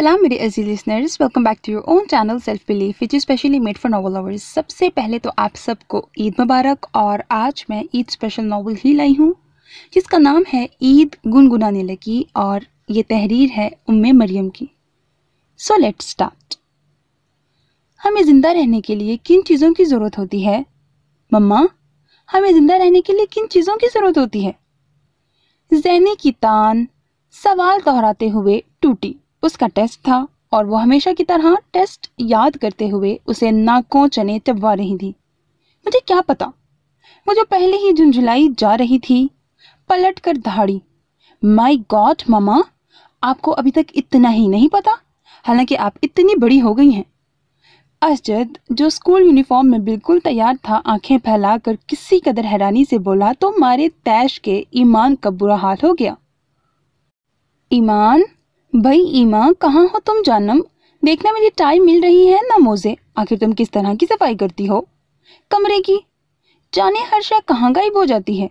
सलाम मेरे अजीज listeners welcome back to your own channel self belief which is specially made for novel lovers सबसे पहले तो आप सबको ईद मुबारक और आज मैं ईद स्पेशल नावल ही लाई हूँ जिसका नाम है ईद गुनगुनाने लगी और ये तहरीर है उम्म मरियम की सो लेट स्टार्ट हमें ज़िंदा रहने के लिए किन चीज़ों की ज़रूरत होती है मम्मा हमें ज़िंदा रहने के लिए किन चीज़ों की ज़रूरत होती है जहनी की तान सवाल दोहराते हुए टूटी उसका टेस्ट था और वो हमेशा की तरह टेस्ट याद करते हुए उसे नाकों चने चबवा रही थी मुझे क्या पता वो जो पहले ही झुंझुलाई जा रही थी पलट कर दहाड़ी माई गॉड ममा आपको अभी तक इतना ही नहीं पता हालांकि आप इतनी बड़ी हो गई हैं अजद जो स्कूल यूनिफॉर्म में बिल्कुल तैयार था आंखें फैलाकर किसी कदर हैरानी से बोला तो मारे तैश के ईमान का बुरा हाल हो गया ईमान भाई ईमा कहाँ हो तुम जानम देखना मेरी टाई मिल रही है ना मोजे आखिर तुम किस तरह की सफाई करती हो कमरे की जाने हर्षा कहाँ गायब हो जाती है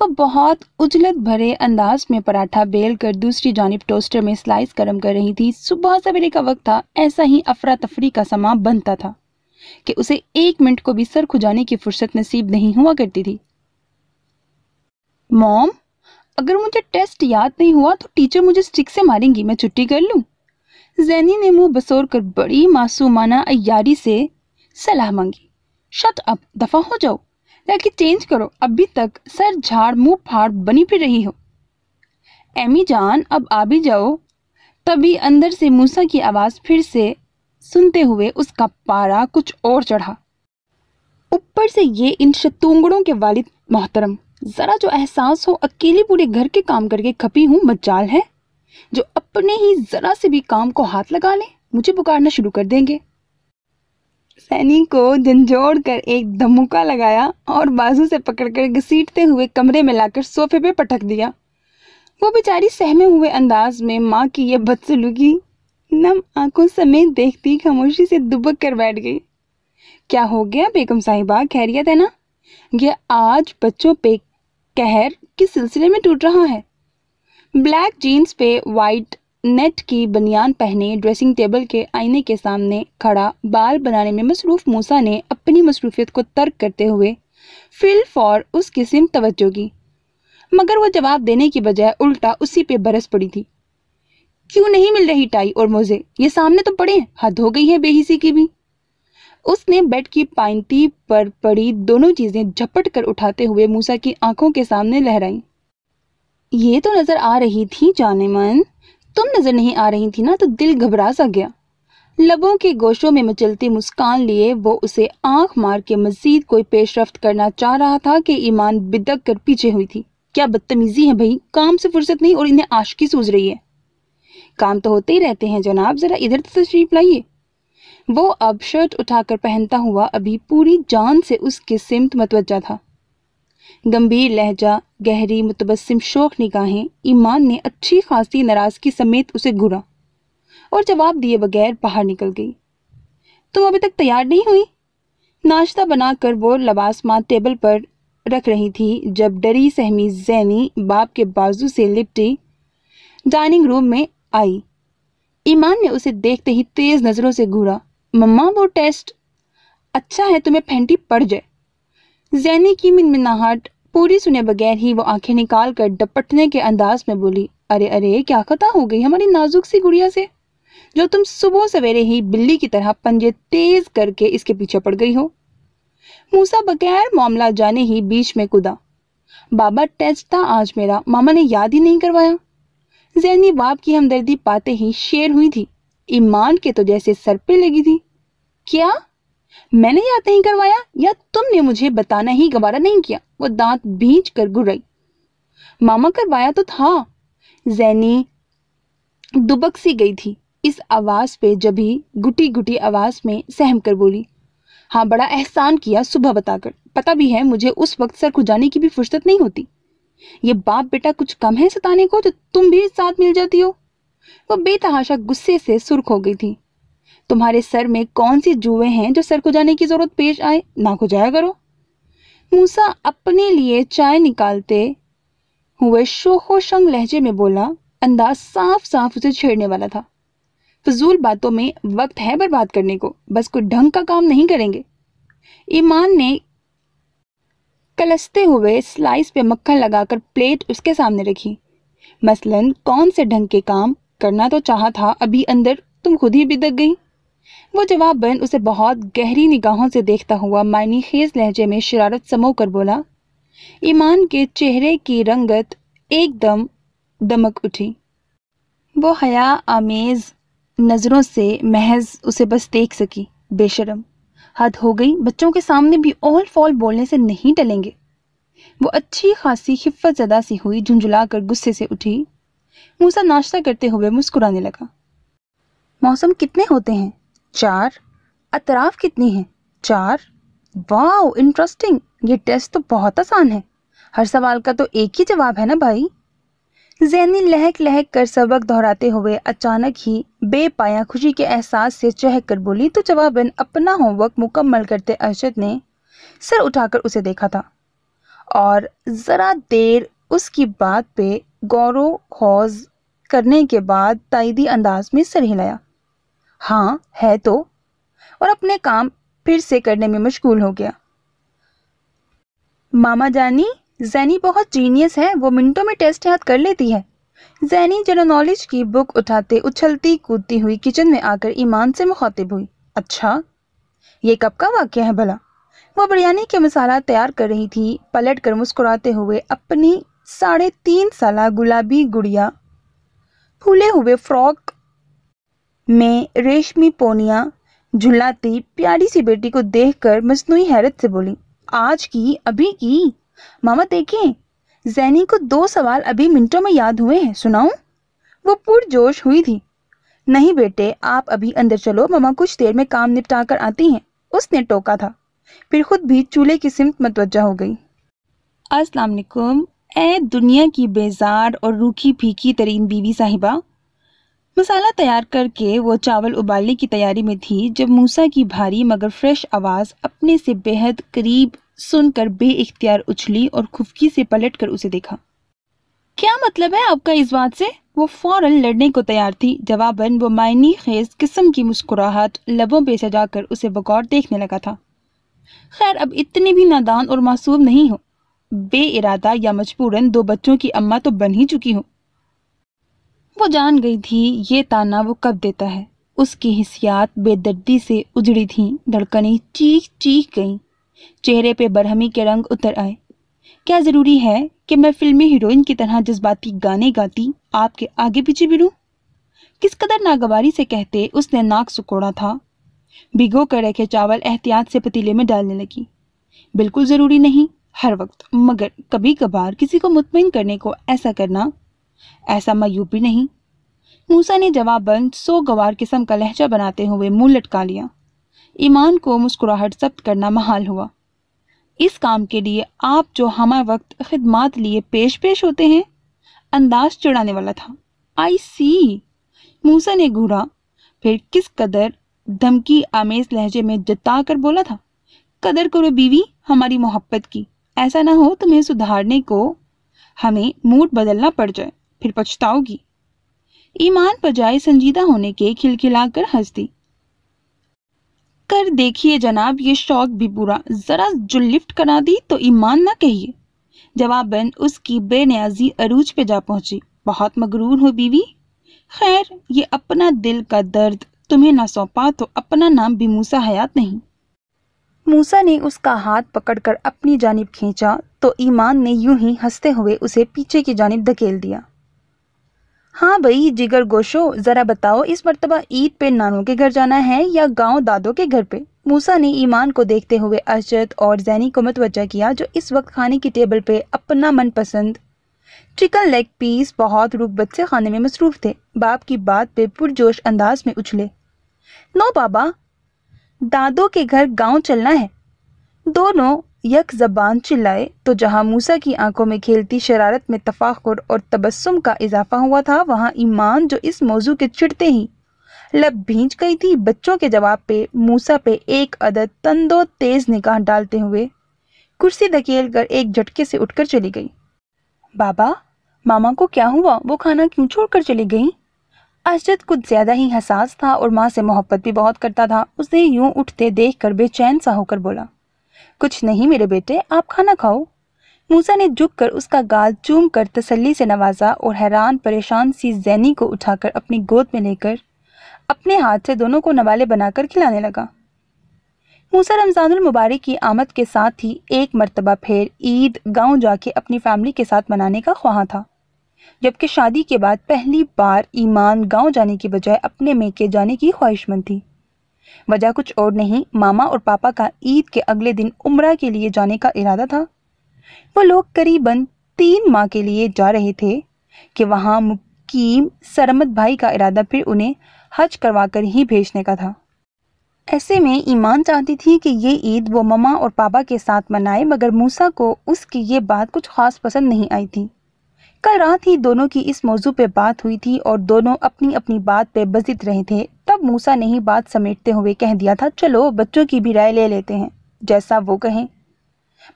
वो बहुत उजलत भरे अंदाज में पराठा बेल कर दूसरी जानब टोस्टर में स्लाइस गर्म कर रही थी सुबह सवेरे का वक्त था ऐसा ही अफरा तफरी का समा बनता था कि उसे एक मिनट को भी सर खुजाने की फुर्सत नसीब नहीं हुआ करती थी मॉम अगर मुझे टेस्ट याद नहीं हुआ तो टीचर मुझे स्टिक से मारेंगी मैं छुट्टी कर लूँ जैनी ने मुंह बसोर कर बड़ी मासूमाना अयारी से सलाह मांगी शत अब दफा हो जाओ ताकि चेंज करो अभी तक सर झाड़ मुंह फाड़ बनी फिर रही हो एमी जान अब आ भी जाओ तभी अंदर से मूसा की आवाज़ फिर से सुनते हुए उसका पारा कुछ और चढ़ा ऊपर से ये इन शतूंगड़ों के वालिद मोहतरम ज़रा जो एहसास हो अकेले पूरे घर के काम करके खपी हूँ मज्जाल है जो अपने ही ज़रा से भी काम को हाथ लगा ले मुझे पुकारना शुरू कर देंगे सैनी को झंझोड़ कर एक धमुका लगाया और बाजू से पकड़कर घसीटते हुए कमरे में लाकर सोफे पे पटक दिया वो बेचारी सहमे हुए अंदाज में माँ की यह बदसलूकी नम आंखों समेत देखती खामोशी से दुबक कर बैठ गई क्या हो गया बेगम साहिबा खैरियत है ना यह आज बच्चों पे कहर के सिलसिले में टूट रहा है ब्लैक जीन्स पे वाइट नेट की बनियान पहने ड्रेसिंग टेबल के आईने के सामने खड़ा बाल बनाने में मसरूफ़ मूसा ने अपनी मसरूफियत को तर्क करते हुए फिल फॉर उस किस्म तवज्जो की मगर वो जवाब देने की बजाय उल्टा उसी पे बरस पड़ी थी क्यों नहीं मिल रही टाई और मोज़े ये सामने तो पड़े हद हो गई है बेहिसी की भी उसने बेड की पाइंती पर पड़ी दोनों चीजें झपट कर उठाते हुए मूसा की आंखों के सामने लहराई ये तो नजर आ रही थी जाने मन तुम नजर नहीं आ रही थी ना तो दिल घबरा सा गया लबों के गोशों में मचलती मुस्कान लिए वो उसे आंख मार के मजीद कोई पेशरफ्त करना चाह रहा था कि ईमान बिदक कर पीछे हुई थी क्या बदतमीजी है भाई काम से फुर्सत नहीं और इन्हें आशकी सूझ रही है काम तो होते ही रहते हैं जनाब ज़रा इधर तो तशरीफ लाइए वो अब शर्ट उठाकर पहनता हुआ अभी पूरी जान से उसके सिमत मतवजा था गंभीर लहजा गहरी मुतबसम शोक निगाहें ईमान ने अच्छी खासी नाराज़गी समेत उसे घुरा और जवाब दिए बगैर बाहर निकल गई तुम अभी तक तैयार नहीं हुई नाश्ता बनाकर वो माँ टेबल पर रख रही थी जब डरी सहमी जैनी बाप के बाजू से लिपटी डाइनिंग रूम में आई ईमान ने उसे देखते ही तेज़ नज़रों से घूरा मम्मा वो टेस्ट अच्छा है तुम्हें फेंटी पड़ जाए जैनी की मिनमिनाहट पूरी सुने बगैर ही वो आंखें निकाल कर डपटने के अंदाज में बोली अरे अरे क्या खता हो गई हमारी नाजुक सी गुड़िया से जो तुम सुबह सवेरे ही बिल्ली की तरह पंजे तेज करके इसके पीछे पड़ गई हो मूसा बगैर मामला जाने ही बीच में कूदा बाबा टेस्ट था आज मेरा मामा ने याद ही नहीं करवाया जैनी बाप की हमदर्दी पाते ही शेर हुई थी ईमान के तो जैसे सर पे लगी थी क्या मैंने याद नहीं करवाया या तुमने मुझे बताना ही गवारा नहीं किया वो दांत भींच कर गुर्राई मामा करवाया तो था जैनी दुबक सी गई थी इस आवाज़ पे जब ही गुटी गुटी आवाज़ में सहम कर बोली हाँ बड़ा एहसान किया सुबह बताकर पता भी है मुझे उस वक्त सर खुजाने की भी फुर्सत नहीं होती ये बाप बेटा कुछ कम है सताने को तो तुम भी साथ मिल जाती हो वो बेतहाशा गुस्से से सुर्ख हो गई थी तुम्हारे सर में कौन सी जुए हैं जो सर को जाने की जरूरत पेश आए ना को जाया करो मूसा अपने लिए चाय निकालते हुए शोखोशंग लहजे में बोला अंदाज साफ साफ उसे छेड़ने वाला था फजूल बातों में वक्त है बर्बाद करने को बस कोई ढंग का काम नहीं करेंगे ईमान ने कलसते हुए स्लाइस पे मक्खन लगाकर प्लेट उसके सामने रखी मसलन कौन से ढंग के काम करना तो चाहा था अभी अंदर तुम खुद ही बिदक गई वो जवाब बन उसे बहुत गहरी निगाहों से देखता हुआ मायनी खेज लहजे में शरारत समो कर बोला ईमान के चेहरे की रंगत एकदम दमक उठी वो हया आमेज नज़रों से महज उसे बस देख सकी बेशरम हद हो गई बच्चों के सामने भी ओल फॉल बोलने से नहीं टलेंगे वो अच्छी खासी हिफत ज़दा सी हुई झुंझुला कर गुस्से से उठी मूसा नाश्ता करते हुए मुस्कुराने लगा मौसम कितने होते हैं चार अतराफ कितनी है चार वाओ इंटरेस्टिंग ये टेस्ट तो बहुत आसान है हर सवाल का तो एक ही जवाब है ना भाई जैनी लहक लहक कर सबक दोहराते हुए अचानक ही बेपाया खुशी के एहसास से चहक कर बोली तो जवाब अपना होमवर्क मुकम्मल करते अरशद ने सर उठाकर उसे देखा था और ज़रा देर उसकी बात पे गौरव खौज करने के बाद तयदी अंदाज में सर हिलाया हाँ है तो और अपने काम फिर से करने में मशगूल हो गया मामा जानी जैनी बहुत जीनियस है वो मिनटों में टेस्ट याद कर लेती है जैनी जनरल नॉलेज की बुक उठाते उछलती कूदती हुई किचन में आकर ईमान से मुखातिब हुई अच्छा ये कब का वाक्य है भला वो बिरयानी के मसाला तैयार कर रही थी पलट कर मुस्कुराते हुए अपनी साढ़े तीन साल गुलाबी गुड़िया फूले हुए फ्रॉक में रेशमी पोनिया झुलाती प्यारी सी बेटी को देखकर मजनू हैरत से बोली आज की अभी की मामा देखें जैनी को दो सवाल अभी मिनटों में याद हुए हैं सुनाऊं वो पुरजोश हुई थी नहीं बेटे आप अभी अंदर चलो मामा कुछ देर में काम निपटा कर आती हैं उसने टोका था फिर खुद भी चूल्हे की सिमत मतवजा हो गई अस्सलाम ए दुनिया की बेजार और रूखी फीकी तरीन बीवी साहिबा मसाला तैयार करके वो चावल उबालने की तैयारी में थी जब मूसा की भारी मगर फ्रेश आवाज़ अपने से बेहद करीब सुनकर बेख्तियार उछली और खुफकी से पलट कर उसे देखा क्या मतलब है आपका इस बात से वो फौरन लड़ने को तैयार थी जवाबन वो मायनी खेज किस्म की मुस्कुराहट लबों पे कर उसे बकौर देखने लगा था खैर अब इतने भी नादान और मासूम नहीं हो बे इरादा या मजबूरन दो बच्चों की अम्मा तो बन ही चुकी हूँ वो जान गई थी ये ताना वो कब देता है उसकी हिसियात बेदर्दी से उजड़ी थी धड़कने चीख चीख गईं चेहरे पे बरहमी के रंग उतर आए क्या ज़रूरी है कि मैं फिल्मी हीरोइन की तरह जज्बाती गाने गाती आपके आगे पीछे भिड़ूँ किस कदर नागवारी से कहते उसने नाक सुकोड़ा था भिगो कर रखे चावल एहतियात से पतीले में डालने लगी बिल्कुल ज़रूरी नहीं हर वक्त मगर कभी कभार किसी को मुतमिन करने को ऐसा करना ऐसा मयूब भी नहीं मूसा ने जवाब बंद सो गवार किस्म का लहजा बनाते हुए मुंह लटका लिया ईमान को मुस्कुराहट जब्त करना महाल हुआ इस काम के लिए आप जो हम वक्त खदमात लिए पेश पेश होते हैं अंदाज चढ़ाने वाला था आई सी मूसा ने घूरा फिर किस कदर धमकी आमेज लहजे में जता कर बोला था कदर करो बीवी हमारी मोहब्बत की ऐसा ना हो तुम्हें सुधारने को हमें मूड बदलना पड़ जाए फिर पछताओगी ईमान बजाय संजीदा होने के खिलखिलाकर हंस दी कर देखिए जनाब ये शौक भी बुरा जरा जो लिफ्ट करा दी तो ईमान ना कहिए जवाबन उसकी बेनियाजी अरूज पे जा पहुंची बहुत मगरूर हो बीवी खैर ये अपना दिल का दर्द तुम्हें ना सौंपा तो अपना नाम भी मूसा हयात नहीं मूसा ने उसका हाथ पकड़कर अपनी जानब खींचा तो ईमान ने यूं ही हंसते हुए उसे पीछे की जानब धकेल दिया हाँ भई जिगर गोशो ज़रा बताओ इस मरतबा ईद पे नानों के घर जाना है या गांव दादों के घर पे मूसा ने ईमान को देखते हुए अरशद और जैनी को मतवजा किया जो इस वक्त खाने की टेबल पे अपना मनपसंद चिकन लेग पीस बहुत रुकबत से खाने में मसरूफ़ थे बाप की बात पे पुरजोश अंदाज में उछले नो बाबा दादो के घर गांव चलना है दोनों यक जबान चिल्लाए तो जहां मूसा की आंखों में खेलती शरारत में तफाखुर और तबस्सुम का इजाफा हुआ था वहां ईमान जो इस मौजू के छिड़ते ही लब भींच गई थी बच्चों के जवाब पे मूसा पे एक अदद तंदो तेज निगाह डालते हुए कुर्सी धकेल कर एक झटके से उठकर चली गई बाबा मामा को क्या हुआ वो खाना क्यों छोड़कर चली गई असजद कुछ ज्यादा ही हसास था और माँ से मोहब्बत भी बहुत करता था उसे यूं उठते देख कर बेचैन सा होकर बोला कुछ नहीं मेरे बेटे आप खाना खाओ मूसा ने झुक कर उसका गाल चूम कर तसली से नवाजा और हैरान परेशान सी जैनी को उठाकर अपनी गोद में लेकर अपने हाथ से दोनों को नवाले बनाकर खिलाने लगा मूसा रमजानुल मुबारक की आमद के साथ ही एक मरतबा फिर ईद गांव जाके अपनी फैमिली के साथ मनाने का ख्वाह था जबकि शादी के बाद पहली बार ईमान गांव जाने की बजाय अपने मेके जाने की ख्वाहिशमंद थी वजह कुछ और नहीं मामा और पापा का ईद के अगले दिन उम्र के लिए जाने का इरादा था वो लोग करीबन तीन माह के लिए जा रहे थे कि वहाँ मुकीम सरमत भाई का इरादा फिर उन्हें हज करवा कर ही भेजने का था ऐसे में ईमान चाहती थी कि ये ईद वो ममा और पापा के साथ मनाए मगर मूसा को उसकी ये बात कुछ खास पसंद नहीं आई थी कल रात ही दोनों की इस मौजू पे बात हुई थी और दोनों अपनी अपनी बात पे बजित रहे थे तब मूसा ने ही बात समेटते हुए कह दिया था चलो बच्चों की भी राय ले लेते हैं जैसा वो कहें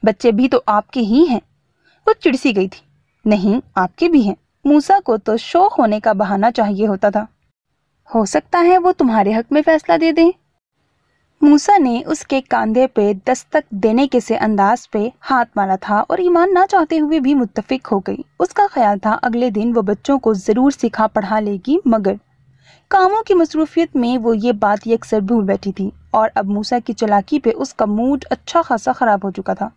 बच्चे भी तो आपके ही हैं वो चिड़सी गई थी नहीं आपके भी हैं मूसा को तो शौक होने का बहाना चाहिए होता था हो सकता है वो तुम्हारे हक में फैसला दे दें मूसा ने उसके कांधे पे दस्तक देने के से अंदाज पे हाथ मारा था और ईमान ना चाहते हुए भी मुत्तफिक हो गई उसका ख्याल था अगले दिन वो बच्चों को ज़रूर सिखा पढ़ा लेगी मगर कामों की मसरूफियत में वो ये बात अक्सर भूल बैठी थी और अब मूसा की चलाकी पे उसका मूड अच्छा खासा ख़राब हो चुका था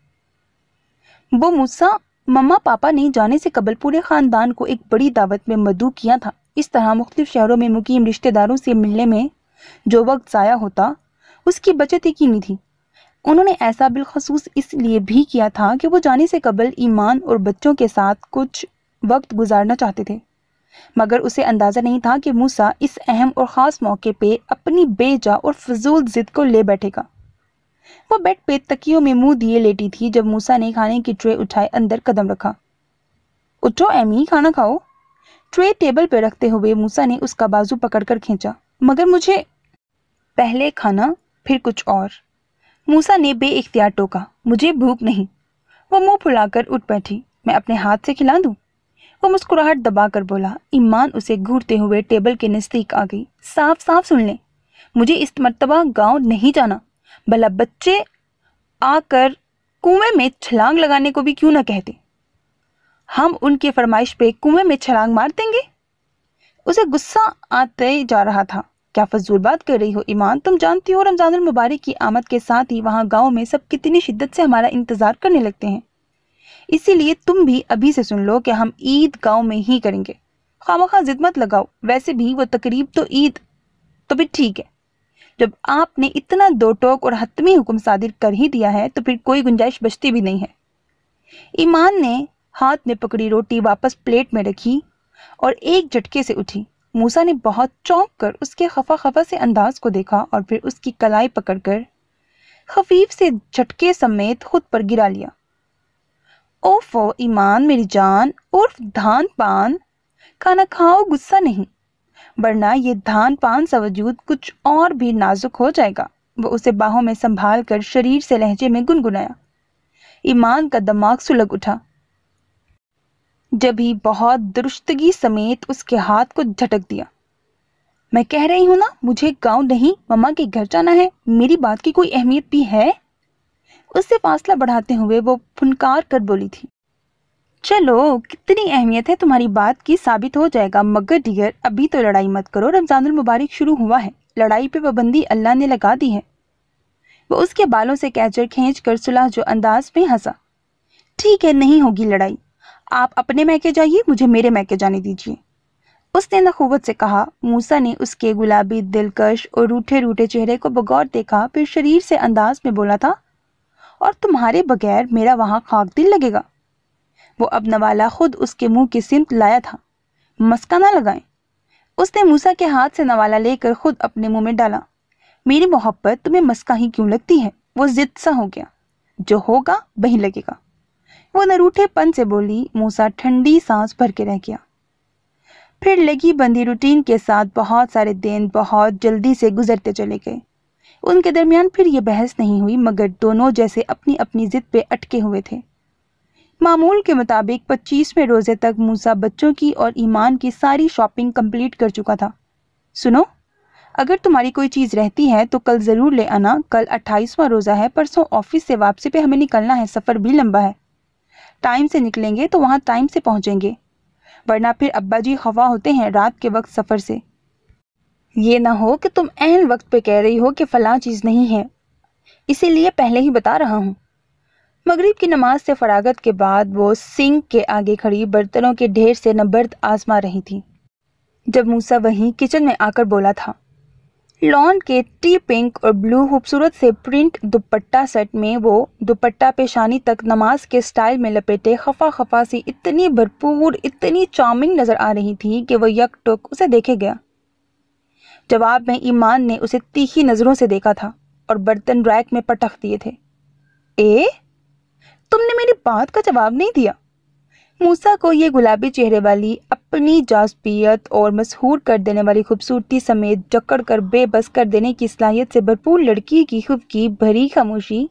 वो मूसा मम्मा पापा ने जाने से कबल पूरे ख़ानदान को एक बड़ी दावत में मदु किया था इस तरह मुख्तु शहरों में मुकीम रिश्तेदारों से मिलने में जो वक्त ज़ाया होता उसकी बचत ही नहीं थी उन्होंने ऐसा बिलखसूस इसलिए भी किया था कि वो जाने से कबल ईमान और बच्चों के साथ कुछ वक्त गुजारना चाहते थे मगर उसे अंदाज़ा नहीं था कि मूसा इस अहम और ख़ास मौके पे अपनी बेजा और फजूल ज़िद को ले बैठेगा वो बेड पे तकियों में मुंह दिए लेटी थी जब मूसा ने खाने की ट्रे उठाए अंदर कदम रखा उठो एमी खाना खाओ ट्रे टेबल पर रखते हुए मूसा ने उसका बाजू पकड़कर खींचा मगर मुझे पहले खाना फिर कुछ और मूसा ने बे इख्तियार टोका मुझे भूख नहीं वो मुंह फुलाकर उठ बैठी मैं अपने हाथ से खिला दूँ वो मुस्कुराहट दबाकर बोला ईमान उसे घूरते हुए टेबल के नज़दीक आ गई साफ साफ सुन ले मुझे इस मरतबा गांव नहीं जाना भला बच्चे आकर कुएं में छलांग लगाने को भी क्यों ना कहते हम उनकी फरमाइश पे कुएं में छलांग मार देंगे उसे गुस्सा आते जा रहा था क्या फजूल बात कर रही हो ईमान तुम जानती हो रमजान मुबारक की आमद के साथ ही वहाँ गाँव में सब कितनी शिद्दत से हमारा इंतज़ार करने लगते हैं इसीलिए तुम भी अभी से सुन लो कि हम ईद गाँव में ही करेंगे खाम खा लगाओ वैसे भी वो तकरीब तो ईद तो फिर ठीक है जब आपने इतना दो टोक और हतमी हुक्म सादिर कर ही दिया है तो फिर कोई गुंजाइश बचती भी नहीं है ईमान ने हाथ में पकड़ी रोटी वापस प्लेट में रखी और एक झटके से उठी मूसा ने बहुत चौंक कर उसके खफा खफा से अंदाज को देखा और फिर उसकी कलाई पकड़कर खफीफ से झटके समेत खुद पर गिरा लिया ओफो ईमान मेरी जान उर्फ धान पान खाना खाओ गुस्सा नहीं वरना ये धान पान सा वजूद कुछ और भी नाजुक हो जाएगा वो उसे बाहों में संभाल कर शरीर से लहजे में गुनगुनाया ईमान का दिमाग सुलग उठा जब ही बहुत दुरुस्तगी समेत उसके हाथ को झटक दिया मैं कह रही हूं ना मुझे गांव नहीं मम्मा के घर जाना है मेरी बात की कोई अहमियत भी है उससे फासला बढ़ाते हुए वो फुनकार कर बोली थी चलो कितनी अहमियत है तुम्हारी बात की साबित हो जाएगा मगर डियर अभी तो लड़ाई मत करो रमजानुल मुबारक शुरू हुआ है लड़ाई पे पाबंदी अल्लाह ने लगा दी है वो उसके बालों से कैचर खींच कर सुलह जो अंदाज में हंसा ठीक है नहीं होगी लड़ाई आप अपने मैके जाइए मुझे मेरे मैके जाने दीजिए उसने नखूबत से कहा मूसा ने उसके गुलाबी दिलकश और रूठे रूठे चेहरे को बगौर देखा फिर शरीर से अंदाज में बोला था और तुम्हारे बगैर मेरा वहाँ खाक दिल लगेगा वो अब नवाला खुद उसके मुंह की सिमत लाया था मस्का ना लगाए उसने मूसा के हाथ से नवाला लेकर खुद अपने मुंह में डाला मेरी मोहब्बत तुम्हें मस्का ही क्यों लगती है वो जिद सा हो गया जो होगा वही लगेगा वो नरूठेपन से बोली मूसा ठंडी सांस भर के रह गया फिर लगी बंदी रूटीन के साथ बहुत सारे दिन बहुत जल्दी से गुजरते चले गए उनके दरमियान फिर ये बहस नहीं हुई मगर दोनों जैसे अपनी अपनी जिद पे अटके हुए थे मामूल के मुताबिक पच्चीसवें रोज़े तक मूसा बच्चों की और ईमान की सारी शॉपिंग कंप्लीट कर चुका था सुनो अगर तुम्हारी कोई चीज़ रहती है तो कल ज़रूर ले आना कल अट्ठाईसवा रोज़ा है परसों ऑफिस से वापसी पे हमें निकलना है सफ़र भी लंबा है टाइम से निकलेंगे तो वहाँ टाइम से पहुँचेंगे वरना फिर अब्बा जी हवा होते हैं रात के वक्त सफ़र से ये ना हो कि तुम अहम वक्त पे कह रही हो कि फ़लाँ चीज़ नहीं है इसीलिए पहले ही बता रहा हूँ मगरिब की नमाज से फरागत के बाद वो सिंक के आगे खड़ी बर्तनों के ढेर से नबर्द आजमा रही थी जब मूसा वहीं किचन में आकर बोला था लॉन के टी पिंक और ब्लू खूबसूरत से प्रिंट दुपट्टा सेट में वो दुपट्टा पेशानी तक नमाज के स्टाइल में लपेटे खफा खफा सी इतनी भरपूर इतनी चार्मिंग नज़र आ रही थी कि वो यक टुक उसे देखे गया जवाब में ईमान ने उसे तीखी नज़रों से देखा था और बर्तन रैक में पटख दिए थे ए तुमने मेरी बात का जवाब नहीं दिया मूसा को ये गुलाबी चेहरे वाली अपनी जासपियत और मशहूर कर देने वाली खूबसूरती समेत जकड़ कर बेबस कर देने की सलाहियत से भरपूर लड़की की खुब की भरी खामोशी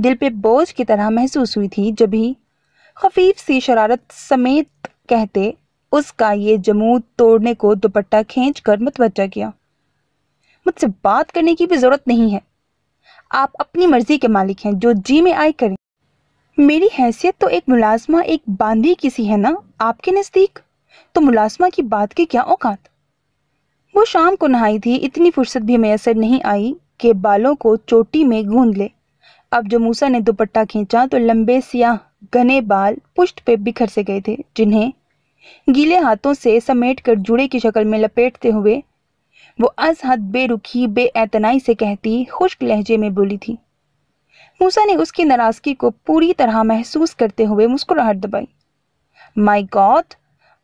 दिल पे बोझ की तरह महसूस हुई थी जब ही खफीफ सी शरारत समेत कहते उसका ये जमूद तोड़ने को दुपट्टा खींच कर मतवजा किया मुझसे बात करने की भी ज़रूरत नहीं है आप अपनी मर्ज़ी के मालिक हैं जो जी में आए करें मेरी हैसियत तो एक मुलाजमा एक बांदी किसी है ना आपके नज़दीक तो मुलाजमा की बात के क्या औकात वो शाम को नहाई थी इतनी फुर्सत भी मैसर नहीं आई कि बालों को चोटी में गूंद ले अब जो मूसा ने दुपट्टा खींचा तो लंबे सियाह घने बाल पुष्ट पे बिखर से गए थे जिन्हें गीले हाथों से समेट कर जुड़े की शक्ल में लपेटते हुए वो अजहद बेरुखी बेअतनाई से कहती खुश्क लहजे में बोली थी मूसा ने उसकी नाराजगी को पूरी तरह महसूस करते हुए मुस्कुराहट दबाई माई गॉड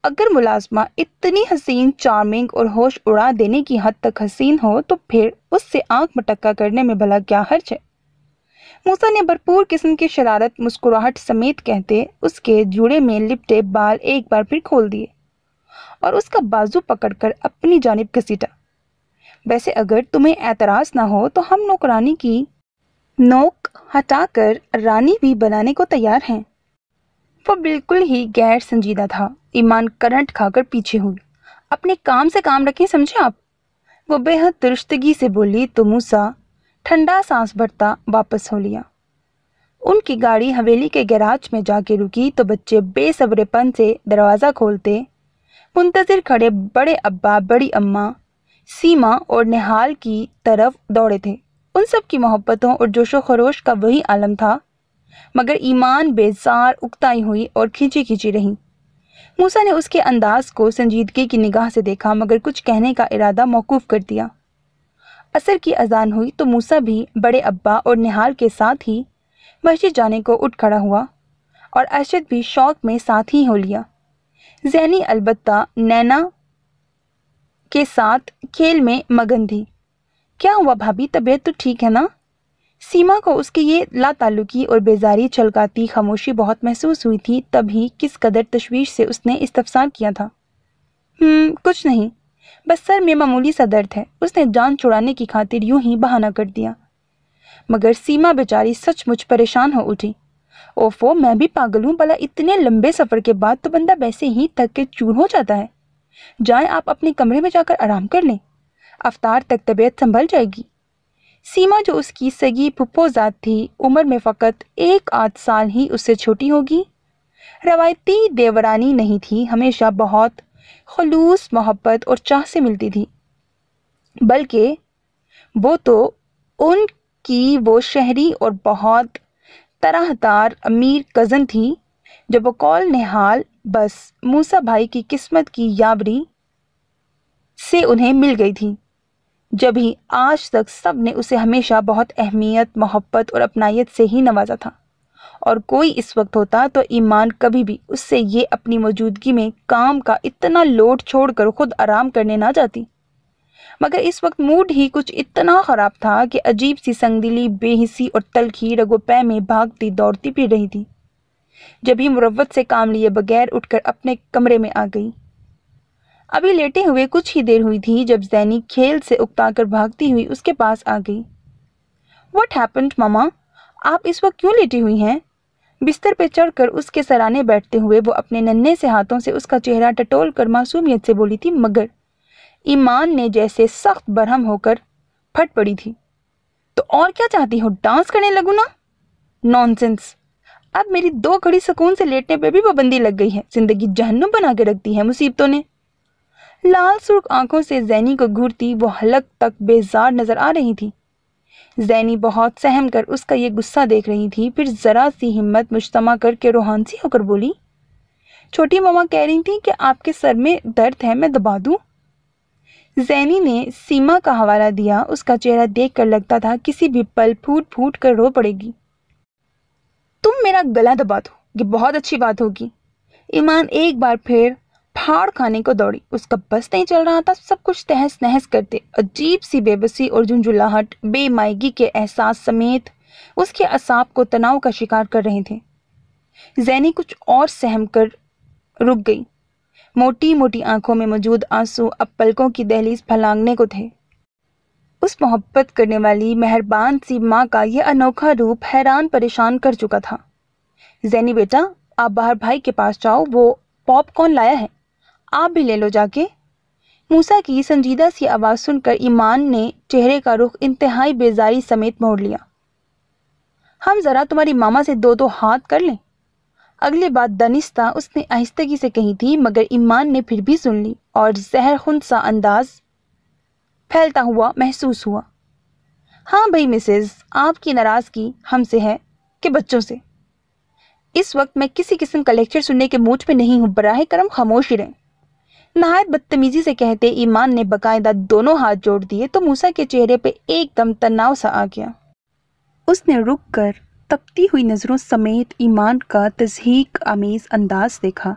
अगर मुलाजमा इतनी हसीन चार्मिंग और होश उड़ा देने की हद तक हसीन हो तो फिर उससे आंख मटक्का करने में भला क्या हर्ज है मूसा ने भरपूर किस्म की शरारत मुस्कुराहट समेत कहते उसके जुड़े में लिपटे बाल एक बार फिर खोल दिए और उसका बाजू पकड़कर अपनी जानब घसीटा वैसे अगर तुम्हें एतराज़ ना हो तो हम नौकरानी की नोक हटाकर रानी भी बनाने को तैयार हैं वो बिल्कुल ही गैर संजीदा था ईमान करंट खाकर पीछे हुई अपने काम से काम रखें समझे आप वो बेहद दुरुस्तगी से बोली तो मूसा ठंडा सांस भरता वापस हो लिया उनकी गाड़ी हवेली के गैराज में जाके रुकी तो बच्चे बेसब्रेपन से दरवाज़ा खोलते मुंतज़िर खड़े बड़े अब्बा बड़ी अम्मा सीमा और निहाल की तरफ दौड़े थे उन सब की मोहब्बतों और जोशो खरोश का वही आलम था मगर ईमान बेसार उकताई हुई और खींची खींची रही मूसा ने उसके अंदाज को संजीदगी की निगाह से देखा मगर कुछ कहने का इरादा मौकूफ़ कर दिया असर की अजान हुई तो मूसा भी बड़े अब्बा और निहाल के साथ ही मस्जिद जाने को उठ खड़ा हुआ और अरशद भी शौक में साथ ही हो लिया जैनी अलबत्ता नैना के साथ खेल में मगन थी क्या हुआ भाभी तबीयत तो ठीक है ना सीमा को उसके ये लातालुकी और बेजारी छलकाती खामोशी बहुत महसूस हुई थी तभी किस कदर तशवीश से उसने इस्तफसार किया था हम्म, कुछ नहीं बस सर में मामूली सा दर्द है उसने जान छुड़ाने की खातिर यूं ही बहाना कर दिया मगर सीमा बेचारी सचमुच परेशान हो उठी ओफो मैं भी पागल हूँ भला इतने लंबे सफ़र के बाद तो बंदा वैसे ही थक के चूर हो जाता है जाए आप अपने कमरे में जाकर आराम कर लें अवतार तक तबीयत संभल जाएगी सीमा जो उसकी सगी पुप्पोजात थी उम्र में फ़कत एक आध साल ही उससे छोटी होगी रवायती देवरानी नहीं थी हमेशा बहुत खलूस मोहब्बत और चाह से मिलती थी बल्कि वो तो उनकी वो शहरी और बहुत तरहदार अमीर कज़न थी जो बकौल निहाल बस मूसा भाई की किस्मत की याबरी से उन्हें मिल गई थी जब ही आज तक सब ने उसे हमेशा बहुत अहमियत मोहब्बत और अपनायत से ही नवाजा था और कोई इस वक्त होता तो ईमान कभी भी उससे ये अपनी मौजूदगी में काम का इतना लोड छोड़कर खुद आराम करने ना जाती मगर इस वक्त मूड ही कुछ इतना ख़राब था कि अजीब सी संगदिली बेहिसी और तलखी रगोपै में भागती दौड़ती फिर रही थी जब ही मुरवत से काम लिए बगैर उठकर अपने कमरे में आ गई अभी लेटे हुए कुछ ही देर हुई थी जब जैनी खेल से उकताकर भागती हुई उसके पास आ गई वट हैपन्ड मामा आप इस वक्त क्यों लेटी हुई हैं बिस्तर पर चढ़कर उसके सराहने बैठते हुए वो अपने नन्हे से हाथों से उसका चेहरा टटोल कर मासूमियत से बोली थी मगर ईमान ने जैसे सख्त बरहम होकर फट पड़ी थी तो और क्या चाहती हो डांस करने लगू ना नॉनसेंस अब मेरी दो घड़ी सुकून से लेटने पर भी पाबंदी लग गई है जिंदगी जहन्नुम बना के रखती है मुसीबतों ने लाल सुर्ख आंखों से जैनी को घूरती वो हलक तक बेजार नजर आ रही थी जैनी बहुत सहम कर उसका ये गुस्सा देख रही थी फिर ज़रा सी हिम्मत मुश्तमा करके रोहानसी होकर बोली छोटी मामा कह रही थी कि आपके सर में दर्द है मैं दबा दूं। जैनी ने सीमा का हवाला दिया उसका चेहरा देख कर लगता था किसी भी पल फूट फूट कर रो पड़ेगी तुम मेरा गला दबा दो ये बहुत अच्छी बात होगी ईमान एक बार फिर फाड़ खाने को दौड़ी उसका बस नहीं चल रहा था सब कुछ तहस नहस करते अजीब सी बेबसी और झुंझुलाहट बेमायगी के एहसास समेत उसके असाब को तनाव का शिकार कर रहे थे जैनी कुछ और सहम कर रुक गई मोटी मोटी आंखों में मौजूद आंसू अब पलकों की दहलीज फलांगने को थे उस मोहब्बत करने वाली मेहरबान सी माँ का यह अनोखा रूप हैरान परेशान कर चुका था जैनी बेटा आप बाहर भाई के पास जाओ वो पॉपकॉर्न लाया है आप भी ले लो जाके मूसा की संजीदा सी आवाज़ सुनकर ईमान ने चेहरे का रुख इंतहाई बेजारी समेत मोड़ लिया हम ज़रा तुम्हारी मामा से दो दो हाथ कर लें अगली बात दनिस्ता उसने आहिस्तगी से कही थी मगर ईमान ने फिर भी सुन ली और जहर खुंद सा अंदाज फैलता हुआ महसूस हुआ हाँ भाई मिसेज आपकी नाराज़गी हमसे है कि बच्चों से इस वक्त मैं किसी किस्म का लेक्चर सुनने के मूड में नहीं हूँ बरह करम खामोश ही रहें नहायत बदतमीजी से कहते ईमान ने बकायदा दोनों हाथ जोड़ दिए तो मूसा के चेहरे पे एकदम तनाव सा आ गया उसने रुक कर तपती हुई नज़रों समेत ईमान का तजहीक आमेज़ अंदाज देखा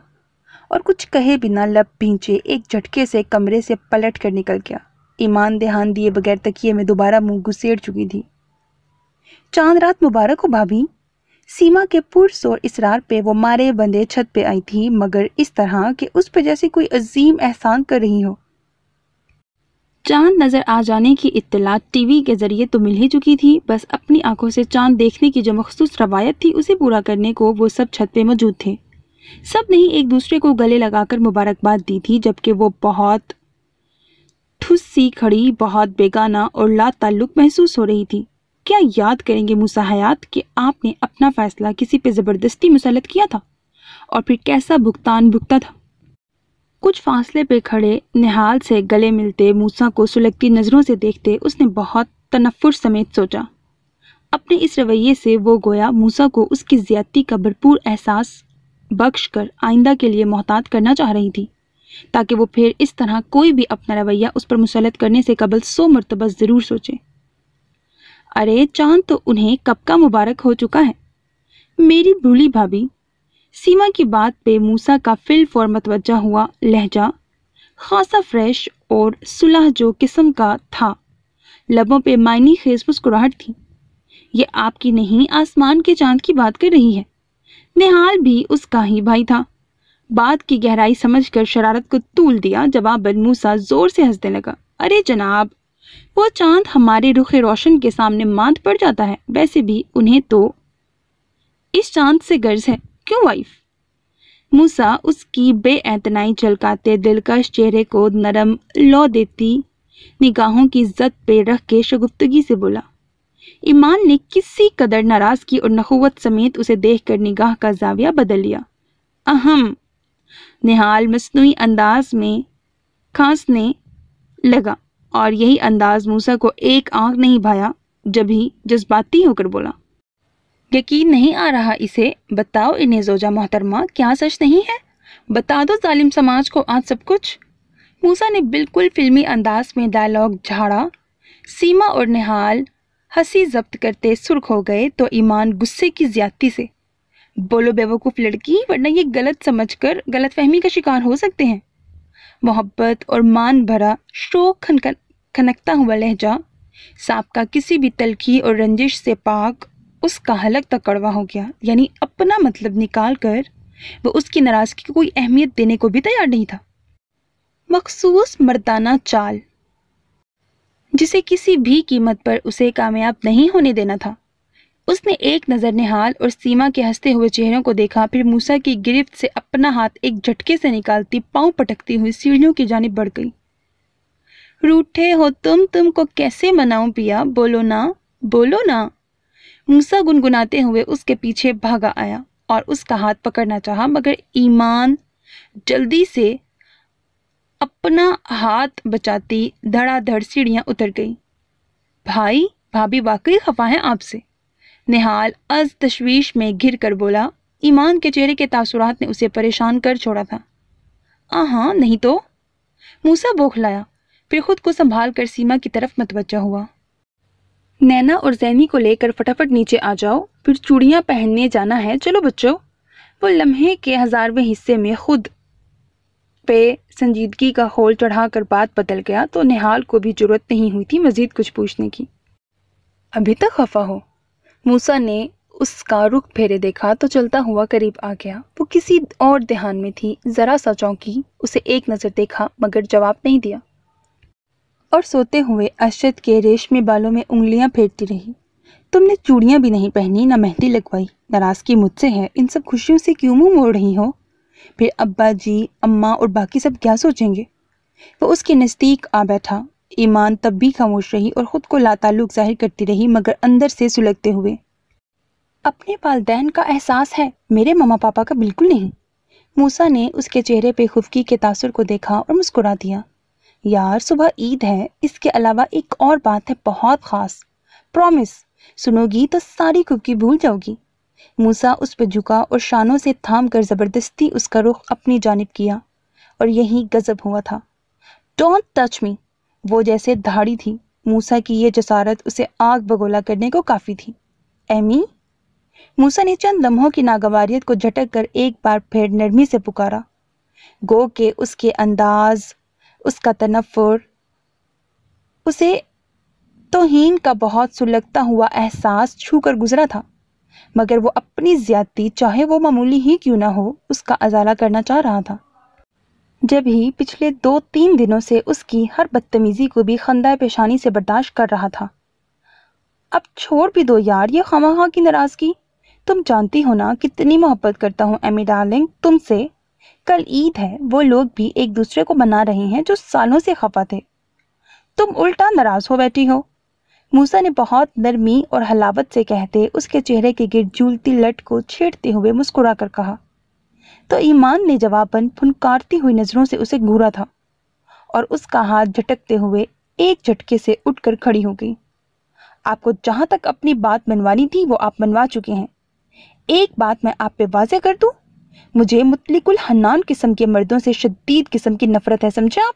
और कुछ कहे बिना लब पींचे एक झटके से कमरे से पलट कर निकल गया ईमान देहान दिए बगैर तकिए में दोबारा मुंह घुसेड़ चुकी थी चांद रात मुबारक हो भाभी सीमा के पुरसोर इसरार पे वो मारे बंदे छत पे आई थी मगर इस तरह कि उस पर जैसे कोई अजीम एहसान कर रही हो चांद नज़र आ जाने की इत्तला टीवी के ज़रिए तो मिल ही चुकी थी बस अपनी आंखों से चांद देखने की जो मखसूस रवायत थी उसे पूरा करने को वो सब छत पे मौजूद थे सब ने ही एक दूसरे को गले लगाकर मुबारकबाद दी थी जबकि वो बहुत ठुस सी खड़ी बहुत बेगाना और ला ताल्लुक़ महसूस हो रही थी क्या याद करेंगे मूसा हयात कि आपने अपना फ़ैसला किसी पे ज़बरदस्ती मुसलत किया था और फिर कैसा भुगतान भुगता था कुछ फासले पे खड़े निहाल से गले मिलते मूसा को सुलगती नज़रों से देखते उसने बहुत तनफुर समेत सोचा अपने इस रवैये से वो गोया मूसा को उसकी ज्यादती का भरपूर एहसास बख्श कर आइंदा के लिए मोहतात करना चाह रही थी ताकि वो फिर इस तरह कोई भी अपना रवैया उस पर मुसलत करने से कबल सौ मरतबा ज़रूर सोचे अरे चांद तो उन्हें कब का मुबारक हो चुका है मेरी भूली भाभी सीमा की बात पे मूसा का फिल फॉर मतवजा हुआ लहजा खासा फ्रेश और सुलह जो किस्म का था लबों पे मायनी खेज मुस्कुराहट थी ये आपकी नहीं आसमान के चांद की बात कर रही है निहाल भी उसका ही भाई था बात की गहराई समझकर शरारत को तूल दिया जवाब मूसा जोर से हंसने लगा अरे जनाब वो चांद हमारे रुख रोशन के सामने मांद पड़ जाता है वैसे भी उन्हें तो इस चांद से गर्ज है क्यों वाइफ मूसा उसकी बेएतनाई चलकाते दिलकश चेहरे को नरम लौ देती निगाहों की जद पे रख के शगुफ्तगी से बोला ईमान ने किसी कदर नाराज की और नखोवत समेत उसे देखकर निगाह का जाविया बदल लिया अहम निहाल मसनू अंदाज में खांसने लगा और यही अंदाज मूसा को एक आंख नहीं भाया जब ही जज्बाती होकर बोला यकीन नहीं आ रहा इसे बताओ इन्हें जोजा मोहतरमा क्या सच नहीं है बता दो जालिम समाज को आज सब कुछ मूसा ने बिल्कुल फिल्मी अंदाज में डायलॉग झाड़ा सीमा और निहाल हंसी जब्त करते सुर्ख हो गए तो ईमान गुस्से की ज्यादती से बोलो बेवकूफ़ लड़की वरना ये गलत समझकर गलतफहमी का शिकार हो सकते हैं मोहब्बत और मान भरा शोक खन खनकता हुआ लहजा सांप का किसी भी तलखी और रंजिश से पाक उसका हलक तक कड़वा हो गया यानी अपना मतलब निकाल कर वह उसकी नाराज़गी को कोई अहमियत देने को भी तैयार नहीं था मखसूस मर्दाना चाल जिसे किसी भी कीमत पर उसे कामयाब नहीं होने देना था उसने एक नज़र निहाल और सीमा के हंसते हुए चेहरों को देखा फिर मूसा की गिरफ्त से अपना हाथ एक झटके से निकालती पाँव पटकती हुई सीढ़ियों की जानब बढ़ गई रूठे हो तुम तुमको कैसे मनाऊं पिया बोलो ना बोलो ना मूसा गुनगुनाते हुए उसके पीछे भागा आया और उसका हाथ पकड़ना चाहा मगर ईमान जल्दी से अपना हाथ बचाती धड़ाधड़ सीढ़ियाँ उतर गई भाई भाभी वाकई खफा हैं आपसे निहाल अज तशवीश में घिर कर बोला ईमान के चेहरे के तासुरात ने उसे परेशान कर छोड़ा था आ हाँ नहीं तो मूसा बौखलाया फिर खुद को संभाल कर सीमा की तरफ मतवजा हुआ नैना और जैनी को लेकर फटाफट नीचे आ जाओ फिर चूड़ियाँ पहनने जाना है चलो बच्चों वो लम्हे के हज़ारवें हिस्से में खुद पे संजीदगी का खोल चढ़ाकर बात बदल गया तो निहाल को भी जरूरत नहीं हुई थी मज़ीद कुछ पूछने की अभी तक खफा हो मूसा ने उसका रुख फेरे देखा तो चलता हुआ करीब आ गया वो किसी और ध्यान में थी जरा सा चौंकी उसे एक नज़र देखा मगर जवाब नहीं दिया और सोते हुए अरशद के रेशमी बालों में उंगलियां फेरती रही तुमने चूड़ियां भी नहीं पहनी ना मेहंदी लगवाई नाराज़गी मुझसे है इन सब खुशियों से क्यों मुंह मोड़ रही हो फिर अब्बा जी अम्मा और बाकी सब क्या सोचेंगे वो उसके नज़दीक आ बैठा ईमान तब भी खामोश रही और ख़ुद को लातालुक जाहिर करती रही मगर अंदर से सुलगते हुए अपने वालदेन का एहसास है मेरे ममा पापा का बिल्कुल नहीं मूसा ने उसके चेहरे पे खुफकी के तासर को देखा और मुस्कुरा दिया यार सुबह ईद है इसके अलावा एक और बात है बहुत ख़ास प्रॉमिस सुनोगी तो सारी खुफकी भूल जाओगी मूसा उस पर झुका और शानों से थाम कर ज़बरदस्ती उसका रुख अपनी जानब किया और यही गज़ब हुआ था डोंट टच मी वो जैसे धाड़ी थी मूसा की यह जसारत उसे आग बगोला करने को काफ़ी थी एमी मूसा ने चंद लम्हों की नागवारियत को झटक कर एक बार फिर नरमी से पुकारा गो के उसके अंदाज उसका तनफुर उसे तोहीन का बहुत सुलगता हुआ एहसास छू कर गुजरा था मगर वो अपनी ज्यादती चाहे वो मामूली ही क्यों ना हो उसका अजाला करना चाह रहा था जब ही पिछले दो तीन दिनों से उसकी हर बदतमीज़ी को भी खंदा पेशानी से बर्दाश्त कर रहा था अब छोड़ भी दो यार ये खमाखा की नाराज़गी तुम जानती हो ना कितनी मोहब्बत करता हूँ एमी डार्लिंग तुमसे कल ईद है वो लोग भी एक दूसरे को मना रहे हैं जो सालों से खफा थे तुम उल्टा नाराज़ हो बैठी हो मूसा ने बहुत नरमी और हलावत से कहते उसके चेहरे के गिर झूलती लट को छेड़ते हुए मुस्कुरा कर कहा तो ईमान ने जवाबन फुनकारती हुई नज़रों से उसे घूरा था और उसका हाथ झटकते हुए एक झटके से उठकर खड़ी हो गई आपको जहां तक अपनी बात मनवानी थी वो आप मनवा चुके हैं एक बात मैं आप पे वाजे कर दूँ मुझे मुतलिकुल हनान किस्म के मर्दों से शदीद किस्म की नफ़रत है समझे आप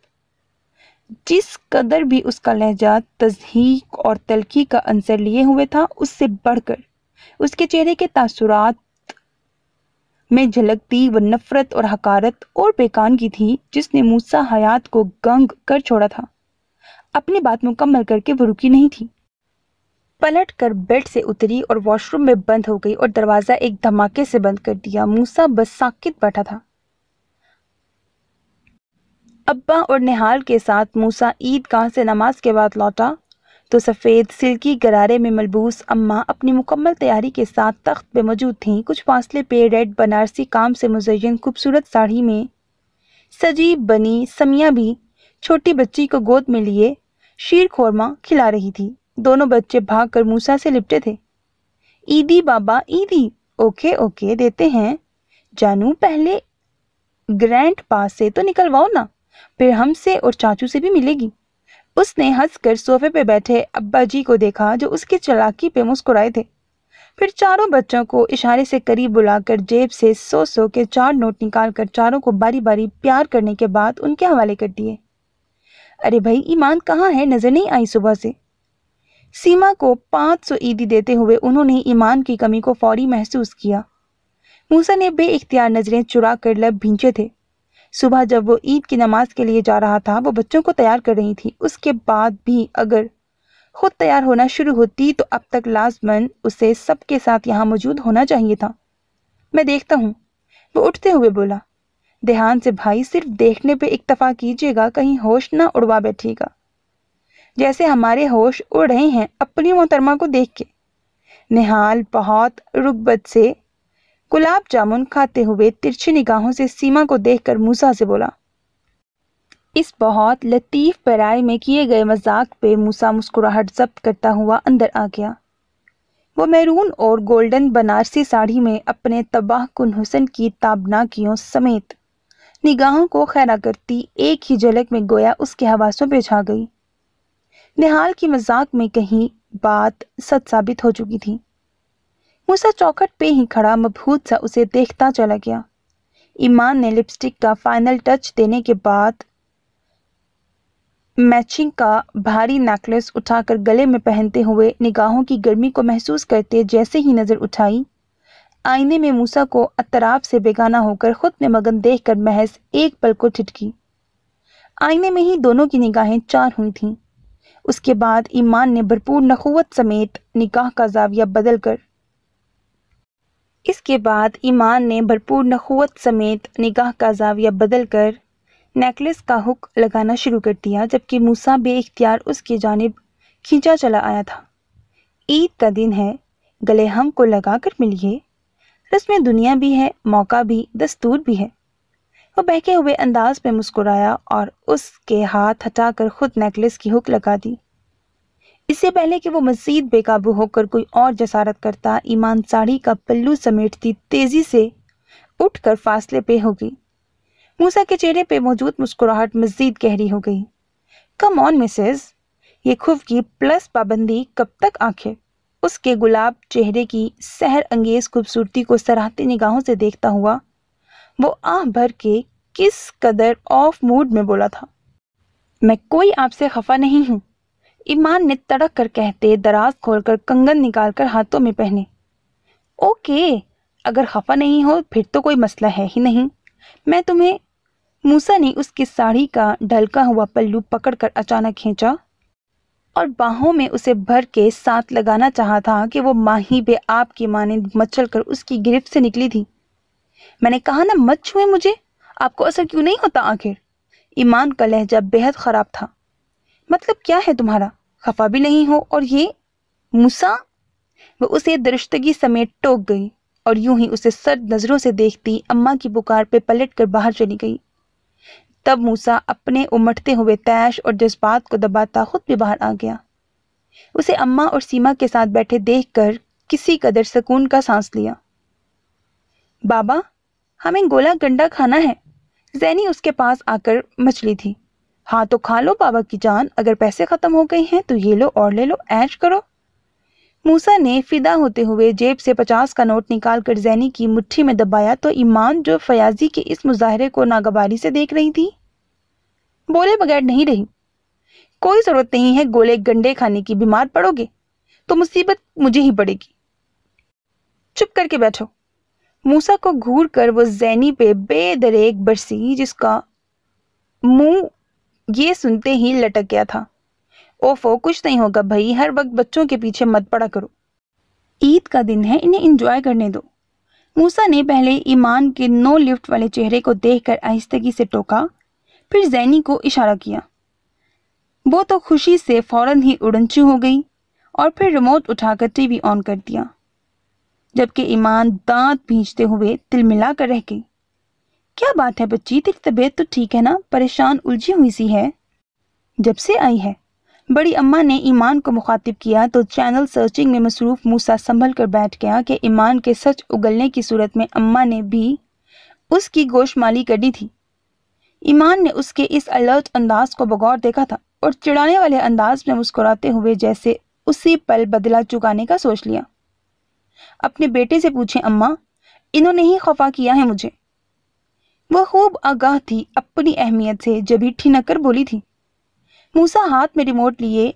जिस कदर भी उसका लहजा तजहीक और तलखी का अंसर लिए हुए था उससे बढ़कर उसके चेहरे के तासुरात में झलकती वह नफरत और हकारत और बेकान की थी जिसने मूसा हयात को गंग कर छोड़ा था अपनी बात मुकम्मल करके वो रुकी नहीं थी पलट कर बेड से उतरी और वॉशरूम में बंद हो गई और दरवाज़ा एक धमाके से बंद कर दिया मूसा बस साकित बैठा था अब्बा और निहाल के साथ मूसा ईदगाह से नमाज के बाद लौटा तो सफ़ेद सिल्की गरारे में मलबूस अम्मा अपनी मुकम्मल तैयारी के साथ तख्त पे मौजूद थीं कुछ फासले पे रेड बनारसी काम से मुजयन खूबसूरत साड़ी में सजीव बनी समिया भी छोटी बच्ची को गोद में लिए शीर खोरमा खिला रही थी दोनों बच्चे कर मूसा से लिपटे थे ईदी बाबा ईदी ओके ओके देते हैं जानू पहले ग्रैंड पास से तो निकलवाओ ना फिर हमसे और चाचू से भी मिलेगी उसने हंसकर सोफे पे बैठे अब्बा जी को देखा जो उसकी चलाकी पे मुस्कुराए थे फिर चारों बच्चों को इशारे से करीब बुलाकर जेब से सो सौ के चार नोट निकालकर चारों को बारी बारी प्यार करने के बाद उनके हवाले कर दिए अरे भाई ईमान कहाँ है नज़र नहीं आई सुबह से सीमा को पाँच सौ ईदी देते हुए उन्होंने ईमान की कमी को फौरी महसूस किया मूसा ने बे नज़रें चुरा कर लब भींचे थे सुबह जब वो ईद की नमाज के लिए जा रहा था वो बच्चों को तैयार कर रही थी उसके बाद भी अगर खुद तैयार होना शुरू होती तो अब तक लाजमन उसे सबके साथ यहाँ मौजूद होना चाहिए था मैं देखता हूँ वो उठते हुए बोला देहान से भाई सिर्फ देखने पे इक्तफा कीजिएगा कहीं होश ना उड़वा बैठेगा जैसे हमारे होश उड़ रहे हैं अपनी मोहतरमा को देख के निहाल बहुत रुकबत से गुलाब जामुन खाते हुए तिरछी निगाहों से सीमा को देखकर मूसा से बोला इस बहुत लतीफ़ पराय में किए गए मजाक पे मूसा मुस्कुराहट जब्त करता हुआ अंदर आ गया वो मैरून और गोल्डन बनारसी साड़ी में अपने तबाह कन हुसन की ताबनाकियों समेत निगाहों को खैरा करती एक ही झलक में गोया उसके हवासों पर छा गई निहाल की मजाक में कहीं बात सच साबित हो चुकी थी मूसा चौखट पे ही खड़ा मबहूत सा उसे देखता चला गया ईमान ने लिपस्टिक का फाइनल टच देने के बाद मैचिंग का भारी नेकलेस उठाकर गले में पहनते हुए निगाहों की गर्मी को महसूस करते जैसे ही नज़र उठाई आईने में मूसा को अतराफ से बेगाना होकर खुद में मगन कर महज एक पल को ठिटकी आईने में ही दोनों की निगाहें चार हुई थीं उसके बाद ईमान ने भरपूर नखुवत समेत निकाह का जाविया बदल कर इसके बाद ईमान ने भरपूर नखुवत समेत निगाह का जाविया बदल कर नेकलेस का हुक लगाना शुरू कर दिया जबकि मूसा बे इख्तियार उसकी जानब खींचा चला आया था ईद का दिन है गले हम को लगा कर मिलिए रस्म दुनिया भी है मौका भी दस्तूर भी है वह बहके हुए अंदाज में मुस्कुराया और उसके हाथ हटाकर खुद नेकलेस की हुक लगा दी इससे पहले कि वो मजीद बेकाबू होकर कोई और जसारत करता ईमान साड़ी का पल्लू समेटती तेज़ी से उठकर फासले पे हो गई मूसा के चेहरे पे मौजूद मुस्कुराहट मजीद गहरी हो गई कम ऑन मिसेज ये खुब की प्लस पाबंदी कब तक आंखें उसके गुलाब चेहरे की सहर अंगेज खूबसूरती को सराहती निगाहों से देखता हुआ वो आह भर के किस कदर ऑफ मूड में बोला था मैं कोई आपसे खफा नहीं हूँ ईमान ने तड़क कर कहते दराज खोलकर कंगन निकालकर हाथों में पहने ओके अगर खफा नहीं हो फिर तो कोई मसला है ही नहीं मैं तुम्हें मूसा ने उसकी साड़ी का ढलका हुआ पल्लू पकड़कर अचानक खींचा और बाहों में उसे भर के साथ लगाना चाहा था कि वो माही बे आप की मचल कर उसकी गिरफ्त से निकली थी मैंने कहा ना मत छुए मुझे आपको असर क्यों नहीं होता आखिर ईमान का लहजा बेहद ख़राब था मतलब क्या है तुम्हारा खफा भी नहीं हो और ये मूसा वह उसे दरिश्तगी समेत टोक गई और यूं ही उसे सर्द नज़रों से देखती अम्मा की पुकार पे पलट कर बाहर चली गई तब मूसा अपने उमटते हुए तैश और जज्बात को दबाता खुद भी बाहर आ गया उसे अम्मा और सीमा के साथ बैठे देख कर किसी कदर सुकून का सांस लिया बाबा हमें गोला गंडा खाना है जैनी उसके पास आकर मछली थी हाँ तो खा लो बाबा की जान अगर पैसे ख़त्म हो गए हैं तो ये लो और ले लो ऐश करो मूसा ने फिदा होते हुए जेब से पचास का नोट निकाल कर जैनी की मुट्ठी में दबाया तो ईमान जो फयाजी के इस मुजाहरे को नागवारी से देख रही थी बोले बगैर नहीं रही कोई ज़रूरत नहीं है गोले गंडे खाने की बीमार पड़ोगे तो मुसीबत मुझे ही पड़ेगी चुप करके बैठो मूसा को घूर कर वो जैनी पे बेदरेक बरसी जिसका मुंह ये सुनते ही लटक गया था ओफो कुछ नहीं होगा भाई हर वक्त बच्चों के पीछे मत पड़ा करो ईद का दिन है इन्हें इंजॉय करने दो मूसा ने पहले ईमान के नो लिफ्ट वाले चेहरे को देखकर आहिस्तगी से टोका फिर जैनी को इशारा किया वो तो खुशी से फौरन ही उड़नचू हो गई और फिर रिमोट उठाकर टीवी ऑन कर दिया जबकि ईमान दांत भींचते हुए तिलमिला कर रह गई क्या बात है बच्ची तेरी तबीयत तो ठीक है ना परेशान उलझी हुई सी है जब से आई है बड़ी अम्मा ने ईमान को मुखातिब किया तो चैनल सर्चिंग में मसरूफ़ मूसा संभल कर बैठ गया कि ईमान के सच उगलने की सूरत में अम्मा ने भी उसकी गोश माली कर दी थी ईमान ने उसके इस अलर्ट अंदाज को बगौर देखा था और चिड़ाने वाले अंदाज में मुस्कुराते हुए जैसे उसी पल बदला चुकाने का सोच लिया अपने बेटे से पूछे अम्मा इन्होंने ही खफा किया है मुझे वह खूब आगाह थी अपनी अहमियत से जब ठिनक कर बोली थी मूसा हाथ में रिमोट लिए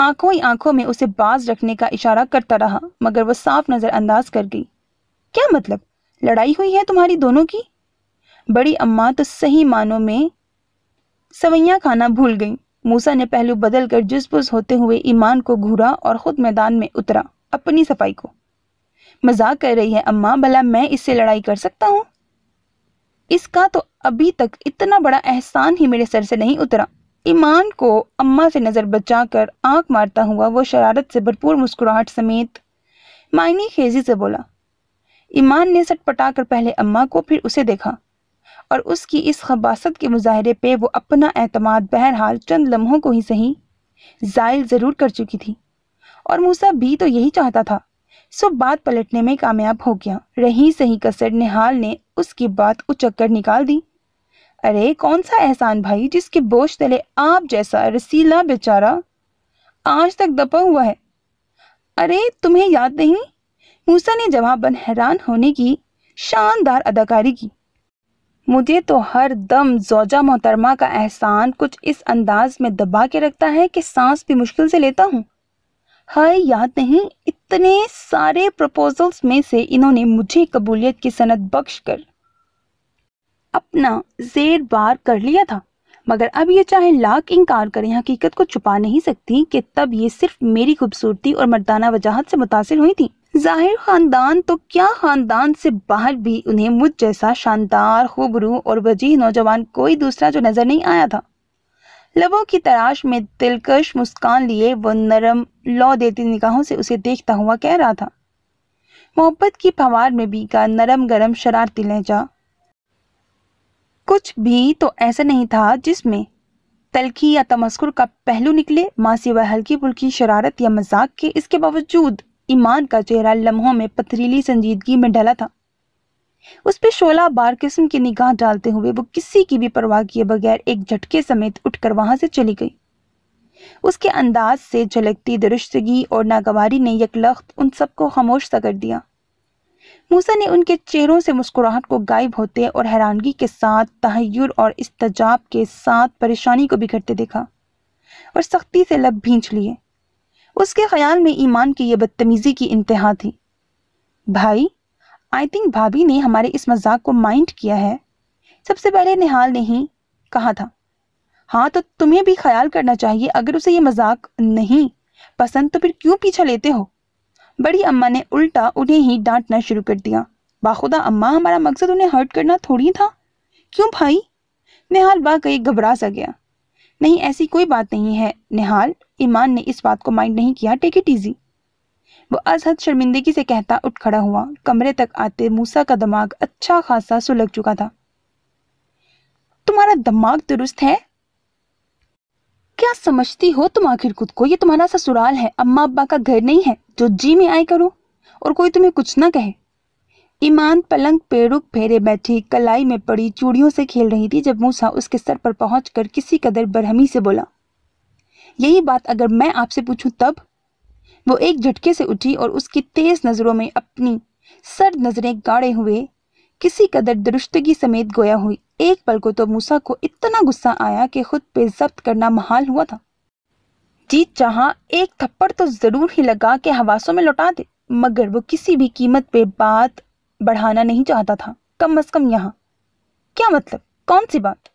आंखों ही आंखों में उसे बाज रखने का इशारा करता रहा मगर वह साफ नज़रअंदाज कर गई क्या मतलब लड़ाई हुई है तुम्हारी दोनों की बड़ी अम्मा तो सही मानों में सवैया खाना भूल गई मूसा ने पहलू बदल कर जुजबुज होते हुए ईमान को घूरा और ख़ुद मैदान में उतरा अपनी सफाई को मजाक कर रही है अम्मा भला मैं इससे लड़ाई कर सकता हूँ इसका तो अभी तक इतना बड़ा एहसान ही मेरे सर से नहीं उतरा ईमान को अम्मा से नज़र बचाकर आंख मारता हुआ वो शरारत से भरपूर मुस्कुराहट समेत मायनी खेजी से बोला ईमान ने सटपटा कर पहले अम्मा को फिर उसे देखा और उसकी इस खबासत के मुजाहरे पे वो अपना एतमाद बहरहाल चंद लम्हों को ही सही जायल ज़रूर कर चुकी थी और मूसा भी तो यही चाहता था सो बात पलटने में कामयाब हो गया रही सही कसर निहाल ने उसकी बात उचक कर निकाल दी अरे कौन सा एहसान भाई जिसके बोझ तले आप जैसा रसीला बेचारा आज तक दबा हुआ है अरे तुम्हें याद नहीं मूसा ने जवाबन हैरान होने की शानदार अदाकारी की मुझे तो हर दम जोजा मोहतरमा का एहसान कुछ इस अंदाज में दबा के रखता है कि सांस भी मुश्किल से लेता हूँ हाय याद नहीं इतने सारे प्रपोजल्स में से इन्होंने मुझे कबूलियत की सनत बख्श कर अपना जेर बार कर लिया था मगर अब ये चाहे लाख इनकार करें हकीकत को छुपा नहीं सकती कि तब ये सिर्फ मेरी खूबसूरती और मर्दाना वजाहत से मुतासर हुई थी जाहिर खानदान तो क्या खानदान से बाहर भी उन्हें मुझ जैसा शानदार खूबरू और वजीह नौजवान कोई दूसरा जो नज़र नहीं आया था लबों की तराश में दिलकश मुस्कान लिए वो नरम लौ देती निगाहों से उसे देखता हुआ कह रहा था मोहब्बत की फवार में का नरम गरम शरारती लहजा कुछ भी तो ऐसा नहीं था जिसमें तलखी या तमस्कुर का पहलू निकले मासी व हल्की पुल्की शरारत या मजाक के इसके बावजूद ईमान का चेहरा लम्हों में पथरीली संजीदगी में ढला था उस पर शोला बार किस्म की निगाह डालते हुए वो किसी की भी परवाह किए बगैर एक झटके समेत उठकर वहां से चली गई उसके अंदाज से झलकती दुरुस्तगी और नागवारी ने यकलख्त उन सबको खामोश सा कर दिया मूसा ने उनके चेहरों से मुस्कुराहट को गायब होते और हैरानगी के साथ तहयर और इस्तजाब के साथ परेशानी को बिखरते देखा और सख्ती से लब भींच लिए उसके ख्याल में ईमान की यह बदतमीज़ी की इंतहा थी भाई आई थिंक भाभी ने हमारे इस मजाक को माइंड किया है सबसे पहले निहाल ने ही कहा था हाँ तो तुम्हें भी ख्याल करना चाहिए अगर उसे ये मजाक नहीं पसंद तो फिर क्यों पीछा लेते हो बड़ी अम्मा ने उल्टा उन्हें ही डांटना शुरू कर दिया बाखुदा अम्मा हमारा मकसद उन्हें हर्ट करना थोड़ी था क्यों भाई निहाल वाकई घबरा सा गया नहीं ऐसी कोई बात नहीं है निहाल ईमान ने इस बात को माइंड नहीं किया टेक इट ईजी वो अजहद शर्मिंदगी से कहता उठ खड़ा हुआ कमरे तक आते मूसा का दिमाग अच्छा खासा सुलग चुका था तुम्हारा दिमाग दुरुस्त है क्या समझती हो तुम आखिर खुद को ये तुम्हारा ससुराल है अम्मा अब्बा का घर नहीं है जो जी में आए करो और कोई तुम्हें कुछ ना कहे ईमान पलंग पेड़ुक फेरे बैठी कलाई में पड़ी चूड़ियों से खेल रही थी जब मूसा उसके सर पर पहुंचकर किसी कदर बरहमी से बोला यही बात अगर मैं आपसे पूछूं तब वो एक झटके से उठी और उसकी तेज नज़रों में अपनी सर्द नज़रें गाड़े हुए किसी कदर दुरुस्तगी समेत गोया हुई एक पल को तो मूसा को इतना गुस्सा आया कि खुद पे जब्त करना महाल हुआ था जीत चाह एक थप्पड़ तो ज़रूर ही लगा के हवासों में लौटा दे मगर वो किसी भी कीमत पे बात बढ़ाना नहीं चाहता था कम अज कम यहाँ क्या मतलब कौन सी बात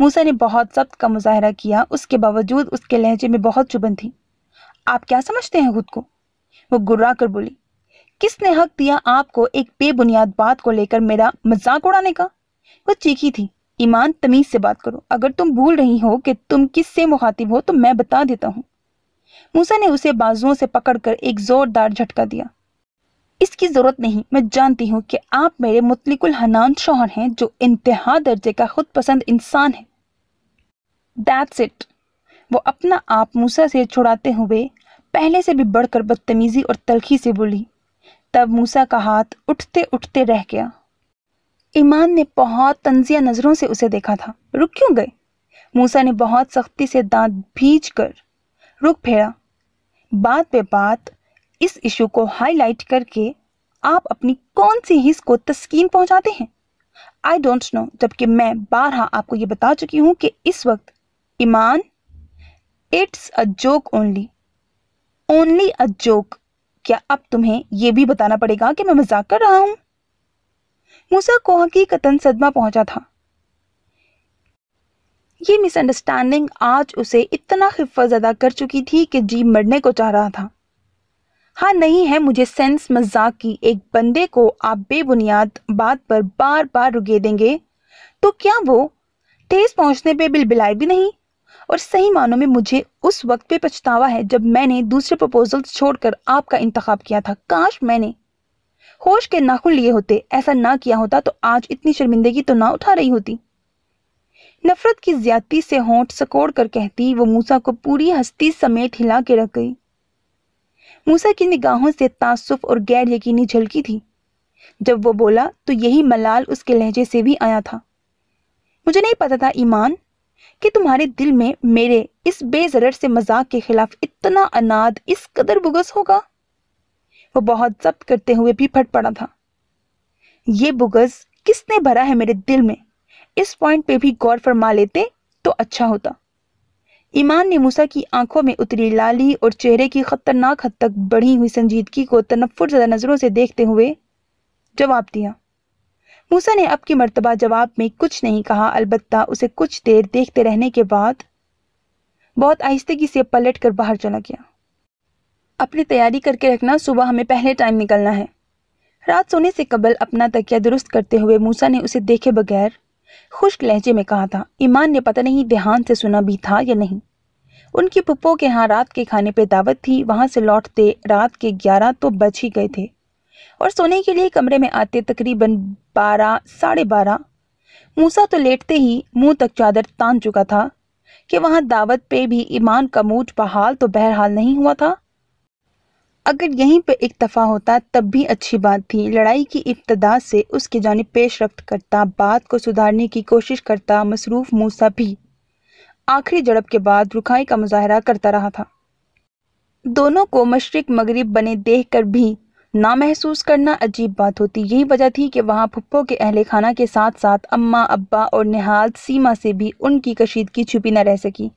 मूसा ने बहुत जब्त का मुजाहरा किया उसके बावजूद उसके लहजे में बहुत चुभन थी आप क्या समझते हैं खुद को वो गुर्रा कर बोली किसने हक दिया आपको एक बेबुनियाद बात को लेकर मेरा मजाक उड़ाने का वो चीखी थी ईमान तमीज से बात करो अगर तुम भूल रही हो कि तुम किस से मुखातिब हो तो मैं बता देता हूँ मूसा ने उसे बाजुओं से पकड़कर एक जोरदार झटका दिया इसकी ज़रूरत नहीं मैं जानती हूँ कि आप मेरे मुतलिकुल हनान शोहर हैं जो इंतहा दर्जे का खुद पसंद इंसान है दैट्स इट वो अपना आप मूसा से छुड़ाते हुए पहले से भी बढ़कर बदतमीज़ी और तलखी से बोली तब मूसा का हाथ उठते उठते रह गया ईमान ने बहुत तंजिया नज़रों से उसे देखा था रुक क्यों गए मूसा ने बहुत सख्ती से दांत भीज कर रुक फेरा बात पे बात इस इशू को हाईलाइट करके आप अपनी कौन सी हिस्स को तस्कीन पहुंचाते हैं आई डोंट नो जबकि मैं बारहा आपको ये बता चुकी हूँ कि इस वक्त Iman it's a joke only only a joke क्या अब तुम्हें यह भी बताना पड़ेगा कि मैं मजाक कर रहा हूं मूसा को हकीकतन सदमा पहुंचा था ये मिसअंडरस्टैंडिंग आज उसे इतना खिफा ज़्यादा कर चुकी थी कि जी मरने को चाह रहा था हाँ नहीं है मुझे सेंस मजाक की एक बंदे को आप बेबुनियाद बात पर बार बार रुके देंगे तो क्या वो ठेस पहुंचने पे बिलबिलाए भी नहीं और सही मानों में मुझे उस वक्त पे पछतावा है जब मैंने दूसरे प्रपोजल छोड़कर आपका इंतखब किया था काश मैंने होश के नाखुन लिए होते ऐसा ना किया होता तो आज इतनी शर्मिंदगी तो ना उठा रही होती नफरत की ज्यादती से होंठ सकोड़ कर कहती वो मूसा को पूरी हस्ती समेत हिला के रख गई मूसा की निगाहों से तासुफ और गैर यकीनी झलकी थी जब वो बोला तो यही मलाल उसके लहजे से भी आया था मुझे नहीं पता था ईमान कि तुम्हारे दिल में मेरे इस बेजर से मजाक के खिलाफ इतना अनाद इस कदर बुगस होगा वो बहुत जब्त करते हुए भी फट पड़ा था ये बुगस किसने भरा है मेरे दिल में इस पॉइंट पे भी गौर फरमा लेते तो अच्छा होता ईमान ने मूसा की आंखों में उतरी लाली और चेहरे की खतरनाक हद तक बढ़ी हुई संजीदगी को तनफुर ज़्यादा नज़रों से देखते हुए जवाब दिया मूसा ने अब की मरतबा जवाब में कुछ नहीं कहा अलबत्ता उसे कुछ देर देखते रहने के बाद बहुत आहिस्तगी से पलट कर बाहर चला गया अपनी तैयारी करके रखना सुबह हमें पहले टाइम निकलना है रात सोने से कबल अपना तकिया दुरुस्त करते हुए मूसा ने उसे देखे बगैर खुश्क लहजे में कहा था ईमान ने पता नहीं ध्यान से सुना भी था या नहीं उनकी पुप्पो के यहाँ रात के खाने पे दावत थी वहाँ से लौटते रात के ग्यारह तो बच ही गए थे और सोने के लिए कमरे में आते तकरीबन बारह साढ़े बारह मूसा तो लेटते ही मुंह तक चादर तान चुका था कि वहां दावत पे भी ईमान का मूड बहाल तो बहरहाल नहीं हुआ था अगर यहीं पर दफा होता तब भी अच्छी बात थी लड़ाई की इब्तदा से उसकी जानब पेश रफ्त करता बात को सुधारने की कोशिश करता मसरूफ मूसा भी आखिरी झड़प के बाद रुखाई का मुजाहरा करता रहा था दोनों को मशरक मगरब बने देख कर भी ना महसूस करना अजीब बात होती यही वजह थी कि वहाँ पुप्पो के अहले खाना के साथ साथ अम्मा अब्बा और निहाल सीमा से भी उनकी कशीदगी छुपी न रह सकी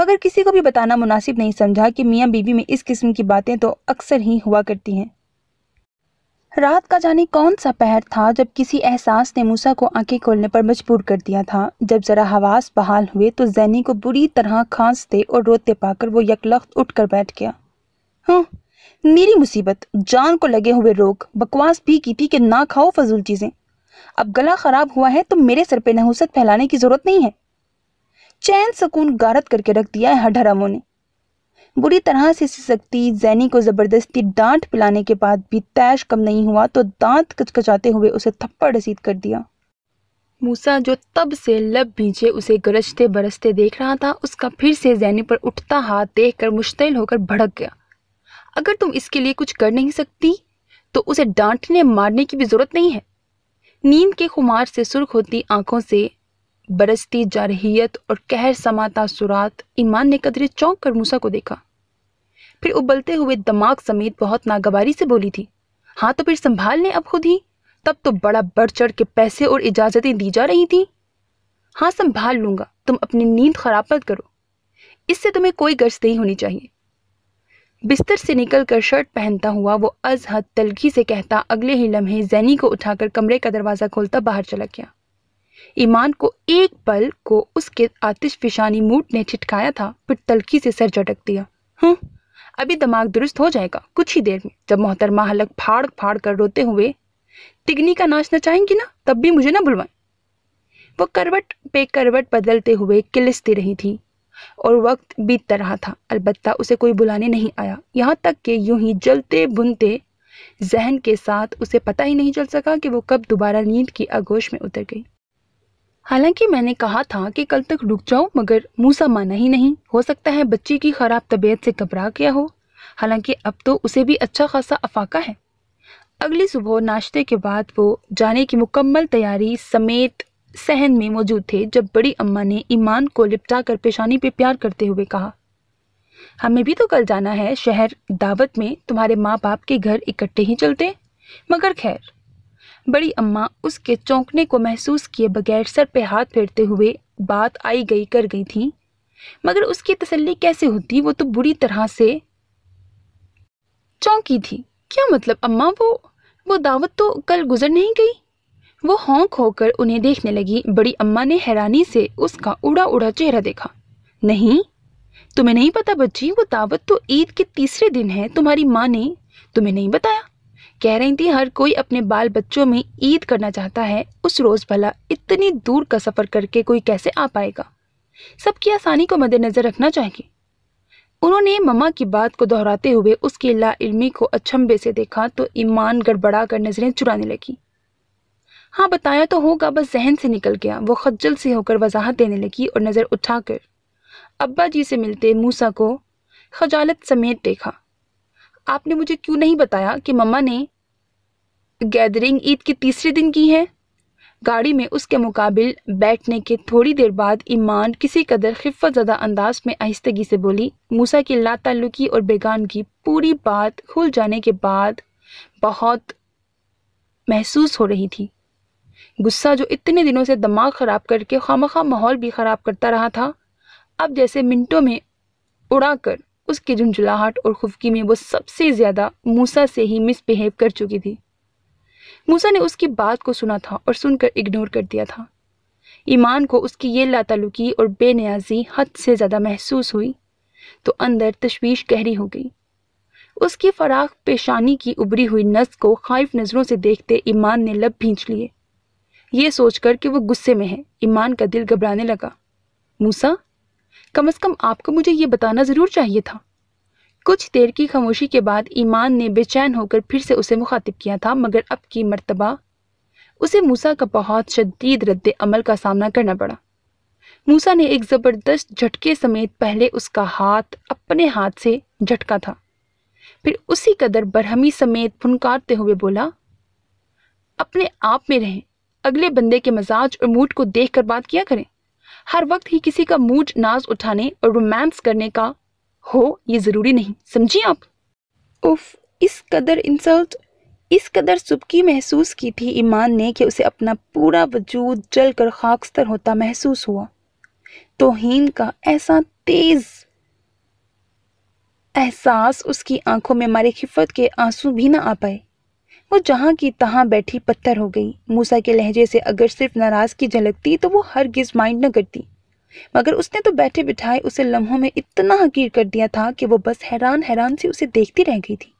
मगर किसी को भी बताना मुनासिब नहीं समझा कि मियाँ बीवी में इस किस्म की बातें तो अक्सर ही हुआ करती हैं रात का जाने कौन सा पहर था जब किसी एहसास ने मूसा को आंखें खोलने पर मजबूर कर दिया था जब ज़रा हवास बहाल हुए तो जैनी को बुरी तरह खांसते और रोते पाकर वो यकलख्त उठकर बैठ गया हूँ मेरी मुसीबत जान को लगे हुए रोग बकवास भी की थी कि ना खाओ फजूल चीज़ें अब गला ख़राब हुआ है तो मेरे सर पे नहुसत फैलाने की ज़रूरत नहीं है चैन सुकून गारत करके रख दिया है हडहरामों ने बुरी तरह से सिसकती जैनी को ज़बरदस्ती डांट पिलाने के बाद भी तैश कम नहीं हुआ तो दांत कचकचाते हुए उसे थप्पड़ रसीद कर दिया मूसा जो तब से लब भींचे उसे गरजते बरसते देख रहा था उसका फिर से जैनी पर उठता हाथ देखकर मुश्तिल होकर भड़क गया अगर तुम इसके लिए कुछ कर नहीं सकती तो उसे डांटने मारने की भी जरूरत नहीं है नींद के खुमार से सुर्ख होती आंखों से बरसती जारहियत और कहर समाता सुरात ईमान ने कदरे चौंक कर मूसा को देखा फिर उबलते हुए दिमाग समेत बहुत नागवारी से बोली थी हाँ तो फिर संभाल ले अब खुद ही तब तो बड़ा बढ़ चढ़ के पैसे और इजाज़तें दी जा रही थी हाँ संभाल लूंगा तुम अपनी नींद खराब मत करो इससे तुम्हें कोई गर्ज नहीं होनी चाहिए बिस्तर से निकलकर शर्ट पहनता हुआ वो अजहद तलखी से कहता अगले ही लम्हे जैनी को उठाकर कमरे का दरवाज़ा खोलता बाहर चला गया ईमान को एक पल को उसके आतिश फिशानी मूट ने छिटकाया था फिर तलखी से सर झटक दिया हूँ अभी दिमाग दुरुस्त हो जाएगा कुछ ही देर में जब मोहतरमा हलक फाड़ फाड़ कर रोते हुए तिगनी का नाचना चाहेंगी ना तब भी मुझे ना बुलवाएं वो करवट पे करवट बदलते हुए किलिसती रही थी और वक्त बीतता रहा था अलबत् उसे कोई बुलाने नहीं आया यहाँ तक कि यूं ही जलते बुनते जहन के साथ उसे पता ही नहीं चल सका कि वो कब दोबारा नींद की आगोश में उतर गई हालांकि मैंने कहा था कि कल तक रुक जाओ मगर मूसा माना ही नहीं हो सकता है बच्ची की ख़राब तबीयत से घबरा गया हो हालांकि अब तो उसे भी अच्छा खासा अफाका है अगली सुबह नाश्ते के बाद वो जाने की मुकम्मल तैयारी समेत सहन में मौजूद थे जब बड़ी अम्मा ने ईमान को लिपटा कर पेशानी पे प्यार करते हुए कहा हमें भी तो कल जाना है शहर दावत में तुम्हारे माँ बाप के घर इकट्ठे ही चलते मगर खैर बड़ी अम्मा उसके चौंकने को महसूस किए बगैर सर पे हाथ फेरते हुए बात आई गई कर गई थी मगर उसकी तसल्ली कैसे होती वो तो बुरी तरह से चौंकी थी क्या मतलब अम्मा वो वो दावत तो कल गुजर नहीं गई वो होंक होकर उन्हें देखने लगी बड़ी अम्मा ने हैरानी से उसका उड़ा उड़ा चेहरा देखा नहीं तुम्हें नहीं पता बच्ची वो दावत तो ईद के तीसरे दिन है तुम्हारी माँ ने तुम्हें नहीं बताया कह रही थी हर कोई अपने बाल बच्चों में ईद करना चाहता है उस रोज़ भला इतनी दूर का सफ़र करके कोई कैसे आ पाएगा सबकी आसानी को मद्देनज़र रखना चाहिए उन्होंने ममा की बात को दोहराते हुए उसकी ला इल्मी को अचंभे से देखा तो ईमान गड़बड़ा कर नज़रें चुराने लगी हाँ बताया तो होगा बस जहन से निकल गया वो खज्जल से होकर वजाहत देने लगी और नज़र उठाकर अब्बा जी से मिलते मूसा को खजालत समेत देखा आपने मुझे क्यों नहीं बताया कि मम्मा ने गैदरिंग ईद के तीसरे दिन की है गाड़ी में उसके मुकाबिल बैठने के थोड़ी देर बाद ईमान किसी कदर खिफत ज़दा अंदाज में आहिस्तगी से बोली मूसा की लाताल्लुकी और बेगान की पूरी बात खुल जाने के बाद बहुत महसूस हो रही थी गुस्सा जो इतने दिनों से दिमाग ख़राब करके खामखा माहौल भी ख़राब करता रहा था अब जैसे मिनटों में उड़ाकर उसकी झुंझुलाहट और खुफकी में वो सबसे ज़्यादा मूसा से ही मिसबिहेव कर चुकी थी मूसा ने उसकी बात को सुना था और सुनकर इग्नोर कर दिया था ईमान को उसकी ये लातालुकी और बेनियाजी हद से ज़्यादा महसूस हुई तो अंदर तशवीश गहरी हो गई उसकी फराख पेशानी की उभरी हुई नस को खाइफ नज़रों से देखते ईमान ने लब भींच लिए ये सोचकर कि वो गुस्से में है ईमान का दिल घबराने लगा मूसा कम अज़ कम आपको मुझे ये बताना ज़रूर चाहिए था कुछ देर की खामोशी के बाद ईमान ने बेचैन होकर फिर से उसे मुखातिब किया था मगर अब की मरतबा उसे मूसा का बहुत शदीद रद्द अमल का सामना करना पड़ा मूसा ने एक ज़बरदस्त झटके समेत पहले उसका हाथ अपने हाथ से झटका था फिर उसी कदर बरहमी समेत फुनकारते हुए बोला अपने आप में रहें अगले बंदे के मजाज और मूड को देख कर बात किया करें हर वक्त ही किसी का मूड नाज उठाने और रोमांस करने का हो ये ज़रूरी नहीं समझिए आप उफ इस कदर इंसल्ट इस कदर सुबकी महसूस की थी ईमान ने कि उसे अपना पूरा वजूद जल कर खाकस्तर होता महसूस हुआ तोहन का ऐसा तेज एहसास उसकी आंखों में मारे खिफत के आंसू भी ना आ पाए वो जहाँ की तहाँ बैठी पत्थर हो गई मूसा के लहजे से अगर सिर्फ नाराज की झलकती तो वो हर गिज माइंड न करती मगर उसने तो बैठे बिठाए उसे लम्हों में इतना हकीर कर दिया था कि वो बस हैरान हैरान से उसे देखती रह गई थी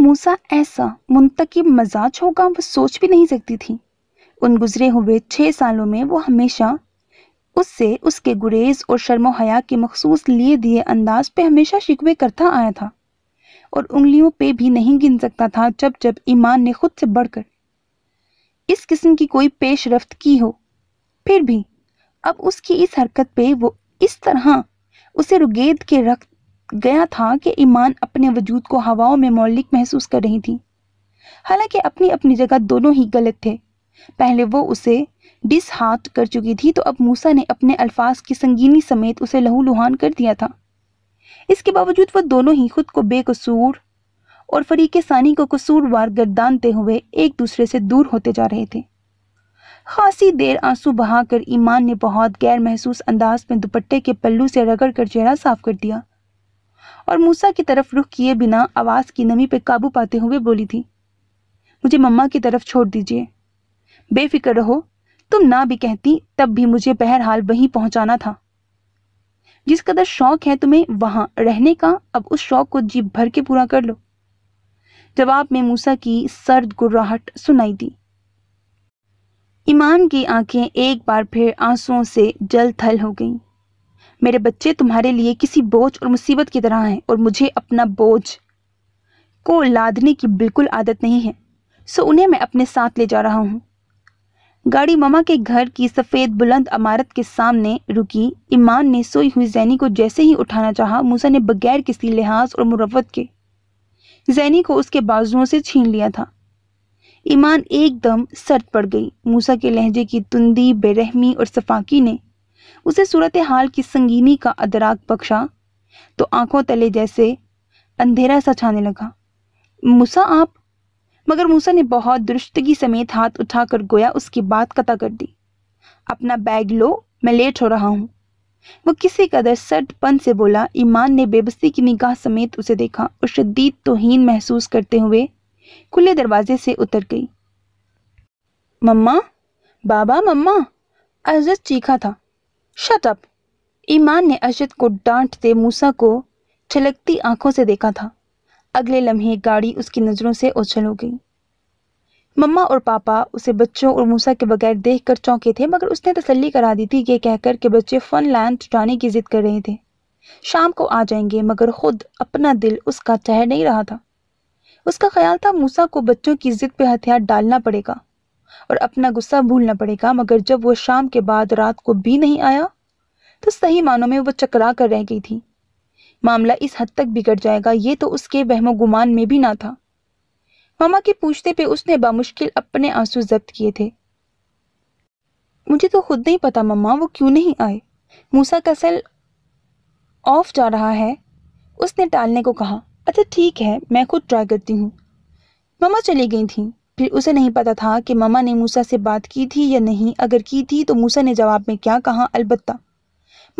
मूसा ऐसा मुंतकब मजाज होगा वो सोच भी नहीं सकती थी उन गुजरे हुए छः सालों में वो हमेशा उससे उसके गुरेज और शर्मो हया के मखसूस लिए दिए अंदाज पे हमेशा शिकवे करता आया था और उंगलियों पे भी नहीं गिन सकता था जब जब ईमान ने खुद से बढ़कर इस किस्म की कोई पेश रफ्त की हो फिर भी अब उसकी इस हरकत पे वो इस तरह उसे रुगेद के रख गया था कि ईमान अपने वजूद को हवाओं में मौलिक महसूस कर रही थी हालांकि अपनी अपनी जगह दोनों ही गलत थे पहले वो उसे डिस हाथ कर चुकी थी तो अब मूसा ने अपने अल्फाज की संगीनी समेत उसे लहूलुहान कर दिया था इसके बावजूद वह दोनों ही खुद को बेकसूर और फरीक सानी को कसूरवार गर्दानते हुए एक दूसरे से दूर होते जा रहे थे खासी देर आंसू बहाकर ईमान ने बहुत गैर महसूस अंदाज में दुपट्टे के पल्लू से रगड़ कर चेहरा साफ कर दिया और मूसा की तरफ रुख किए बिना आवाज की नमी पर काबू पाते हुए बोली थी मुझे मम्मा की तरफ छोड़ दीजिए बेफिक्र रहो तुम ना भी कहती तब भी मुझे बहरहाल वहीं पहुंचाना था जिस कदर शौक है तुम्हें वहां रहने का अब उस शौक को जीप भर के पूरा कर लो जवाब में मूसा की सर्द गुर्राहट सुनाई दी इमाम की आंखें एक बार फिर आंसुओं से जल थल हो गईं मेरे बच्चे तुम्हारे लिए किसी बोझ और मुसीबत की तरह हैं और मुझे अपना बोझ को लादने की बिल्कुल आदत नहीं है सो उन्हें मैं अपने साथ ले जा रहा हूं गाड़ी मामा के घर की सफ़ेद बुलंद अमारत के सामने रुकी ईमान ने सोई हुई जैनी को जैसे ही उठाना चाहा मूसा ने बगैर किसी लिहाज और मुरवत के जैनी को उसके बाजुओं से छीन लिया था ईमान एकदम सर्द पड़ गई मूसा के लहजे की तुंदी बेरहमी और सफाकी ने उसे सूरत हाल की संगीनी का अदराक बख्शा तो आंखों तले जैसे अंधेरा सा छाने लगा मूसा आप मगर मूसा ने बहुत दुरुस्तगी समेत हाथ उठाकर गोया उसकी बात कता कर दी अपना बैग लो मैं लेट हो रहा हूँ वो किसी कदर सर्दपन से बोला ईमान ने बेबसी की निगाह समेत उसे देखा और शदीद तोहन महसूस करते हुए खुले दरवाजे से उतर गई मम्मा बाबा मम्मा अजद चीखा था शटअप ईमान ने अजद को डांटते मूसा को छलकती आंखों से देखा था अगले लम्हे गाड़ी उसकी नज़रों से उछल हो गई मम्मा और पापा उसे बच्चों और मूसा के बगैर देख कर चौंके थे मगर उसने तसल्ली करा दी थी ये कहकर के बच्चे फन लैंड जाने की जिद कर रहे थे शाम को आ जाएंगे मगर खुद अपना दिल उसका ठहर नहीं रहा था उसका ख्याल था मूसा को बच्चों की जिद पे हथियार डालना पड़ेगा और अपना गुस्सा भूलना पड़ेगा मगर जब वो शाम के बाद रात को भी नहीं आया तो सही मानों में वो चकरा कर रह गई थी मामला इस हद तक बिगड़ जाएगा ये तो उसके वहमो गुमान में भी ना था मामा के पूछते पे उसने बामुश्किल अपने आंसू जब्त किए थे मुझे तो खुद नहीं पता मम्मा वो क्यों नहीं आए मूसा का सेल ऑफ जा रहा है उसने टालने को कहा अच्छा ठीक है मैं खुद ट्राई करती हूँ ममा चली गई थी फिर उसे नहीं पता था कि ममा ने मूसा से बात की थी या नहीं अगर की थी तो मूसा ने जवाब में क्या कहा अलबत्ता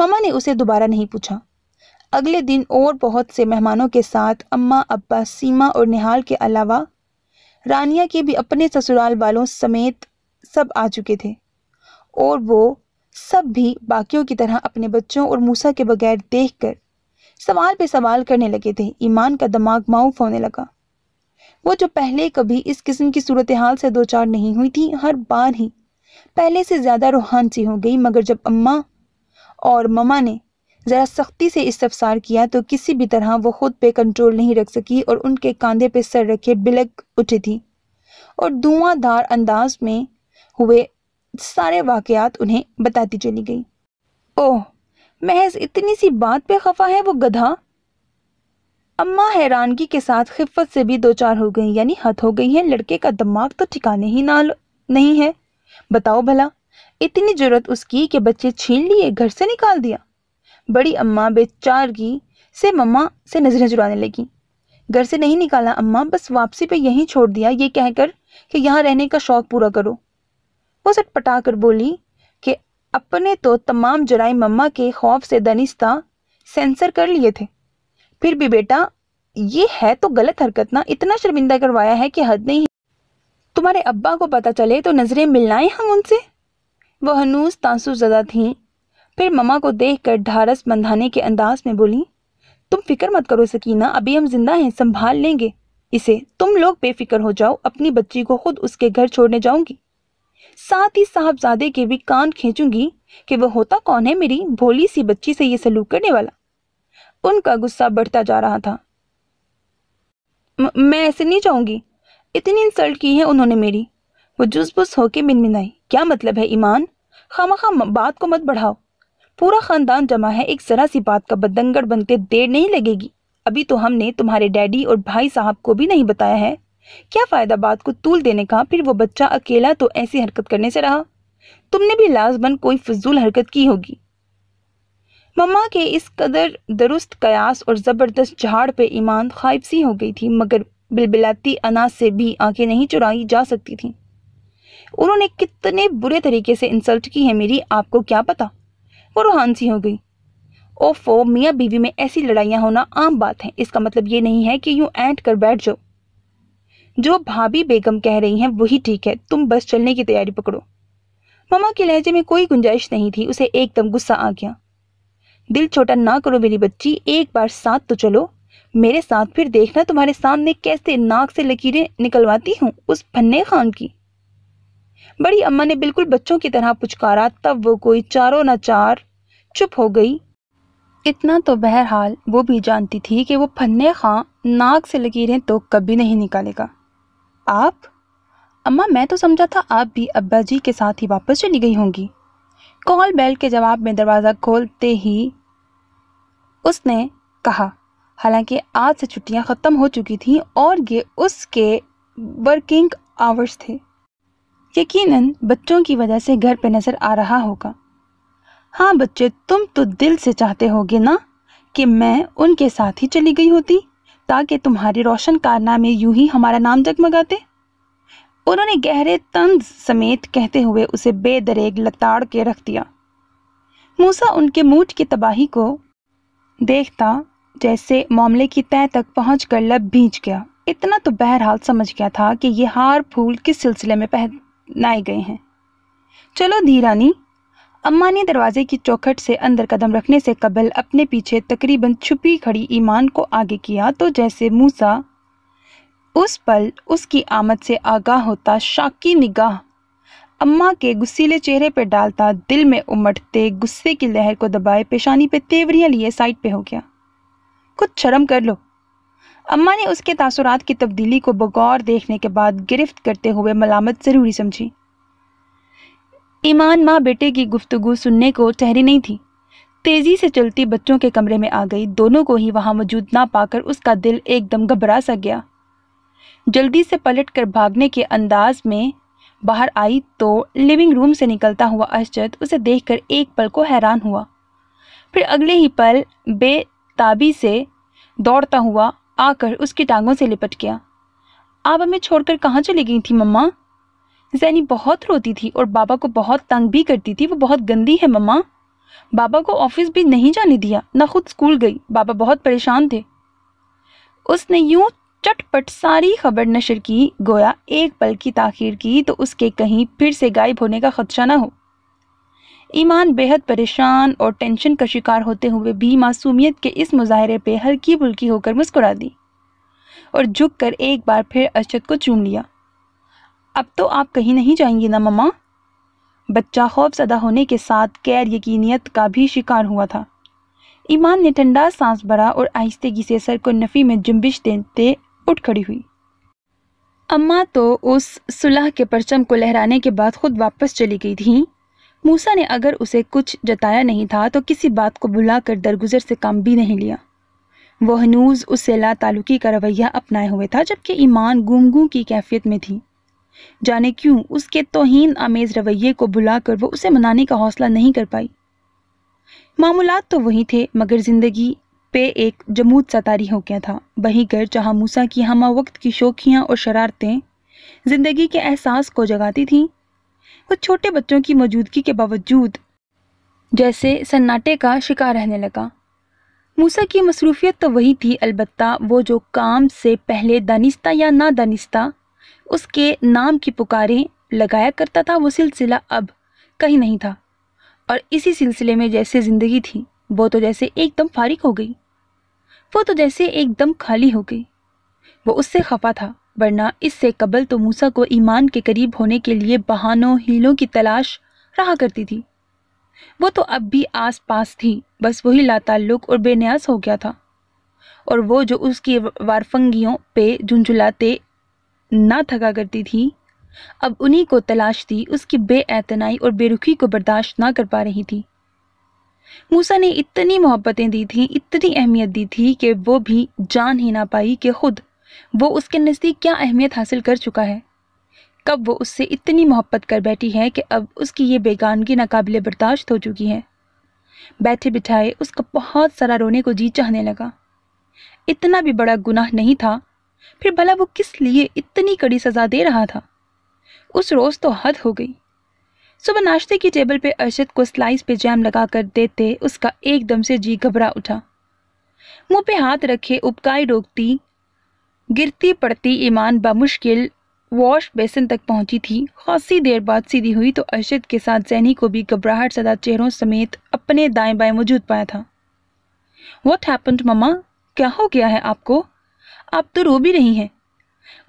ममा ने उसे दोबारा नहीं पूछा अगले दिन और बहुत से मेहमानों के साथ अम्मा अब्बा सीमा और निहाल के अलावा रानिया के भी अपने ससुराल वालों समेत सब आ चुके थे और वो सब भी बाकियों की तरह अपने बच्चों और मूसा के बगैर देखकर सवाल पे सवाल करने लगे थे ईमान का दिमाग माउफ होने लगा वो जो पहले कभी इस किस्म की सूरत हाल से दो चार नहीं हुई थी हर बार ही पहले से ज़्यादा रूहान सी हो गई मगर जब अम्मा और ममा ने ज़रा सख्ती से इस्तफसार किया तो किसी भी तरह वो खुद पे कंट्रोल नहीं रख सकी और उनके कंधे पे सर रखे बिलक उठी थी और धुआंधार अंदाज में हुए सारे वाकयात उन्हें बताती चली गई ओह महज इतनी सी बात पे खफा है वो गधा अम्मा हैरानगी के साथ खिफत से भी दो चार हो गई यानी हद हो गई है लड़के का दिमाग तो ठिकाने ही ना नहीं है बताओ भला इतनी जरूरत उसकी कि बच्चे छीन लिए घर से निकाल दिया बड़ी अम्मा बेचारगी से मम्मा से नज़रें चुराने लगी घर से नहीं निकाला अम्मा बस वापसी पे यहीं छोड़ दिया ये कहकर कि यहाँ रहने का शौक़ पूरा करो वो सट पटा कर बोली कि अपने तो तमाम जराय मम्मा के खौफ से दनिस्ता सेंसर कर लिए थे फिर भी बेटा ये है तो गलत हरकत ना इतना शर्मिंदा करवाया है कि हद नहीं तुम्हारे अब्बा को पता चले तो नज़रें मिलनाएं हम उनसे वह हनूस तांसू ज़दा थीं फिर ममा को देखकर ढारस बंधाने के अंदाज में बोली तुम फिक्र मत करो सकीना अभी हम जिंदा हैं संभाल लेंगे इसे तुम लोग बेफिक्र हो जाओ अपनी बच्ची को खुद उसके घर छोड़ने जाऊंगी साथ ही साहबजादे के भी कान खींचूंगी कि वह होता कौन है मेरी भोली सी बच्ची से ये सलूक करने वाला उनका गुस्सा बढ़ता जा रहा था मैं ऐसे नहीं चाहूंगी इतनी इंसल्ट की है उन्होंने मेरी वो जुसबुस होके मिनमिनाई क्या मतलब है ईमान खामखा खाम बात को मत बढ़ाओ पूरा खानदान जमा है एक जरा सी बात का बदंगड़ बनते देर नहीं लगेगी अभी तो हमने तुम्हारे डैडी और भाई साहब को भी नहीं बताया है क्या फ़ायदा बात को तूल देने का फिर वो बच्चा अकेला तो ऐसी हरकत करने से रहा तुमने भी लाजमन कोई फजूल हरकत की होगी मम्मा के इस कदर दुरुस्त कयास और ज़बरदस्त झाड़ पे ईमान खाइब सी हो गई थी मगर बिलबिलाती अनाज से भी आंखें नहीं चुराई जा सकती थी उन्होंने कितने बुरे तरीके से इंसल्ट की है मेरी आपको क्या पता वो सी हो गई ओफो मियाँ बीवी में ऐसी लड़ाइयाँ होना आम बात है इसका मतलब ये नहीं है कि यूं ऐंट कर बैठ जाओ जो भाभी बेगम कह रही हैं वही ठीक है तुम बस चलने की तैयारी पकड़ो ममा के लहजे में कोई गुंजाइश नहीं थी उसे एकदम गुस्सा आ गया दिल छोटा ना करो मेरी बच्ची एक बार साथ तो चलो मेरे साथ फिर देखना तुम्हारे सामने कैसे नाक से लकीरें निकलवाती हूँ उस भन्ने खान की बड़ी अम्मा ने बिल्कुल बच्चों की तरह पुचकारा तब वो कोई चारों न चार चुप हो गई इतना तो बहरहाल वो भी जानती थी कि वो फन्ने खां नाक से लकीरें तो कभी नहीं निकालेगा आप अम्मा मैं तो समझा था आप भी अब्बा जी के साथ ही वापस चली गई होंगी कॉल बेल के जवाब में दरवाज़ा खोलते ही उसने कहा हालांकि आज से छुट्टियां ख़त्म हो चुकी थीं और ये उसके वर्किंग आवर्स थे यकीनन बच्चों की वजह से घर पे नज़र आ रहा होगा हाँ बच्चे तुम तो दिल से चाहते होगे ना कि मैं उनके साथ ही चली गई होती ताकि तुम्हारे रोशन कारनामे यूं ही हमारा नाम जगमगाते उन्होंने गहरे तंज समेत कहते हुए उसे बेदरेग लताड़ के रख दिया मूसा उनके मूठ की तबाही को देखता जैसे मामले की तय तक पहुँच कर लब भींच गया इतना तो बहरहाल समझ गया था कि यह हार फूल किस सिलसिले में नाए गए हैं चलो धीरानी अम्मा ने दरवाजे की चौखट से अंदर कदम रखने से कबल अपने पीछे तकरीबन छुपी खड़ी ईमान को आगे किया तो जैसे मूसा उस पल उसकी आमद से आगाह होता शाकी निगाह अम्मा के गुस्सीले चेहरे पर डालता दिल में उमटते गुस्से की लहर को दबाए पेशानी पे तेवरियां लिए साइड पे हो गया कुछ शर्म कर लो अम्मा ने उसके तासुरात की तब्दीली को बगौर देखने के बाद गिरफ्त करते हुए मलामत ज़रूरी समझी ईमान माँ बेटे की गुफ्तगु सुनने को ठहरी नहीं थी तेज़ी से चलती बच्चों के कमरे में आ गई दोनों को ही वहाँ मौजूद ना पाकर उसका दिल एकदम घबरा सा गया जल्दी से पलट कर भागने के अंदाज में बाहर आई तो लिविंग रूम से निकलता हुआ अशरत उसे देखकर एक पल को हैरान हुआ फिर अगले ही पल बेताबी से दौड़ता हुआ आकर उसकी टांगों से लिपट गया आप हमें छोड़कर कहाँ चली गई थी मम्मा जैनी बहुत रोती थी और बाबा को बहुत तंग भी करती थी वो बहुत गंदी है मम्मा बाबा को ऑफिस भी नहीं जाने दिया ना खुद स्कूल गई बाबा बहुत परेशान थे उसने यूं चटपट सारी खबर नशर की गोया एक पल की ताखिर की तो उसके कहीं फिर से गायब होने का खदशा ना हो ईमान बेहद परेशान और टेंशन का शिकार होते हुए भी मासूमियत के इस मुजाहरे पे हल्की बुल्की होकर मुस्कुरा दी और झुक कर एक बार फिर अरशद को चूम लिया अब तो आप कहीं नहीं जाएंगी ना ममा बच्चा सदा होने के साथ गैर यकीनियत का भी शिकार हुआ था ईमान ने ठंडा सांस भरा और आहिस्तगी से सर को नफ़ी में जुम्बिश देते उठ खड़ी हुई अम्मा तो उस सुलह के परचम को लहराने के बाद ख़ुद वापस चली गई थीं मूसा ने अगर उसे कुछ जताया नहीं था तो किसी बात को कर दरगुजर से काम भी नहीं लिया वह हनूज उससे लातालुकी का रवैया अपनाए हुए था जबकि ईमान गुमगू की कैफियत में थी जाने क्यों उसके तोहन आमेज़ रवैये को कर वो उसे मनाने का हौसला नहीं कर पाई मामूलत तो वही थे मगर ज़िंदगी पे एक जमूद सतारी हो गया था वही घर जहाँ मूसा की हम वक्त की शोखियाँ और शरारतें ज़िंदगी के एहसास को जगाती थीं वो छोटे बच्चों की मौजूदगी के बावजूद जैसे सन्नाटे का शिकार रहने लगा मूसा की मसरूफियत तो वही थी अलबत् वो जो काम से पहले दानिस्ता या ना दानिस्ता उसके नाम की पुकारें लगाया करता था वो सिलसिला अब कहीं नहीं था और इसी सिलसिले में जैसे ज़िंदगी थी वो तो जैसे एकदम फारिक हो गई वो तो जैसे एकदम खाली हो गई वो उससे खफा था वरना इससे कबल तो मूसा को ईमान के करीब होने के लिए बहानों हीलों की तलाश रहा करती थी वो तो अब भी आस पास थी बस वही लाताल्लुक और बेन्यास हो गया था और वो जो उसकी वारफंगियों पे झुंझुलाते ना थका करती थी अब उन्हीं को तलाश थी उसकी बेअतनाई और बेरुखी को बर्दाश्त ना कर पा रही थी मूसा ने इतनी मोहब्बतें दी थीं इतनी अहमियत दी थी कि वो भी जान ही ना पाई कि खुद वो उसके नज़दीक क्या अहमियत हासिल कर चुका है कब वो उससे इतनी मोहब्बत कर बैठी है कि अब उसकी ये बेगानगी नाकबिल बर्दाश्त हो चुकी है बैठे बिठाए उसका बहुत सारा रोने को जी चाहने लगा इतना भी बड़ा गुनाह नहीं था फिर भला वो किस लिए इतनी कड़ी सज़ा दे रहा था उस रोज़ तो हद हो गई सुबह नाश्ते की टेबल पे अरशद को स्लाइस पे जैम लगा कर देते उसका एकदम से जी घबरा उठा मुंह पे हाथ रखे उपकाई रोकती गिरती पड़ती ईमान बामुश्किल वॉश बेसिन तक पहुंची थी खासी देर बाद सीधी हुई तो अरशद के साथ जैनी को भी घबराहट सदा चेहरों समेत अपने दाएं बाएं मौजूद पाया था वॉट हैपन्ड ममा क्या हो गया है आपको आप तो रो भी रही हैं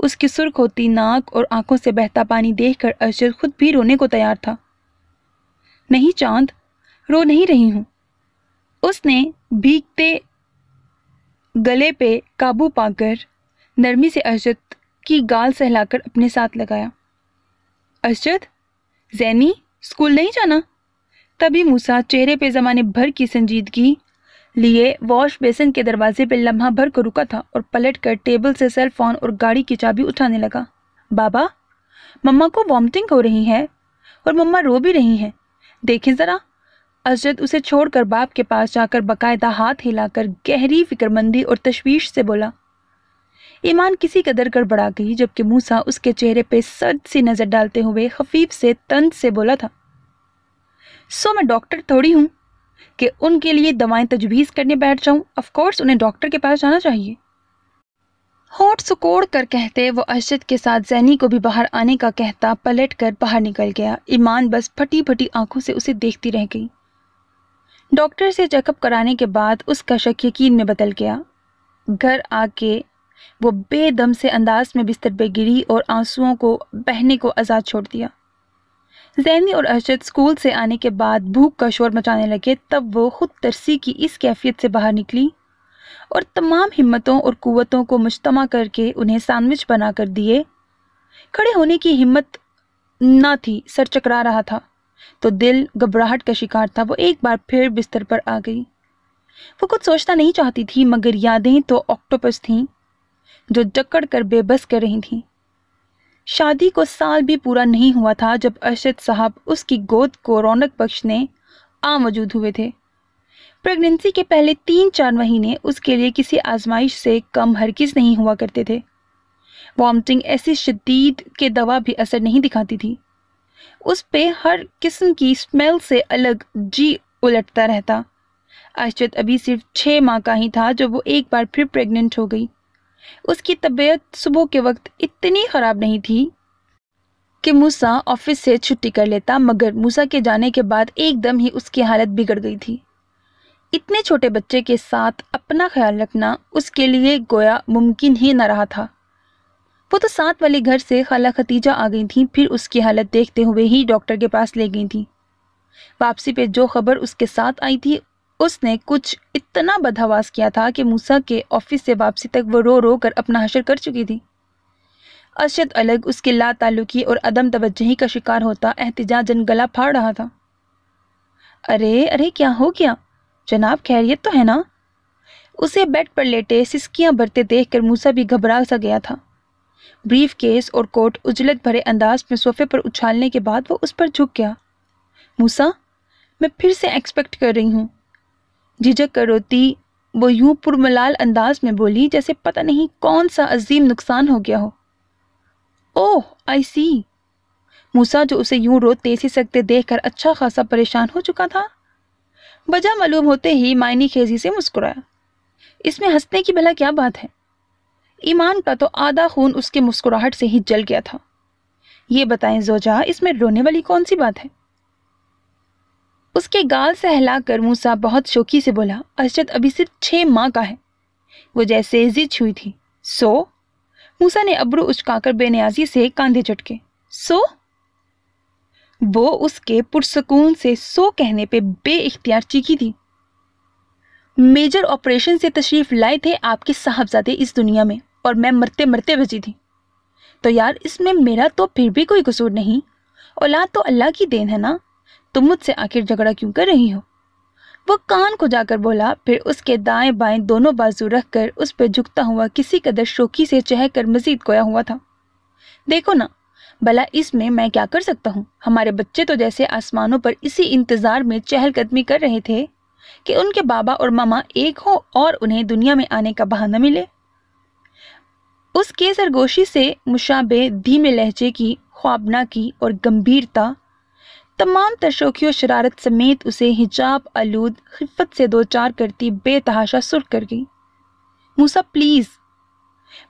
उसकी सुर्ख होती नाक और आंखों से बहता पानी देखकर अरशद खुद भी रोने को तैयार था नहीं चांद रो नहीं रही हूँ उसने भीगते गले पे काबू पाकर नरमी से अरशद की गाल सहलाकर अपने साथ लगाया अरशद जैनी स्कूल नहीं जाना तभी मूसा चेहरे पे ज़माने भर की संजीदगी लिए वॉश बेसिन के दरवाजे पे लम्हा भर को रुका था और पलट कर टेबल से सेल फोन और गाड़ी की चाबी उठाने लगा बाबा मम्मा को वॉमिटिंग हो रही है और मम्मा रो भी रही हैं देखें ज़रा अजद उसे छोड़कर बाप के पास जाकर बाकायदा हाथ हिलाकर गहरी फिक्रमंदी और तशवीश से बोला ईमान किसी कदर गड़बड़ा गई जबकि मूसा उसके चेहरे पे सर्द सी नज़र डालते हुए खफीफ से तंज से बोला था सो मैं डॉक्टर थोड़ी हूँ कि उनके लिए दवाएं तजवीज़ करने बैठ जाऊं ऑफकोर्स उन्हें डॉक्टर के पास जाना चाहिए होठ सुकोड़ कर कहते वो अरशद के साथ जैनी को भी बाहर आने का कहता पलट कर बाहर निकल गया ईमान बस फटी फटी आंखों से उसे देखती रह गई डॉक्टर से चेकअप कराने के बाद उसका शक यकीन में बदल गया घर आके वो बेदम से अंदाज में बिस्तर पर गिरी और आंसुओं को बहने को आज़ाद छोड़ दिया जैनी और अरशद स्कूल से आने के बाद भूख का शोर मचाने लगे तब वो खुद तरसी की इस कैफियत से बाहर निकली और तमाम हिम्मतों और कुतों को मुजतम करके उन्हें सैंडविच बना कर दिए खड़े होने की हिम्मत ना थी सर चकरा रहा था तो दिल घबराहट का शिकार था वो एक बार फिर बिस्तर पर आ गई वो कुछ सोचना नहीं चाहती थी मगर यादें तो ऑक्टोपस थीं जो जकड़ कर बेबस कर रही थी शादी को साल भी पूरा नहीं हुआ था जब अरशद साहब उसकी गोद को रौनक बख्श ने आ मौजूद हुए थे प्रेगनेंसी के पहले तीन चार महीने उसके लिए किसी आजमाइश से कम हरकिस नहीं हुआ करते थे वॉमटिंग ऐसी शदीद के दवा भी असर नहीं दिखाती थी उस पर हर किस्म की स्मेल से अलग जी उलटता रहता अरशद अभी सिर्फ छः माह का ही था जब वो एक बार फिर प्रेग्नेंट हो गई उसकी तबीयत सुबह के वक्त इतनी ख़राब नहीं थी कि मूसा ऑफिस से छुट्टी कर लेता मगर मूसा के जाने के बाद एकदम ही उसकी हालत बिगड़ गई थी इतने छोटे बच्चे के साथ अपना ख्याल रखना उसके लिए गोया मुमकिन ही न रहा था वो तो साथ वाले घर से खाला खतीजा आ गई थी फिर उसकी हालत देखते हुए ही डॉक्टर के पास ले गई थी वापसी पे जो खबर उसके साथ आई थी उसने कुछ इतना बदहवास किया था कि मूसा के ऑफिस से वापसी तक वो रो रो कर अपना हशर कर चुकी थी अरशद अलग उसके ला और अदम तवज्जही का शिकार होता एहतजाजन गला फाड़ रहा था अरे अरे क्या हो गया जनाब खैरियत तो है ना उसे बेड पर लेटे सिसकियां भरते देख कर मूसा भी घबरा सा गया था ब्रीफ केस और कोट उजलत भरे अंदाज में सोफे पर उछालने के बाद वो उस पर झुक गया मूसा मैं फिर से एक्सपेक्ट कर रही हूँ झिझक कर रोती वो यूं पुरमलाल अंदाज में बोली जैसे पता नहीं कौन सा अजीम नुकसान हो गया हो ओह आई सी मूसा जो उसे यूं रोते सी सकते देख कर अच्छा खासा परेशान हो चुका था वजह मालूम होते ही मायनी खेजी से मुस्कुराया इसमें हंसने की भला क्या बात है ईमान का तो आधा खून उसके मुस्कुराहट से ही जल गया था ये बताएं जोजा इसमें रोने वाली कौन सी बात है उसके गाल सहला कर मूसा बहुत शौकी से बोला अरशद अभी सिर्फ छः माह का है वो जैसे जिद हुई थी सो मूसा ने अब्रू उचकाकर बेनियाजी से कांधे चटके सो वो उसके पुरसकून से सो कहने पे बे इख्तियार चीखी थी मेजर ऑपरेशन से तशरीफ़ लाए थे आपके साहबजादे इस दुनिया में और मैं मरते मरते बची थी तो यार इसमें मेरा तो फिर भी कोई कसूर नहीं औलाद तो अल्लाह की देन है ना तुम मुझसे आखिर झगड़ा क्यों कर रही हो वो कान को जाकर बोला फिर उसके दाएं बाएं दोनों बाजू रखकर उस पर झुकता हुआ किसी कदर शोकी से चह कर मजीद खोया हुआ था देखो ना भला इसमें मैं क्या कर सकता हूँ हमारे बच्चे तो जैसे आसमानों पर इसी इंतज़ार में चहलकदमी कर रहे थे कि उनके बाबा और मामा एक हो और उन्हें दुनिया में आने का बहाना मिले उसके सरगोशी से मुशाबे धीमे लहजे की ख्वाबना की और गंभीरता तमाम तशोखी शरारत समेत उसे हिजाब आलूद खिफत से दो चार करती बेतहाशा सुर कर गई मूसा प्लीज़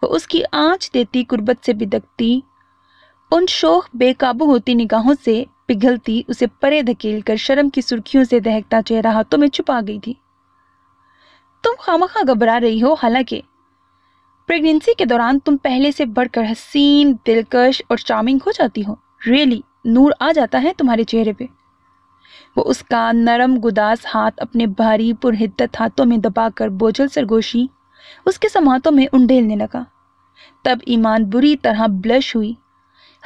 वह उसकी आँच देती कुर्बत से बिदकती उन शोख बेकाबू होती निगाहों से पिघलती उसे परे धकेल कर शर्म की सुर्खियों से दहकता चेहरा हाथों में छुपा गई थी तुम खामखा घबरा रही हो हालांकि प्रेगनेंसी के दौरान तुम पहले से बढ़कर हसीन दिलकश और चार्मिंग हो जाती हो रियली really? नूर आ जाता है तुम्हारे चेहरे पे वो उसका नरम गुदास हाथ अपने भारी पुरहिदत हाथों में दबाकर बोझल सरगोशी उसके समातों में उंडेलने लगा तब ईमान बुरी तरह ब्लश हुई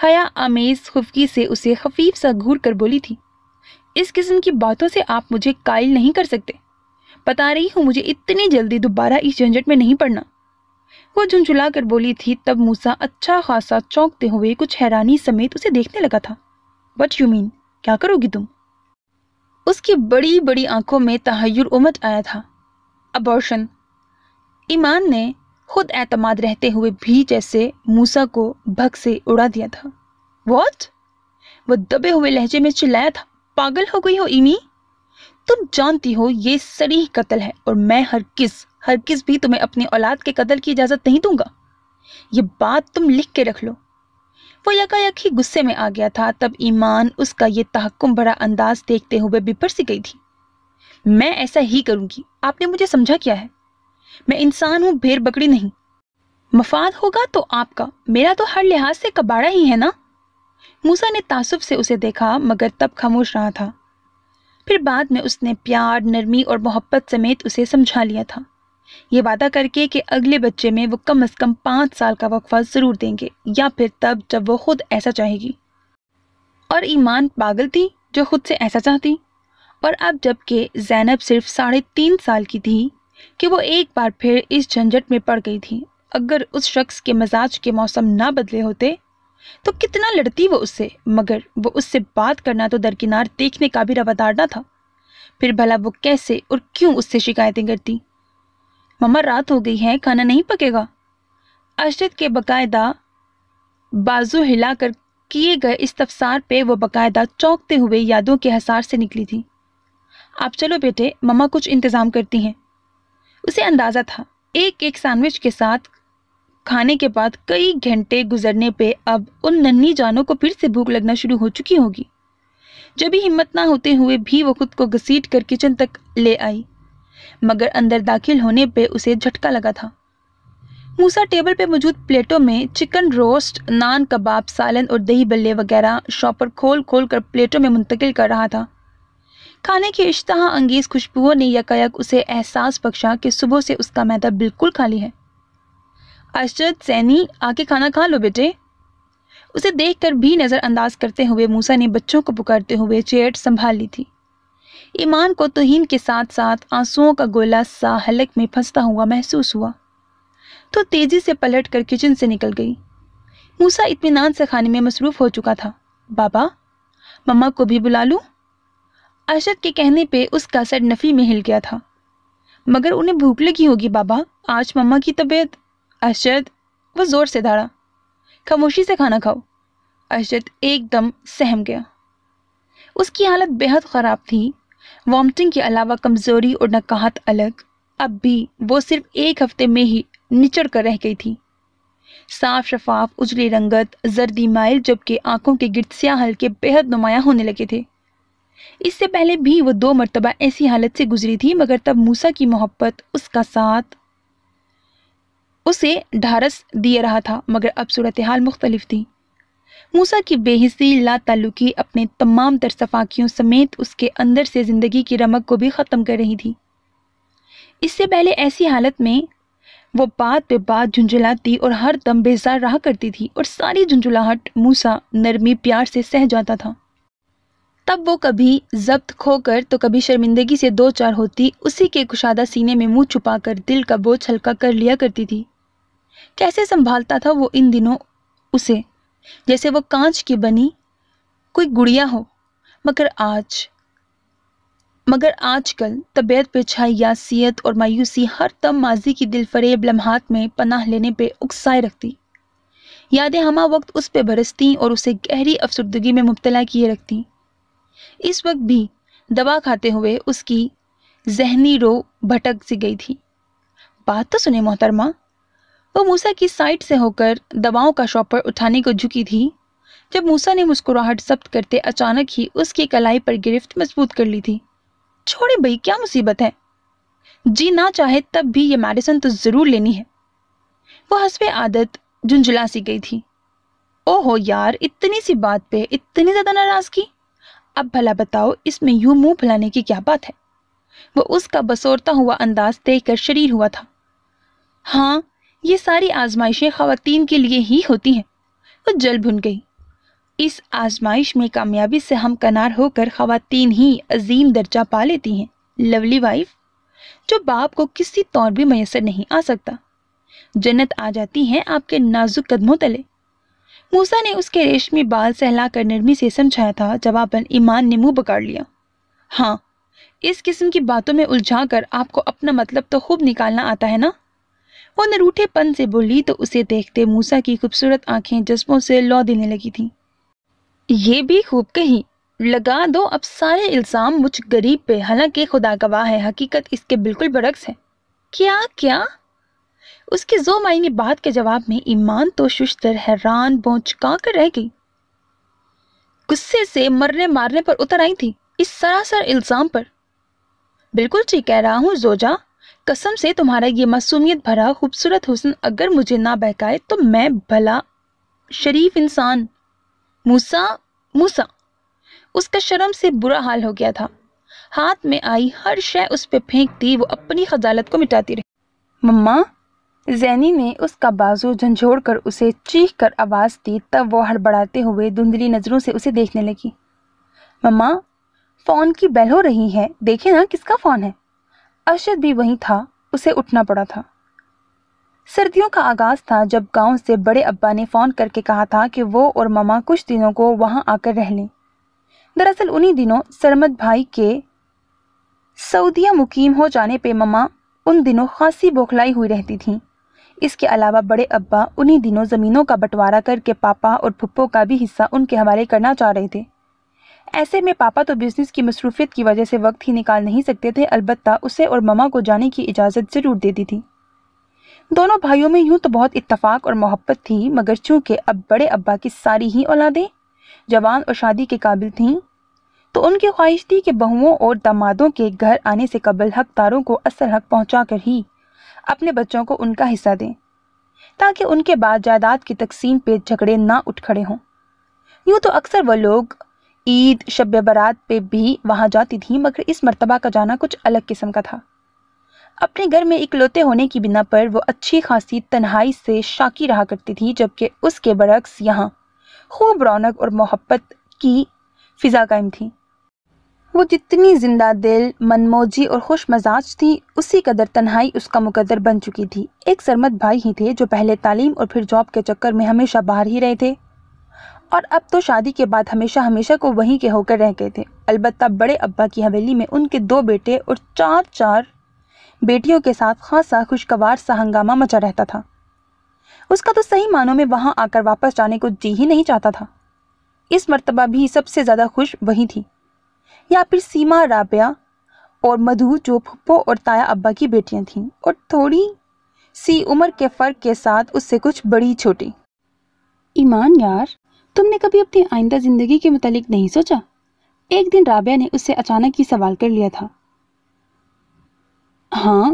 हया आमेज़ खुफकी से उसे खफीफ सा घूर कर बोली थी इस किस्म की बातों से आप मुझे कायल नहीं कर सकते बता रही हूँ मुझे इतनी जल्दी दोबारा इस झंझट में नहीं पड़ना वो झुंझुला कर बोली थी तब मूसा अच्छा खासा चौंकते हुए कुछ हैरानी समेत उसे देखने लगा था वट यू मीन क्या करोगी तुम उसकी बड़ी बड़ी आंखों में तहयर उमट आया था अबॉर्शन ईमान ने खुद एतमाद रहते हुए भी जैसे मूसा को भग से उड़ा दिया था वॉट वो दबे हुए लहजे में चिल्लाया था पागल हो गई हो इमी तुम जानती हो ये सड़ी कत्ल है और मैं हर किस हर किस भी तुम्हें अपनी औलाद के कत्ल की इजाज़त नहीं दूंगा ये बात तुम लिख के रख लो वो यकायक ही गुस्से में आ गया था तब ईमान उसका ये तहकुम भरा अंदाज देखते हुए बिपर सी गई थी मैं ऐसा ही करूंगी आपने मुझे समझा क्या है मैं इंसान हूं भेड़ बकरी नहीं मफाद होगा तो आपका मेरा तो हर लिहाज से कबाड़ा ही है ना मूसा ने तासुब से उसे देखा मगर तब खामोश रहा था फिर बाद में उसने प्यार नरमी और मोहब्बत समेत उसे समझा लिया था ये वादा करके कि अगले बच्चे में वो कम अज़ कम पाँच साल का वक्फा ज़रूर देंगे या फिर तब जब वो ख़ुद ऐसा चाहेगी और ईमान पागल थी जो ख़ुद से ऐसा चाहती और अब जबकि जैनब सिर्फ साढ़े तीन साल की थी कि वो एक बार फिर इस झंझट में पड़ गई थी अगर उस शख्स के मजाज के मौसम ना बदले होते तो कितना लड़ती वो उससे मगर वो उससे बात करना तो दरकिनार देखने का भी रवादार ना था फिर भला वो कैसे और क्यों उससे शिकायतें करती मम्मा रात हो गई है खाना नहीं पकेगा अरशद के बाकायदा बाजू हिलाकर किए गए इस तफसार पे वो बकायदा चौंकते हुए यादों के हसार से निकली थी आप चलो बेटे मम्मा कुछ इंतज़ाम करती हैं उसे अंदाज़ा था एक एक सैंडविच के साथ खाने के बाद कई घंटे गुजरने पे अब उन नन्ही जानों को फिर से भूख लगना शुरू हो चुकी होगी जब भी हिम्मत ना होते हुए भी वो खुद को घसीट कर किचन तक ले आई मगर अंदर दाखिल होने पे उसे झटका लगा था मूसा टेबल पे मौजूद प्लेटों में चिकन रोस्ट नान कबाब सालन और दही बल्ले वगैरह शॉपर खोल खोल कर प्लेटों में मुंतकिल कर रहा था खाने की इश्तहा अंगेज़ खुशबुओं ने यकायक उसे एहसास बख्शा कि सुबह से उसका मैदा बिल्कुल खाली है अशरत सैनी आके खाना खा लो बेटे उसे देखकर भी नज़रअंदाज करते हुए मूसा ने बच्चों को पुकारते हुए चेयर संभाल ली थी ईमान को तोहन के साथ साथ आंसुओं का गोला सा हलक में फंसता हुआ महसूस हुआ तो तेज़ी से पलट कर किचन से निकल गई मूसा इतमान से खाने में मसरूफ़ हो चुका था बाबा मम्मा को भी बुला लूँ अरशद के कहने पे उसका सर नफ़ी में हिल गया था मगर उन्हें भूख लगी होगी बाबा आज मम्मा की तबीयत अरशद वह ज़ोर से धाड़ा खामोशी से खाना खाओ अरशद एकदम सहम गया उसकी हालत बेहद ख़राब थी वॉमटिंग के अलावा कमजोरी और नकाहत अलग अब भी वो सिर्फ एक हफ्ते में ही निचड़ कर रह गई थी साफ शफाफ उजली रंगत जर्दी माइल जबकि आंखों के गिरद हल्के बेहद नुमाया होने लगे थे इससे पहले भी वो दो मरतबा ऐसी हालत से गुजरी थी मगर तब मूसा की मोहब्बत उसका साथ उसे ढारस दिए रहा था मगर अब सूरत हाल मुख्तलिफ थी मूसा की बेहिसी ला तल्लुकी अपने तमाम तरसफाकियों समेत उसके अंदर से ज़िंदगी की रमक को भी ख़त्म कर रही थी इससे पहले ऐसी हालत में वो बात पे बात झुंझुलाती और हर दम बेजार रहा करती थी और सारी झुंझुलाहट मूसा नरमी प्यार से सह जाता था तब वो कभी जब्त खोकर तो कभी शर्मिंदगी से दो चार होती उसी के कुशादा सीने में मुंह छुपाकर दिल का बोझ हल्का कर लिया करती थी कैसे संभालता था वो इन दिनों उसे जैसे वो कांच की बनी कोई गुड़िया हो मगर आज मगर आजकल तबीयत पे छाई यासियत और मायूसी हर तम माजी की दिलफरेब लम्हात में पनाह लेने पे उकसाए रखती यादें हमा वक्त उस पर बरसती और उसे गहरी अफसरदगी में मुबतला किए रखती इस वक्त भी दवा खाते हुए उसकी जहनी रो भटक सी गई थी बात तो सुने मोहतरमा वो मूसा की साइड से होकर दवाओं का शॉपर उठाने को झुकी थी जब मूसा ने मुस्कुराहट जब्त करते अचानक ही उसकी कलाई पर गिरफ्त मजबूत कर ली थी छोड़े भाई क्या मुसीबत है जी ना चाहे तब भी ये मेडिसिन तो ज़रूर लेनी है वो हंसवे आदत झुंझुला सी गई थी ओहो यार इतनी सी बात पे इतनी ज़्यादा नाराज की अब भला बताओ इसमें यू मुंह फैलाने की क्या बात है वो उसका बसोरता हुआ अंदाज देखकर शरीर हुआ था हाँ ये सारी आजमाइशें खातन के लिए ही होती हैं वो तो जल भुन गई इस आजमाइश में कामयाबी से हमकनार होकर खातन ही अजीम दर्जा पा लेती हैं लवली वाइफ जो बाप को किसी तौर भी मैसर नहीं आ सकता जन्नत आ जाती है आपके नाजुक कदमों तले मूसा ने उसके रेशमी बाल सहला कर नरमी से समझाया था जवाबन ईमान ने मुंह पकड़ लिया हाँ इस किस्म की बातों में उलझा कर आपको अपना मतलब तो खूब निकालना आता है ना वो नरूठेपन से बोली तो उसे देखते मूसा की खूबसूरत आंखें जज्बों से लौ देने लगी थीं ये भी खूब कही लगा दो अब सारे इल्ज़ाम मुझ गरीब पे हालांकि खुदा गवाह है हकीकत इसके बिल्कुल बरक्स है क्या क्या उसकी जो मायने बात के जवाब में ईमान तो शुशतर हैरान बोचका कर रह गई गुस्से से मरने मारने पर उतर आई थी इस सरासर इल्ज़ाम पर बिल्कुल ठीक कह रहा हूं जोजा कसम से तुम्हारा ये मासूमियत भरा खूबसूरत हुसन अगर मुझे ना बहकाए तो मैं भला शरीफ इंसान मूसा मूसा उसका शर्म से बुरा हाल हो गया था हाथ में आई हर शय उस पर फेंकती वो अपनी खजालत को मिटाती रही मम्मा जैनी ने उसका बाजू झंझोड़ कर उसे चीख कर आवाज़ दी तब वो हड़बड़ाते हुए धुंधली नज़रों से उसे देखने लगी मम्मा फ़ोन की बेल हो रही है देखे ना किसका फ़ोन है अरशद भी वहीं था उसे उठना पड़ा था सर्दियों का आगाज था जब गांव से बड़े अब्बा ने फ़ोन करके कहा था कि वो और मामा कुछ दिनों को वहां आकर रह लें दरअसल उन्हीं दिनों सरमद भाई के सऊदिया मुकीम हो जाने पे ममा उन दिनों खासी बौखलाई हुई रहती थीं इसके अलावा बड़े अब्बा उन्हीं दिनों ज़मीनों का बंटवारा करके पापा और फुप्पो का भी हिस्सा उनके हवाले करना चाह रहे थे ऐसे में पापा तो बिजनेस की मसरूफियत की वजह से वक्त ही निकाल नहीं सकते थे अलबत् उसे और ममा को जाने की इजाज़त ज़रूर देती थी दोनों भाइयों में यूं तो बहुत इतफाक़ और मोहब्बत थी मगर चूंकि अब बड़े अब्बा की सारी ही औलादें जवान और शादी के काबिल थीं तो उनकी ख्वाहिश थी कि बहुओं और दामादों के घर आने से कबल हकदारों को असल हक पहुँचा कर ही अपने बच्चों को उनका हिस्सा दें ताकि उनके बाद जायदाद की तकसीम पे झगड़े ना उठ खड़े हों यूँ तो अक्सर वह लोग ईद शब बारात पे भी वहाँ जाती थी मगर इस मरतबा का जाना कुछ अलग किस्म का था अपने घर में इकलौते होने की बिना पर वो अच्छी खासी तन्हाई से शाकी रहा करती थी जबकि उसके बरक्स यहाँ खूब रौनक और मोहब्बत की फ़िज़ा कायम थी वो जितनी जिंदा दिल मनमोजी और खुश मजाज थी उसी कदर तन्हाई उसका मुकदर बन चुकी थी एक सरमत भाई ही थे जो पहले तालीम और फिर जॉब के चक्कर में हमेशा बाहर ही रहे थे और अब तो शादी के बाद हमेशा हमेशा को वहीं के होकर रह गए थे अलबत्त बड़े अब्बा की हवेली में उनके दो बेटे और चार चार बेटियों के साथ खासा खुशगवार सा हंगामा मचा रहता था उसका तो सही मानों में वहां आकर वापस जाने को जी ही नहीं चाहता था इस मरतबा भी सबसे ज़्यादा खुश वही थी या फिर सीमा राबिया और मधु जो फुप्पो और ताया अब्बा की बेटियां थीं और थोड़ी सी उम्र के फ़र्क के साथ उससे कुछ बड़ी छोटी ईमान यार तुमने कभी अपनी आइंदा ज़िंदगी के मुतालिक नहीं सोचा एक दिन राबिया ने उससे अचानक ही सवाल कर लिया था हाँ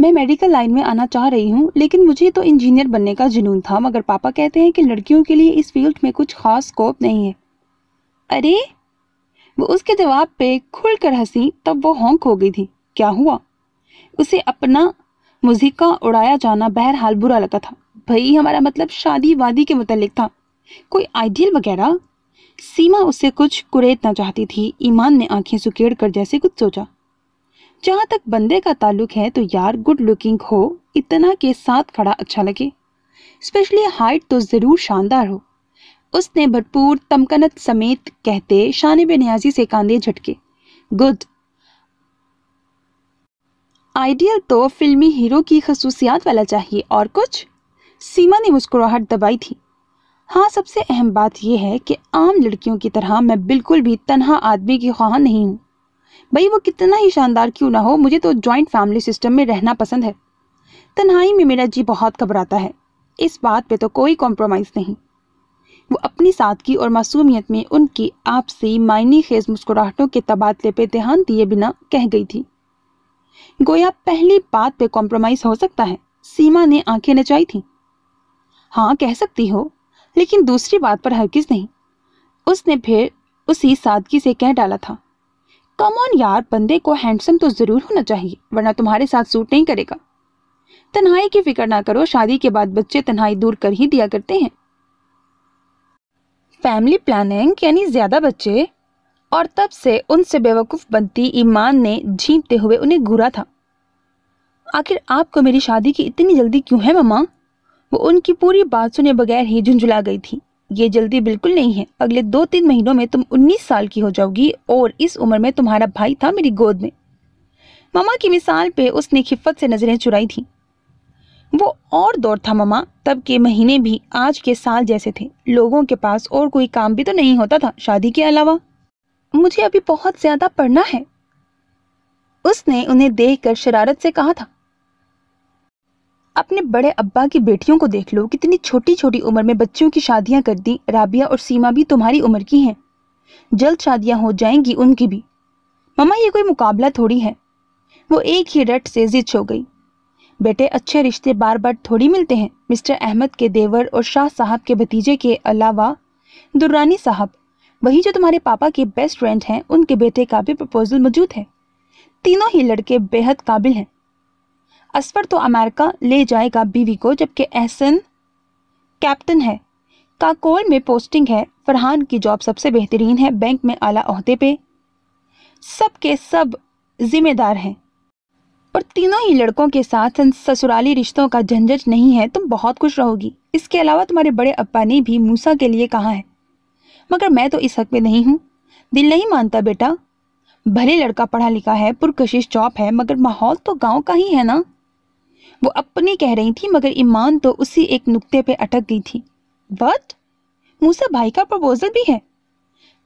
मैं मेडिकल लाइन में आना चाह रही हूँ लेकिन मुझे तो इंजीनियर बनने का जुनून था मगर पापा कहते हैं कि लड़कियों के लिए इस फील्ड में कुछ खास स्कोप नहीं है अरे वो उसके जवाब पे खुलकर हंसी तब वो होंक हो गई थी क्या हुआ उसे अपना मुजिका उड़ाया जाना बहरहाल बुरा लगा था भाई हमारा मतलब शादी वादी के मुतलिक था कोई आइडियल वगैरह सीमा उससे कुछ कुरेदना चाहती थी ईमान ने आंखें सुकेड़ कर जैसे कुछ सोचा जहाँ तक बंदे का ताल्लुक है तो यार गुड लुकिंग हो इतना के साथ खड़ा अच्छा लगे स्पेशली हाइट तो ज़रूर शानदार हो उसने भरपूर तमकनत समेत कहते शानब न्याजी से कांधे झटके गुड आइडियल तो फिल्मी हीरो की खसूसियात वाला चाहिए और कुछ सीमा ने मुस्कुराहट दबाई थी हाँ सबसे अहम बात यह है कि आम लड़कियों की तरह मैं बिल्कुल भी तनहा आदमी की ख्वाह नहीं हूँ भाई वो कितना ही शानदार क्यों ना हो मुझे तो जॉइंट फैमिली सिस्टम में रहना पसंद है तन्हाई में मेरा जी बहुत घबराता है इस बात पे तो कोई कॉम्प्रोमाइज़ नहीं वो अपनी सादगी और मासूमियत में उनकी आपसी मायने खेज मुस्कुराहटों के तबादले पे ध्यान दिए बिना कह गई थी गोया पहली बात पे कॉम्प्रोमाइज़ हो सकता है सीमा ने आंखें नचाई थी हाँ कह सकती हो लेकिन दूसरी बात पर हरगिज नहीं उसने फिर उसी सादगी से कह डाला था कम ऑन यार बंदे को हैंडसम तो ज़रूर होना चाहिए वरना तुम्हारे साथ सूट नहीं करेगा तन्हाई की फिक्र ना करो शादी के बाद बच्चे तन्हाई दूर कर ही दिया करते हैं फैमिली प्लानिंग यानी ज़्यादा बच्चे और तब से उनसे बेवकूफ़ बनती ईमान ने झीपते हुए उन्हें घूरा था आखिर आपको मेरी शादी की इतनी जल्दी क्यों है मम्मा वो उनकी पूरी बात सुने बगैर ही झुंझुला गई थी ये जल्दी बिल्कुल नहीं है अगले दो तीन महीनों में तुम उन्नीस साल की हो जाओगी और इस उम्र में तुम्हारा भाई था मेरी गोद में मामा की मिसाल पे उसने खिफत से नज़रें चुराई थी वो और दौर था मामा तब के महीने भी आज के साल जैसे थे लोगों के पास और कोई काम भी तो नहीं होता था शादी के अलावा मुझे अभी बहुत ज़्यादा पढ़ना है उसने उन्हें देखकर शरारत से कहा था अपने बड़े अब्बा की बेटियों को देख लो कितनी छोटी छोटी उम्र में बच्चों की शादियां कर दी राबिया और सीमा भी तुम्हारी उम्र की हैं जल्द शादियां हो जाएंगी उनकी भी ममा ये कोई मुकाबला थोड़ी है वो एक ही रट से जिद हो गई बेटे अच्छे रिश्ते बार बार थोड़ी मिलते हैं मिस्टर अहमद के देवर और शाह साहब के भतीजे के अलावा दुर्रानी साहब वही जो तुम्हारे पापा के बेस्ट फ्रेंड हैं उनके बेटे का भी प्रपोजल मौजूद है तीनों ही लड़के बेहद काबिल हैं असफर तो अमेरिका ले जाएगा बीवी को जबकि एहसन कैप्टन है काकोल में पोस्टिंग है फरहान की जॉब सबसे बेहतरीन है बैंक में आला अहदे पे सब के सब जिम्मेदार हैं और तीनों ही लड़कों के साथ ससुराली रिश्तों का झंझट नहीं है तुम बहुत खुश रहोगी इसके अलावा तुम्हारे बड़े अब्बा ने भी मूसा के लिए कहा है मगर मैं तो इस हक में नहीं हूँ दिल नहीं मानता बेटा भले लड़का पढ़ा लिखा है पुरकशिश जॉब है मगर माहौल तो गांव का ही है ना वो अपनी कह रही थी मगर ईमान तो उसी एक नुक्ते पे अटक गई थी वट मूसा भाई का प्रपोजल भी है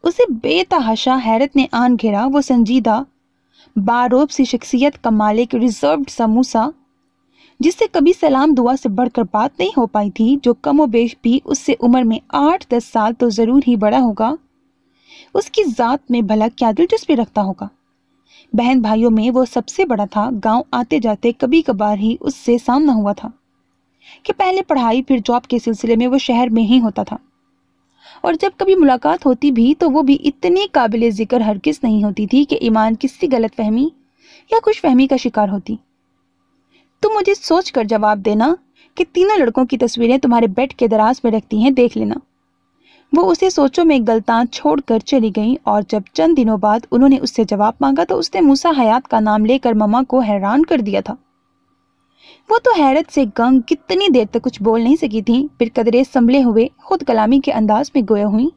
उसे बेतहाशा हैरत ने आन घेरा वो संजीदा बारोब सी शख्सियत का मालिक रिजर्व सा मूसा जिससे कभी सलाम दुआ से बढ़कर बात नहीं हो पाई थी जो कम बेश भी उससे उम्र में आठ दस साल तो ज़रूर ही बड़ा होगा उसकी ज़ात में भला क्या दिलचस्पी रखता होगा बहन भाइयों में वो सबसे बड़ा था गांव आते जाते कभी कभार ही उससे सामना हुआ था कि पहले पढ़ाई फिर जॉब के सिलसिले में वो शहर में ही होता था और जब कभी मुलाकात होती भी तो वो भी इतनी काबिल ज़िक्र हरगिज़ नहीं होती थी कि ईमान किसी गलत फहमी या खुश फहमी का शिकार होती तुम मुझे सोच कर जवाब देना कि तीनों लड़कों की तस्वीरें तुम्हारे बेड के दराज में रखती हैं देख लेना वो उसे सोचों में गलतान छोड़कर चली गईं और जब चंद दिनों बाद उन्होंने उससे जवाब मांगा तो उसने मूसा हयात का नाम लेकर ममा को हैरान कर दिया था वो तो हैरत से गंग कितनी देर तक कुछ बोल नहीं सकी थी फिर कदरे संभले हुए खुद कलामी के अंदाज में गोया हुई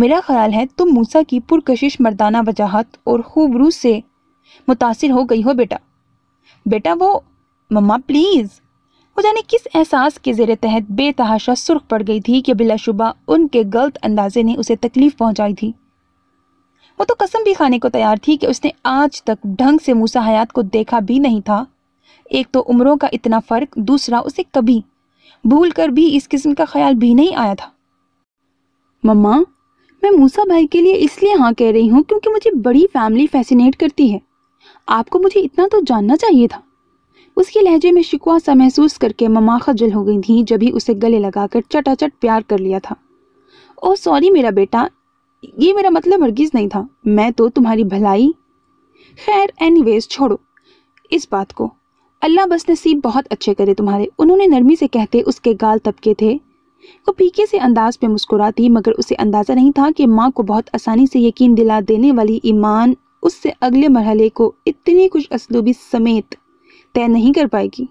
मेरा ख्याल है तुम मूसा की पुरकशिश मर्दाना वजाहत और खूबरू से मुतासर हो गई हो बेटा बेटा वो मम्मा प्लीज़ पता किस एहसास के जेर तहत बेतहाशा सुर्ख पड़ गई थी कि बिलाशुबा उनके गलत अंदाजे ने उसे तकलीफ पहुंचाई थी वो तो कसम भी खाने को तैयार थी कि उसने आज तक ढंग से मूसा हयात को देखा भी नहीं था एक तो उम्रों का इतना फ़र्क दूसरा उसे कभी भूल कर भी इस किस्म का ख्याल भी नहीं आया था मम्मा मैं मूसा भाई के लिए इसलिए हाँ कह रही हूँ क्योंकि मुझे बड़ी फैमिली फैसिनेट करती है आपको मुझे इतना तो जानना चाहिए था उसके लहजे में शिकवा सा महसूस करके ममा खजल हो गई थी जब ही उसे गले लगाकर चटाचट प्यार कर लिया था ओ सॉरी मेरा बेटा ये मेरा मतलब हरगिज़ नहीं था मैं तो तुम्हारी भलाई खैर एनीवेज छोड़ो इस बात को अल्लाह बस नसीब बहुत अच्छे करे तुम्हारे उन्होंने नरमी से कहते उसके गाल तबके थे वो पीके से अंदाज पे मुस्कुराती मगर उसे अंदाज़ा नहीं था कि माँ को बहुत आसानी से यकीन दिला देने वाली ईमान उससे अगले मरहले को इतनी कुछ असलूबी समेत तय नहीं कर पाएगी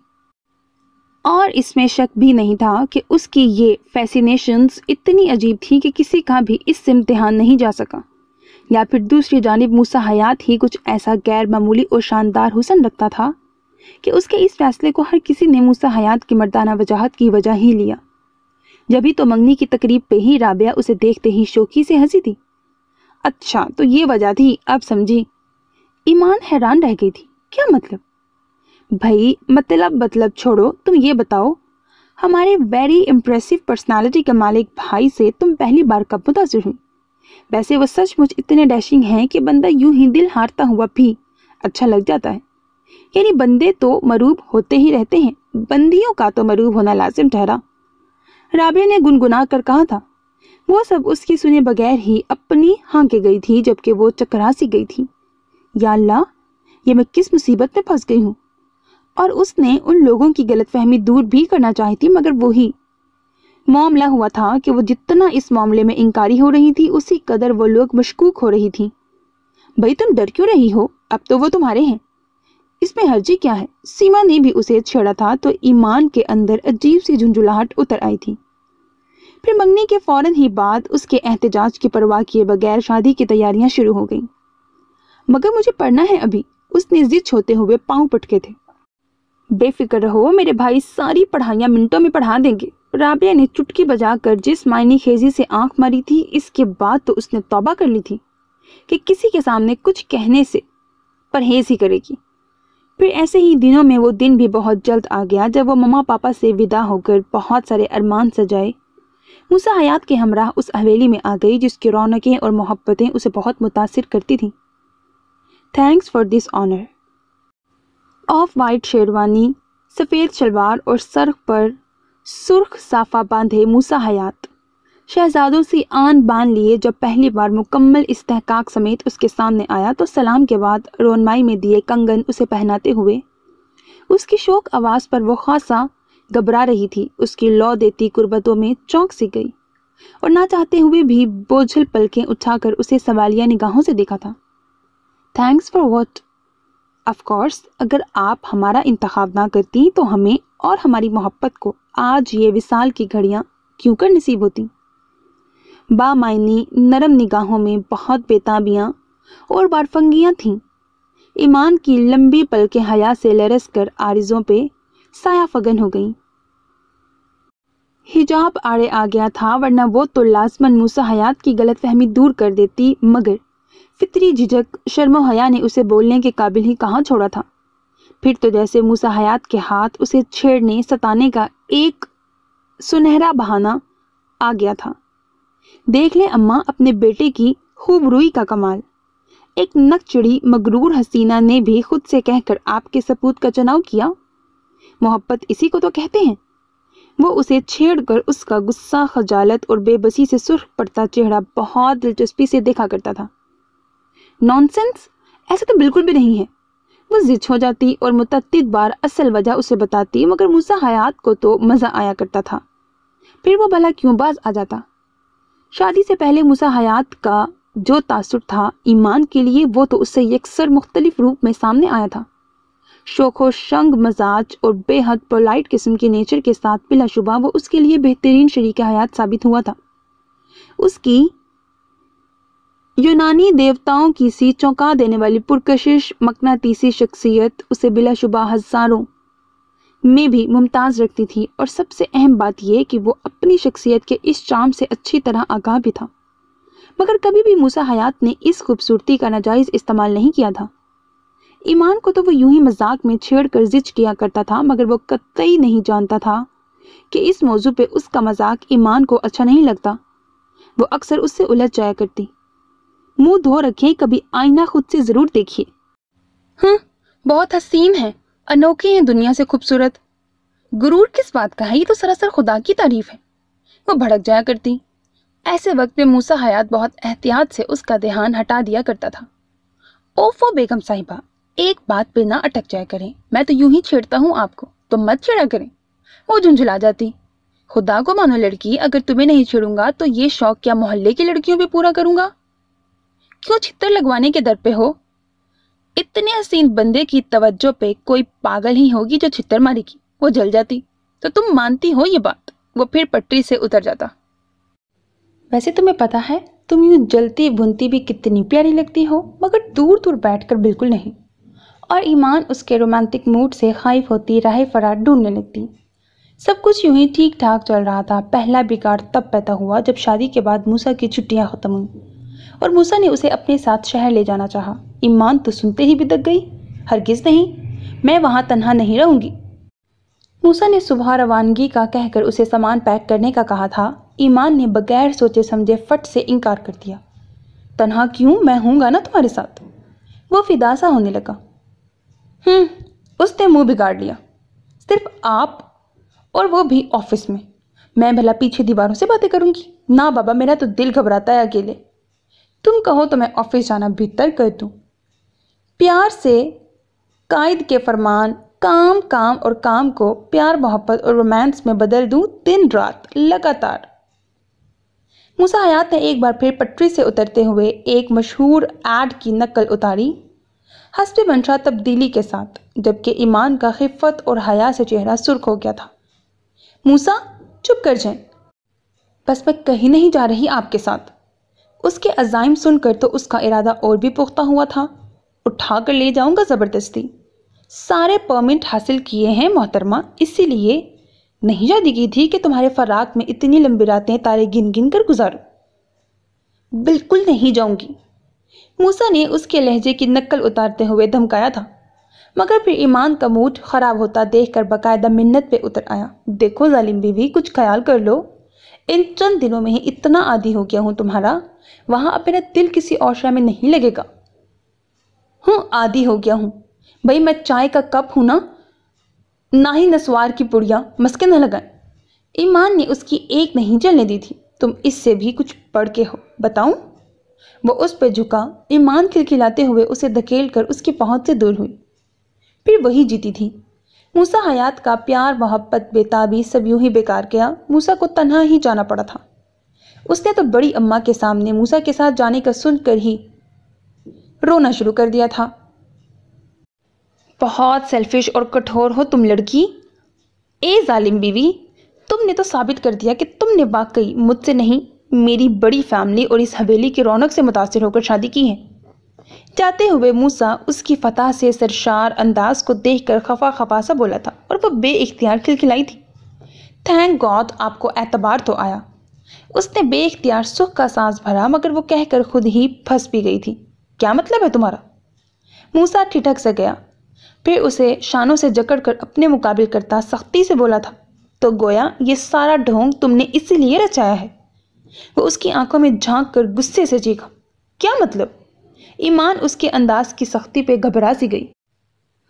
और इसमें शक भी नहीं था कि उसकी ये फैसिनेशंस इतनी अजीब थी कि किसी का भी इससे इम्तहान नहीं जा सका या फिर दूसरी जानब मूसा हयात ही कुछ ऐसा गैर मामूली और शानदार हुसन रखता था कि उसके इस फैसले को हर किसी ने मूसा हयात की मर्दाना वजाहत की वजह ही लिया जभी तो मंगनी की तकरीब पे ही राबिया उसे देखते ही शोकी से हंसी थी अच्छा तो ये वजह थी अब समझी ईमान हैरान रह गई थी क्या मतलब भाई मतलब मतलब छोड़ो तुम ये बताओ हमारे वेरी इम्प्रेसिव पर्सनालिटी के मालिक भाई से तुम पहली बार कब मुतासर हुई वैसे वो सचमुच इतने डैशिंग हैं कि बंदा यूं ही दिल हारता हुआ भी अच्छा लग जाता है यानी बंदे तो मरूब होते ही रहते हैं बंदियों का तो मरूब होना लाजिम ठहरा राबे ने गुनगुना कर कहा था वो सब उसकी सुने बगैर ही अपनी हाँके गई थी जबकि वो चकरा सी गई थी या अल्लाह ये मैं किस मुसीबत में फंस गई हूँ और उसने उन लोगों की गलतफहमी दूर भी करना चाही थी मगर वही मामला हुआ था कि वो जितना इस मामले में इंकारी हो रही थी उसी कदर वो लोग मशकूक हो रही थी भाई तुम डर क्यों रही हो अब तो वो तुम्हारे हैं इसमें हर्जी क्या है सीमा ने भी उसे छेड़ा था तो ईमान के अंदर अजीब सी झुंझुलाहट उतर आई थी फिर मंगनी के फौरन ही बाद उसके एहतजाज की परवाह किए बगैर शादी की तैयारियां शुरू हो गईं मगर मुझे पढ़ना है अभी उसने जिद छोते हुए पांव पटके थे बेफिक्र रहो मेरे भाई सारी पढ़ाइयाँ मिनटों में पढ़ा देंगे राबिया ने चुटकी बजाकर जिस मायने खेजी से आंख मारी थी इसके बाद तो उसने तौबा कर ली थी कि किसी के सामने कुछ कहने से परहेज ही करेगी फिर ऐसे ही दिनों में वो दिन भी बहुत जल्द आ गया जब वो मम्मा पापा से विदा होकर बहुत सारे अरमान सजाए मूसा हयात के हमराह उस हवेली में आ गई जिसकी रौनकें और मोहब्बतें उसे बहुत मुतासर करती थीं thanks for this honour of white sherwani सफ़ेद शलवार और सरख पर सुर्ख साफा बांधे मूसा हयात शहजादों से आन बान लिए जब पहली बार मुकम्मल इस्तेहकाक समेत उसके सामने आया तो सलाम के बाद रोनमाई में दिए कंगन उसे पहनाते हुए उसकी शोक आवाज़ पर वो खासा घबरा रही थी उसकी लौ देती कुर्बतों में चौंक सी गई और ना चाहते हुए भी बोझल पलकें उठाकर उसे सवालिया निगाहों से देखा था थैंक्स फॉर वॉट अफकोर्स अगर आप हमारा इंतखब ना करती तो हमें और हमारी मोहब्बत को आज ये विसाल की घड़ियाँ क्यों कर नसीब होती बामायनी नरम निगाहों में बहुत बेताबियाँ और बारफंगियाँ थीं ईमान की लंबी पल के हया से लरस कर आरिजों पे साया फगन हो गई हिजाब आड़े आ गया था वरना वो तो लाजमन मूसा हयात की गलत फहमी दूर कर देती मगर फितरी झिझक शर्मो हया ने उसे बोलने के काबिल ही कहाँ छोड़ा था फिर तो जैसे मूसा हयात के हाथ उसे छेड़ने सताने का एक सुनहरा बहाना आ गया था देख ले अम्मा अपने बेटे की खूब रूई का कमाल एक नकचुड़ी मगरूर हसीना ने भी खुद से कहकर आपके सपूत का चुनाव किया मोहब्बत इसी को तो कहते हैं वो उसे छेड़कर उसका गुस्सा खजालत और बेबसी से सुर्ख पड़ता चेहरा बहुत दिलचस्पी से देखा करता था नॉनसेंस ऐसा तो बिल्कुल भी नहीं है वो जिच हो जाती और मुतद बार असल वजह उसे बताती मगर मूसा हयात को तो मज़ा आया करता था फिर वो भला क्यों बाज आ जाता शादी से पहले मूसा हयात का जो तासर था ईमान के लिए वो तो उससे यकसर मुख्तलिफ रूप में सामने आया था शोखो शंग मजाज और बेहद पोलाइट किस्म के नेचर के साथ बिलाशुबा वो उसके लिए बेहतरीन शरीक हयात साबित हुआ था उसकी यूनानी देवताओं की सी चौंका देने वाली पुरकशिश मकनातीसी शख्सियत उसे बिलाशुबा हजारों में भी मुमताज़ रखती थी और सबसे अहम बात यह कि वो अपनी शख्सियत के इस चाम से अच्छी तरह आगाह भी था मगर कभी भी मूसा हयात ने इस खूबसूरती का नाजायज़ इस्तेमाल नहीं किया था ईमान को तो वो यूं ही मजाक में छेड़ कर जिज किया करता था मगर वो कतई नहीं जानता था कि इस मौजू पे उसका मजाक ईमान को अच्छा नहीं लगता वो अक्सर उससे उलझ जाया करती मुंह धो रखे कभी आईना खुद से जरूर देखिए हम्म बहुत हसीन है अनोखे हैं दुनिया से खूबसूरत गुरूर किस बात का है ये तो सरासर खुदा की तारीफ है वो भड़क जाया करती ऐसे वक्त में मूसा हयात बहुत एहतियात से उसका ध्यान हटा दिया करता था ओफो बेगम साहिबा एक बात पे ना अटक जाया करें मैं तो यूं ही छेड़ता हूँ आपको तो मत छेड़ा करें वो झुंझुला जाती खुदा को मानो लड़की अगर तुम्हें नहीं छेड़ूंगा तो ये शौक क्या मोहल्ले की लड़कियों पे पूरा करूंगा क्यों छितर लगवाने के दर पे हो इतने हसीन बंदे की तवज्जो पे कोई पागल ही होगी जो छित्र मारेगी वो जल जाती तो तुम मानती हो ये बात वो फिर पटरी से उतर जाता वैसे तुम्हें पता है तुम यूं जलती भुनती भी कितनी प्यारी लगती हो मगर दूर दूर बैठकर बिल्कुल नहीं और ईमान उसके रोमांटिक मूड से खाइफ होती राह फरार ढूंढने लगती सब कुछ यूं ही ठीक ठाक चल रहा था पहला बिगाड़ तब पैदा हुआ जब शादी के बाद मूसा की छुट्टियां ख़त्म हुई और मूसा ने उसे अपने साथ शहर ले जाना चाहा ईमान तो सुनते ही बिदक गई हरगिज़ नहीं मैं वहाँ तन्हा नहीं रहूँगी मूसा ने सुबह रवानगी का कहकर उसे सामान पैक करने का कहा था ईमान ने बगैर सोचे समझे फट से इनकार कर दिया तनहा क्यों मैं हूँगा ना तुम्हारे साथ वो फिदासा होने लगा हम्म उसने मुंह बिगाड़ लिया सिर्फ आप और वो भी ऑफिस में मैं भला पीछे दीवारों से बातें करूँगी ना बाबा मेरा तो दिल घबराता है अकेले तुम कहो तो मैं ऑफिस जाना भीतर कर दूँ प्यार से कायद के फरमान काम काम और काम को प्यार मोहब्बत और रोमांस में बदल दूँ दिन रात लगातार मूसा हयात ने एक बार फिर पटरी से उतरते हुए एक मशहूर एड की नकल उतारी हंसते मंशा तब्दीली के साथ जबकि ईमान का खिफत और हया से चेहरा सुर्ख हो गया था मूसा चुप कर जाए बस मैं कहीं नहीं जा रही आपके साथ उसके अजाइम सुनकर तो उसका इरादा और भी पुख्ता हुआ था उठा कर ले जाऊंगा ज़बरदस्ती सारे परमिट हासिल किए हैं मोहतरमा इसीलिए नहीं जा दिखी थी कि तुम्हारे फराक में इतनी लंबी रातें तारे गिन गिन कर गुजारो बिल्कुल नहीं जाऊंगी मूसा ने उसके लहजे की नकल उतारते हुए धमकाया था मगर फिर ईमान का मूड ख़राब होता देख कर बाकायदा मिन्नत पे उतर आया देखो जालिम बीवी कुछ ख्याल कर लो इन चंद दिनों में ही इतना आदि हो गया हूं तुम्हारा वहां अपना दिल किसी और में नहीं लगेगा हूं आदि हो गया हूं भाई मैं चाय का कप हूं ना ना ही नसवार की पुड़िया मस्के न लगाए ईमान ने उसकी एक नहीं जलने दी थी तुम इससे भी कुछ पढ़ के हो बताऊं वो उस पर झुका ईमान खिलखिलाते हुए उसे धकेल कर उसकी पहुंच से दूर हुई फिर वही जीती थी मूसा हयात का प्यार मोहब्बत बेताबी सब यूं ही बेकार गया मूसा को तन्हा ही जाना पड़ा था उसने तो बड़ी अम्मा के सामने मूसा के साथ जाने का सुनकर ही रोना शुरू कर दिया था बहुत सेल्फिश और कठोर हो तुम लड़की ए जालिम बीवी तुमने तो साबित कर दिया कि तुमने वाकई मुझसे नहीं मेरी बड़ी फैमिली और इस हवेली की रौनक से मुतासर होकर शादी की है जाते हुए मूसा उसकी फतह से सरशार अंदाज को देखकर खफा खफा सा बोला था और वह इख्तियार खिलखिलाई थी थैंक गॉड आपको एतबार तो आया उसने इख्तियार सुख का सांस भरा मगर वो कहकर खुद ही फंस भी गई थी क्या मतलब है तुम्हारा मूसा ठिठक से गया फिर उसे शानों से जकड़ कर अपने मुकाबिल करता सख्ती से बोला था तो गोया ये सारा ढोंग तुमने इसीलिए रचाया है वो उसकी आंखों में झांक कर गुस्से से चीखा क्या मतलब ईमान उसके अंदाज की सख्ती पे घबरा सी गई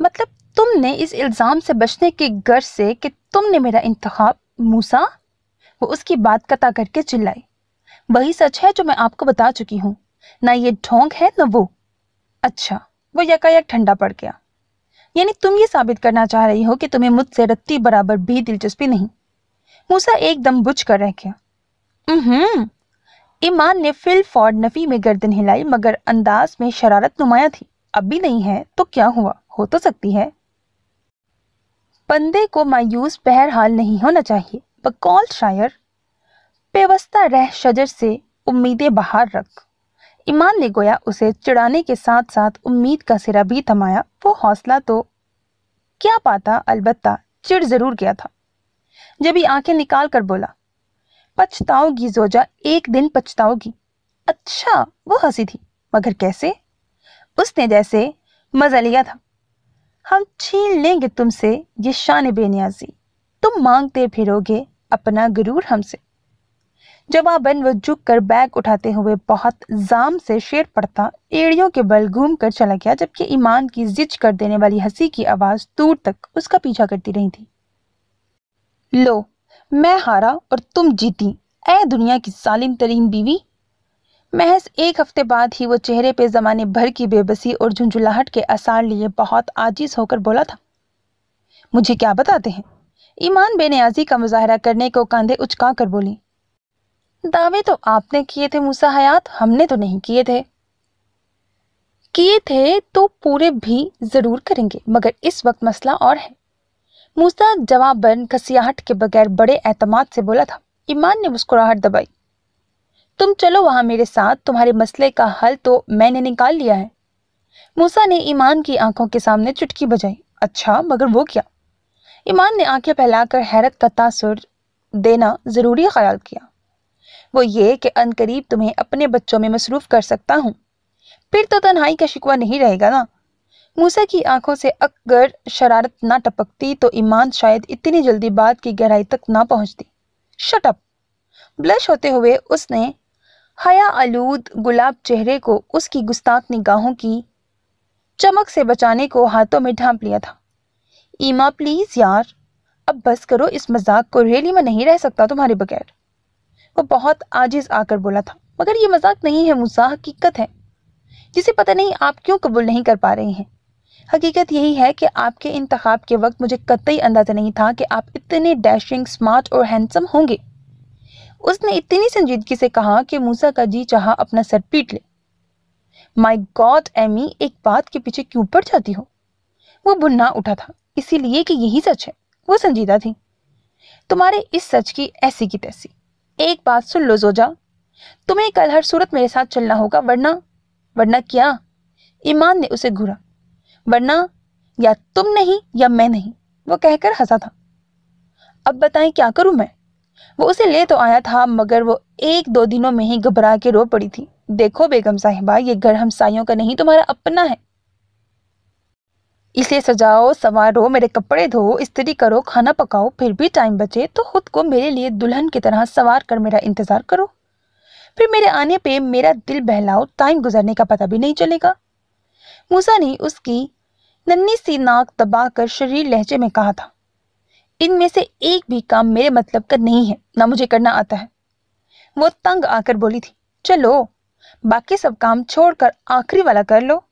मतलब तुमने इस इल्ज़ाम से बचने की गर्ज से कि तुमने मेरा इंतखब मूसा वो उसकी बात कता करके चिल्लाई वही सच है जो मैं आपको बता चुकी हूँ ना ये ढोंग है ना वो अच्छा वो यकायक ठंडा पड़ गया यानी तुम ये साबित करना चाह रही हो कि तुम्हें मुझसे रत्ती बराबर भी दिलचस्पी नहीं मूसा एकदम बुझ कर रह गया ईमान ने फिल फॉर्ड नफी में गर्दन हिलाई मगर अंदाज में शरारत नुमाया थी अब भी नहीं है तो क्या हुआ हो तो सकती है पंदे को मायूस बहरहाल नहीं होना चाहिए बकौल शायर पेवस्ता रह शजर से उम्मीदें बाहर रख ईमान ने गोया उसे चिड़ाने के साथ साथ उम्मीद का सिरा भी थमाया वो हौसला तो क्या पाता अलबत्ता चिड़ जरूर गया था जब ही आंखें निकाल कर बोला पछताओगी जोजा एक दिन पछताओगी अच्छा वो हंसी थी मगर कैसे उसने जैसे मजा लिया था हम छीन लेंगे तुमसे ये शान बेनियाजी तुम मांगते फिरोगे अपना गुरूर हमसे जवाबन वह झुक कर बैग उठाते हुए बहुत जाम से शेर पड़ता एड़ियों के बल घूम कर चला गया जबकि ईमान की जिज कर देने वाली हंसी की आवाज़ दूर तक उसका पीछा करती रही थी लो मैं हारा और तुम जीती ए दुनिया की सालिम तरीन बीवी महज एक हफ्ते बाद ही वो चेहरे पे ज़माने भर की बेबसी और झुंझुलाहट के आसार लिए बहुत आजीज होकर बोला था मुझे क्या बताते हैं ईमान बेनियाजी का मुजाहरा करने को कंधे उचका कर बोली दावे तो आपने किए थे मूसा हयात हमने तो नहीं किए थे किए थे तो पूरे भी ज़रूर करेंगे मगर इस वक्त मसला और है मूसा जवाबन कसियाहट के बगैर बड़े एतमाद से बोला था ईमान ने मुस्कुराहट दबाई तुम चलो वहां मेरे साथ तुम्हारे मसले का हल तो मैंने निकाल लिया है मूसा ने ईमान की आंखों के सामने चुटकी बजाई अच्छा मगर वो क्या ईमान ने आंखें फैलाकर हैरत का तासुर देना ज़रूरी ख्याल किया वो ये कि अनकरीब तुम्हें अपने बच्चों में मसरूफ़ कर सकता हूँ फिर तो तन्हाई का शिकवा नहीं रहेगा ना मूसा की आंखों से अगर शरारत ना टपकती तो ईमान शायद इतनी जल्दी बात की गहराई तक ना पहुंचती शटअप ब्लश होते हुए उसने हया आलूद गुलाब चेहरे को उसकी गुस्ताख निगाहों की चमक से बचाने को हाथों में ढांप लिया था ईमा प्लीज़ यार अब बस करो इस मजाक को रैली में नहीं रह सकता तुम्हारे बगैर वो बहुत आजिज आकर बोला था मगर ये मजाक नहीं है मूसा हकीकत है जिसे पता नहीं आप क्यों कबूल नहीं कर पा रहे हैं हकीकत यही है कि आपके इंतखब के वक्त मुझे कतई अंदाज़ा नहीं था कि आप इतने डैशिंग स्मार्ट और हैंडसम होंगे उसने इतनी संजीदगी से कहा कि मूसा का जी चाह अपना सर पीट ले माई गॉड एमी एक बात के पीछे क्यों पड़ जाती हो वो भुन्ना उठा था इसीलिए कि यही सच है वो संजीदा थी तुम्हारे इस सच की ऐसी की तैसी एक बात सुन लो जोजा तुम्हें कल हर सूरत मेरे साथ चलना होगा वरना वरना क्या ईमान ने उसे घूरा वरना या तुम नहीं या मैं नहीं वो कहकर हंसा था अब बताएं क्या करूं मैं वो उसे ले तो आया था मगर वो एक दो दिनों में ही घबरा के रो पड़ी थी देखो बेगम साहिबा ये घर हम साइयों का नहीं तुम्हारा अपना है इसे सजाओ संवारो मेरे कपड़े धो स्त्री करो खाना पकाओ फिर भी टाइम बचे तो खुद को मेरे लिए दुल्हन की तरह सवार कर मेरा इंतज़ार करो फिर मेरे आने पे मेरा दिल बहलाओ टाइम गुजरने का पता भी नहीं चलेगा मूसा ने उसकी नन्ही सी नाक दबाकर शरीर लहजे में कहा था इनमें से एक भी काम मेरे मतलब का नहीं है ना मुझे करना आता है वो तंग आकर बोली थी चलो बाकी सब काम छोड़कर आखिरी वाला कर लो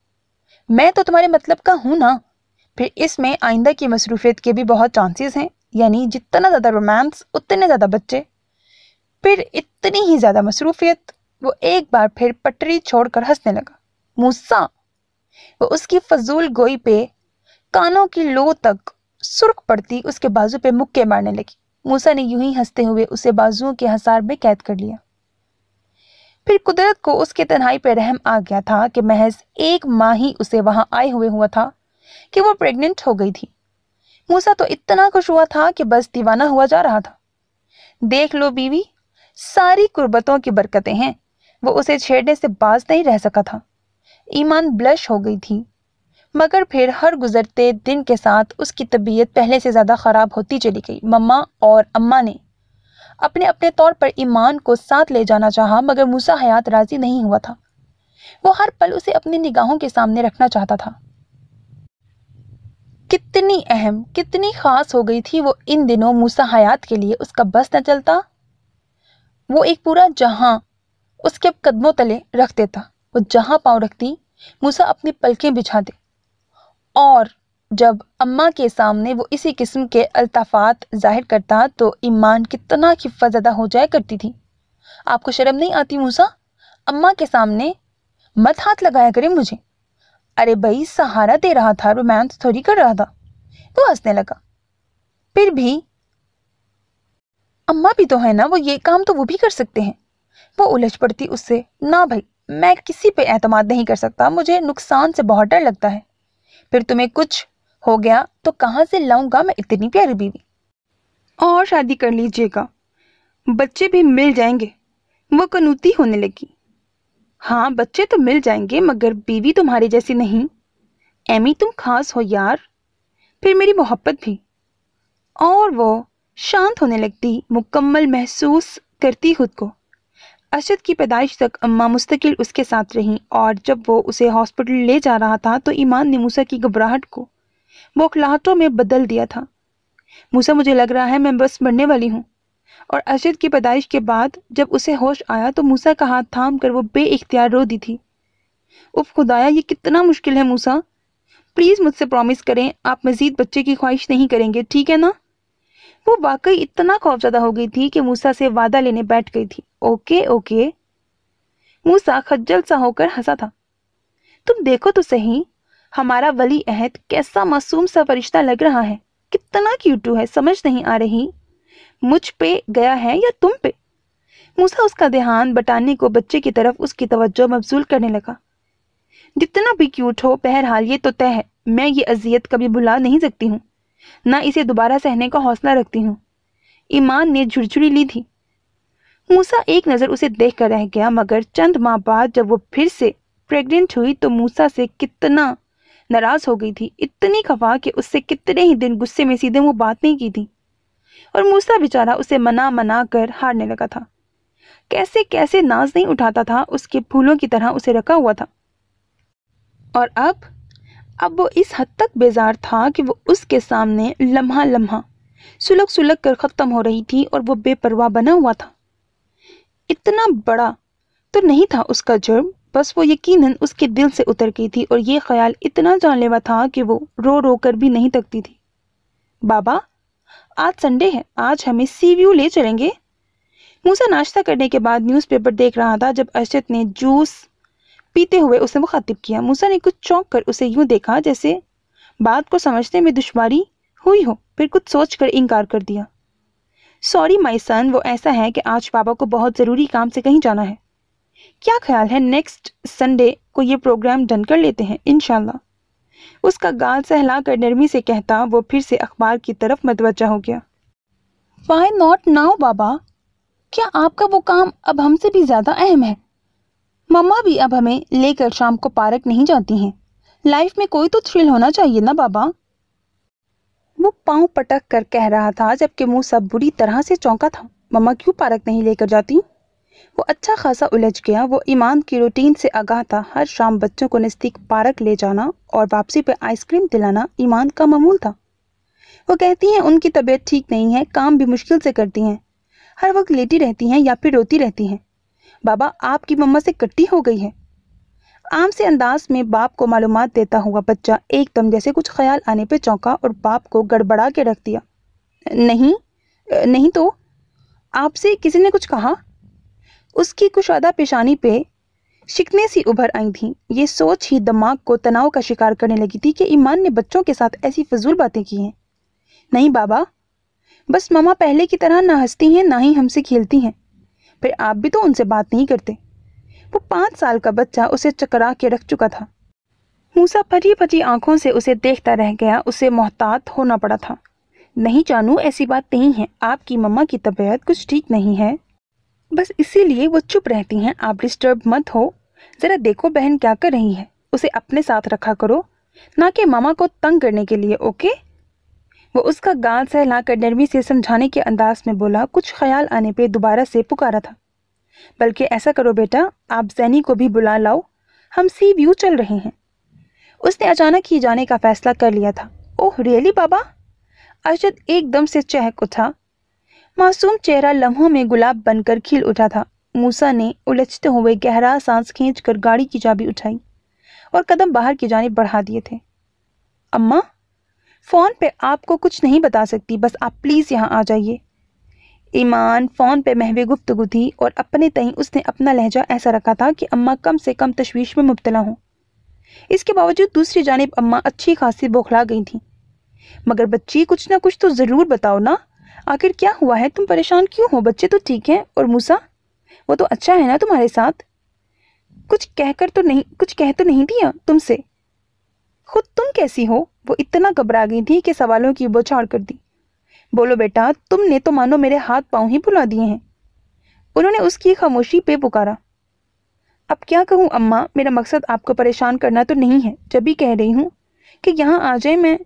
मैं तो तुम्हारे मतलब का हूं ना फिर इसमें आइंदा की मसरूफियत के भी बहुत चांसेस हैं यानी जितना ज़्यादा रोमांस उतने ज़्यादा बच्चे फिर इतनी ही ज़्यादा मसरूफियत वो एक बार फिर पटरी छोड़कर हंसने लगा मूसा वो उसकी फजूल गोई पे कानों की लो तक सुर्ख पड़ती उसके बाजू पे मुक्के मारने लगी मूसा ने यूं ही हंसते हुए उसे बाजुओं के हसार में कैद कर लिया फिर कुदरत को उसके तन्हाई पर रहम आ गया था कि महज एक माह ही उसे वहां आए हुए हुआ था कि वो प्रेग्नेंट हो गई थी मूसा तो इतना खुश हुआ था कि बस दीवाना हुआ जा रहा था देख लो बीवी सारी कुर्बतों की बरकतें हैं वो उसे छेड़ने से बाज नहीं रह सका था ईमान ब्लश हो गई थी मगर फिर हर गुजरते दिन के साथ उसकी तबीयत पहले से ज़्यादा ख़राब होती चली गई मम्मा और अम्मा ने अपने अपने तौर पर ईमान को साथ ले जाना चाहा मगर मूसा हयात राज़ी नहीं हुआ था वो हर पल उसे अपनी निगाहों के सामने रखना चाहता था कितनी अहम कितनी ख़ास हो गई थी वो इन दिनों मूसा हयात के लिए उसका बस न चलता वो एक पूरा जहां उसके कदमों तले रख देता वो जहाँ पाँव रखती मूसा अपनी पलकें बिछाते और जब अम्मा के सामने वो इसी किस्म के अल्ताफ़ात जाहिर करता तो ईमान कितना खिफा ज़्यादा हो जाया करती थी आपको शर्म नहीं आती मूसा अम्मा के सामने मत हाथ लगाया करे मुझे अरे भाई सहारा दे रहा था रोमांस थोड़ी कर रहा था वो हंसने लगा फिर भी अम्मा भी तो है ना वो ये काम तो वो भी कर सकते हैं वो उलझ पड़ती उससे ना भाई मैं किसी पे एतमाद नहीं कर सकता मुझे नुकसान से बहुत डर लगता है फिर तुम्हें कुछ हो गया तो कहाँ से लाऊंगा मैं इतनी प्यारी बीवी और शादी कर लीजिएगा बच्चे भी मिल जाएंगे वो कनूती होने लगी हाँ बच्चे तो मिल जाएंगे मगर बीवी तुम्हारी जैसी नहीं एमी तुम खास हो यार फिर मेरी मोहब्बत भी और वो शांत होने लगती मुकम्मल महसूस करती खुद को अरशद की पैदाइश तक अम्मा मुस्तकिल उसके साथ रहीं और जब वो उसे हॉस्पिटल ले जा रहा था तो ईमान ने मूसा की घबराहट को बौखलाहटों में बदल दिया था मूसा मुझे लग रहा है मैं बस मरने वाली हूँ और अरशद की पैदाइश के बाद जब उसे होश आया तो मूसा का हाथ थाम कर वो बे इख्तियार रो दी थी उफ खुदाया ये कितना मुश्किल है मूसा प्लीज़ मुझसे प्रॉमिस करें आप मज़ीद बच्चे की ख्वाहिश नहीं करेंगे ठीक है ना वो वाकई इतना खौफजदा हो गई थी कि मूसा से वादा लेने बैठ गई थी ओके ओके मूसा खज्जल सा होकर हंसा था तुम देखो तो सही हमारा वली अहद कैसा मासूम सा फरिश्ता लग रहा है कितना क्यूटू है समझ नहीं आ रही मुझ पे गया है या तुम पे मूसा उसका ध्यान बटाने को बच्चे की तरफ उसकी तवज्जो मबजूल करने लगा जितना भी क्यूट हो बहरहाल ये तो तय है मैं ये अजियत कभी भुला नहीं सकती हूँ ना इसे दोबारा सहने का हौसला रखती हूँ ईमान ने झुरझुरी ली थी मूसा एक नज़र उसे देख कर रह गया मगर चंद माह बाद जब वो फिर से प्रेग्नेंट हुई तो मूसा से कितना नाराज़ हो गई थी इतनी खफा कि उससे कितने ही दिन गुस्से में सीधे वो बात नहीं की थी और मूसा बेचारा उसे मना मना कर हारने लगा था कैसे कैसे नाज नहीं उठाता था उसके फूलों की तरह उसे रखा हुआ था और अब अब वो इस हद तक बेजार था कि वो उसके सामने लम्हा लम्हा सुलग सुलग कर ख़त्म हो रही थी और वो बेपरवाह बना हुआ था इतना बड़ा तो नहीं था उसका जुर्म बस वो यकीनन उसके दिल से उतर गई थी और ये ख्याल इतना जानलेवा था कि वो रो रो कर भी नहीं तकती थी बाबा आज संडे है आज हमें सी व्यू ले चलेंगे मूसा नाश्ता करने के बाद न्यूज़पेपर देख रहा था जब अर्शद ने जूस पीते हुए उसे मुखातिब किया मूसा ने कुछ चौंक कर उसे यूं देखा जैसे बात को समझने में दुश्वारी हुई हो फिर कुछ सोच कर इनकार कर दिया सॉरी माई सन वो ऐसा है कि आज पापा को बहुत ज़रूरी काम से कहीं जाना है क्या ख्याल है नेक्स्ट संडे को ये प्रोग्राम डन कर लेते हैं इन उसका गाल सहला कर नरमी से कहता वो फिर से अखबार की तरफ मतवजा हो गया वाई नॉट नाउ बाबा क्या आपका वो काम अब हमसे भी ज़्यादा अहम है मम्मा भी अब हमें लेकर शाम को पार्क नहीं जाती हैं लाइफ में कोई तो थ्रिल होना चाहिए ना बाबा वो पाँव पटक कर कह रहा था जबकि मुंह सब बुरी तरह से चौंका था मम्मा क्यों पार्क नहीं लेकर जाती वो अच्छा खासा उलझ गया वो ईमान की रूटीन से आगाह था हर शाम बच्चों को नज़दीक पार्क ले जाना और वापसी पर आइसक्रीम दिलाना ईमान का मामूल था वो कहती हैं उनकी तबीयत ठीक नहीं है काम भी मुश्किल से करती हैं हर वक्त लेटी रहती हैं या फिर रोती रहती हैं बाबा आपकी मम्मा से कट्टी हो गई है आम से अंदाज में बाप को मालूम देता हुआ बच्चा एकदम जैसे कुछ ख्याल आने पर चौंका और बाप को गड़बड़ा के रख दिया नहीं नहीं तो आपसे किसी ने कुछ कहा उसकी कुशादा पेशानी पे शिकने सी उभर आई थी ये सोच ही दिमाग को तनाव का शिकार करने लगी थी कि ईमान ने बच्चों के साथ ऐसी फजूल बातें की हैं नहीं बाबा बस मामा पहले की तरह ना हंसती हैं ना ही हमसे खेलती हैं फिर आप भी तो उनसे बात नहीं करते वो पाँच साल का बच्चा उसे चकरा के रख चुका था मूसा भरी भरी आंखों से उसे देखता रह गया उसे मोहतात होना पड़ा था नहीं जानू ऐसी बात नहीं है आपकी मम्मा की तबीयत कुछ ठीक नहीं है बस इसीलिए वो चुप रहती हैं आप डिस्टर्ब मत हो ज़रा देखो बहन क्या कर रही है उसे अपने साथ रखा करो ना कि मामा को तंग करने के लिए ओके वो उसका गाल सहला कर नरमी से समझाने के अंदाज में बोला कुछ ख्याल आने पे दोबारा से पुकारा था बल्कि ऐसा करो बेटा आप जैनी को भी बुला लाओ हम सी व्यू चल रहे हैं उसने अचानक ही जाने का फैसला कर लिया था ओह रियली बाबा अरशद एकदम से चहक उठा मासूम चेहरा लम्हों में गुलाब बनकर खिल उठा था मूसा ने उलझते हुए गहरा सांस खींच कर गाड़ी की चाबी उठाई और कदम बाहर की जाने बढ़ा दिए थे अम्मा फ़ोन पे आपको कुछ नहीं बता सकती बस आप प्लीज़ यहाँ आ जाइए ईमान फ़ोन पे महवे गुफ्तगु थी और अपने तई उसने अपना लहजा ऐसा रखा था कि अम्मा कम से कम तशवीश में मुबतला हों इसके बावजूद दूसरी जानब अम्मा अच्छी खासी बौखला गई थी मगर बच्ची कुछ ना कुछ तो ज़रूर बताओ ना आखिर क्या हुआ है तुम परेशान क्यों हो बच्चे तो ठीक हैं और मूसा वो तो अच्छा है ना तुम्हारे साथ कुछ कहकर तो नहीं कुछ कह तो नहीं दिया तुमसे खुद तुम कैसी हो वो इतना घबरा गई थी कि सवालों की बौछाड़ कर दी बोलो बेटा तुमने तो मानो मेरे हाथ पाँव ही बुला दिए हैं उन्होंने उसकी खामोशी पे पुकारा अब क्या कहूँ अम्मा मेरा मकसद आपको परेशान करना तो नहीं है जब भी कह रही हूँ कि यहाँ आ जाए मैं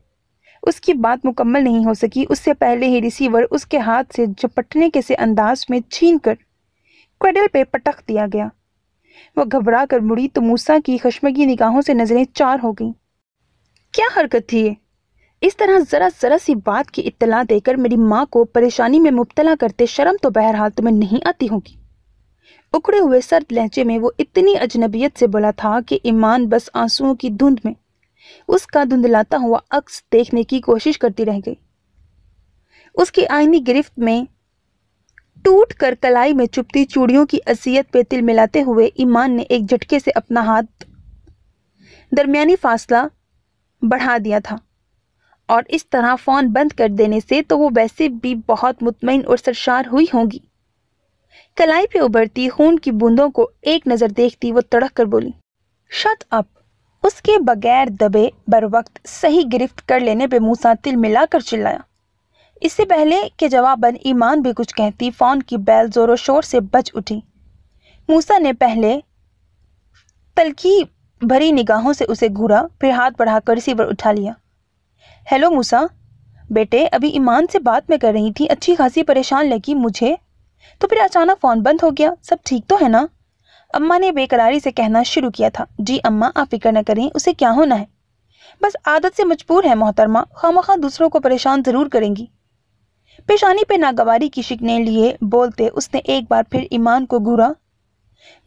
उसकी बात मुकम्मल नहीं हो सकी उससे पहले ही रिसीवर उसके हाथ से झपटने के से अंदाज में छीन कर क्वेडल पे पटक दिया गया वह घबरा कर मुड़ी तो मूसा की खशमगी निगाहों से नज़रें चार हो गईं क्या हरकत थी ये इस तरह ज़रा ज़रा सी बात की इत्तला देकर मेरी माँ को परेशानी में मुबतला करते शर्म तो बहरहाल तुम्हें नहीं आती होगी उखड़े हुए सर्द लहजे में वो इतनी अजनबियत से बोला था कि ईमान बस आंसुओं की धुंध में उसका धुंधलाता हुआ अक्स देखने की कोशिश करती रह गई उसकी आईनी गिरफ्त में टूट कर कलाई में चुपती चूड़ियों की असीयत पे तिल मिलाते हुए ईमान ने एक झटके से अपना हाथ दरमियानी फासला बढ़ा दिया था और इस तरह फ़ोन बंद कर देने से तो वो वैसे भी बहुत मुतमिन और सरशार हुई होंगी कलाई पे उबरती खून की बूंदों को एक नज़र देखती वो तड़क कर बोली शत अप उसके बगैर दबे बर वक्त सही गिरफ्त कर लेने पे मूसा तिल मिलाकर चिल्लाया इससे पहले के जवाबन ईमान भी कुछ कहती फ़ोन की बैल जोरों शोर से बच उठी मूसा ने पहले तलकी भरी निगाहों से उसे घूरा फिर हाथ बढ़ाकर रिसीवर उठा लिया हेलो मूसा बेटे अभी ईमान से बात मैं कर रही थी अच्छी खासी परेशान लगी मुझे तो फिर अचानक फ़ोन बंद हो गया सब ठीक तो है ना अम्मा ने बेकरारी से कहना शुरू किया था जी अम्मा आप फिक्र न करें उसे क्या होना है बस आदत से मजबूर है मोहतरमा खामखा दूसरों को परेशान ज़रूर करेंगी पेशानी पे नागवारी की शिकने लिए बोलते उसने एक बार फिर ईमान को घूरा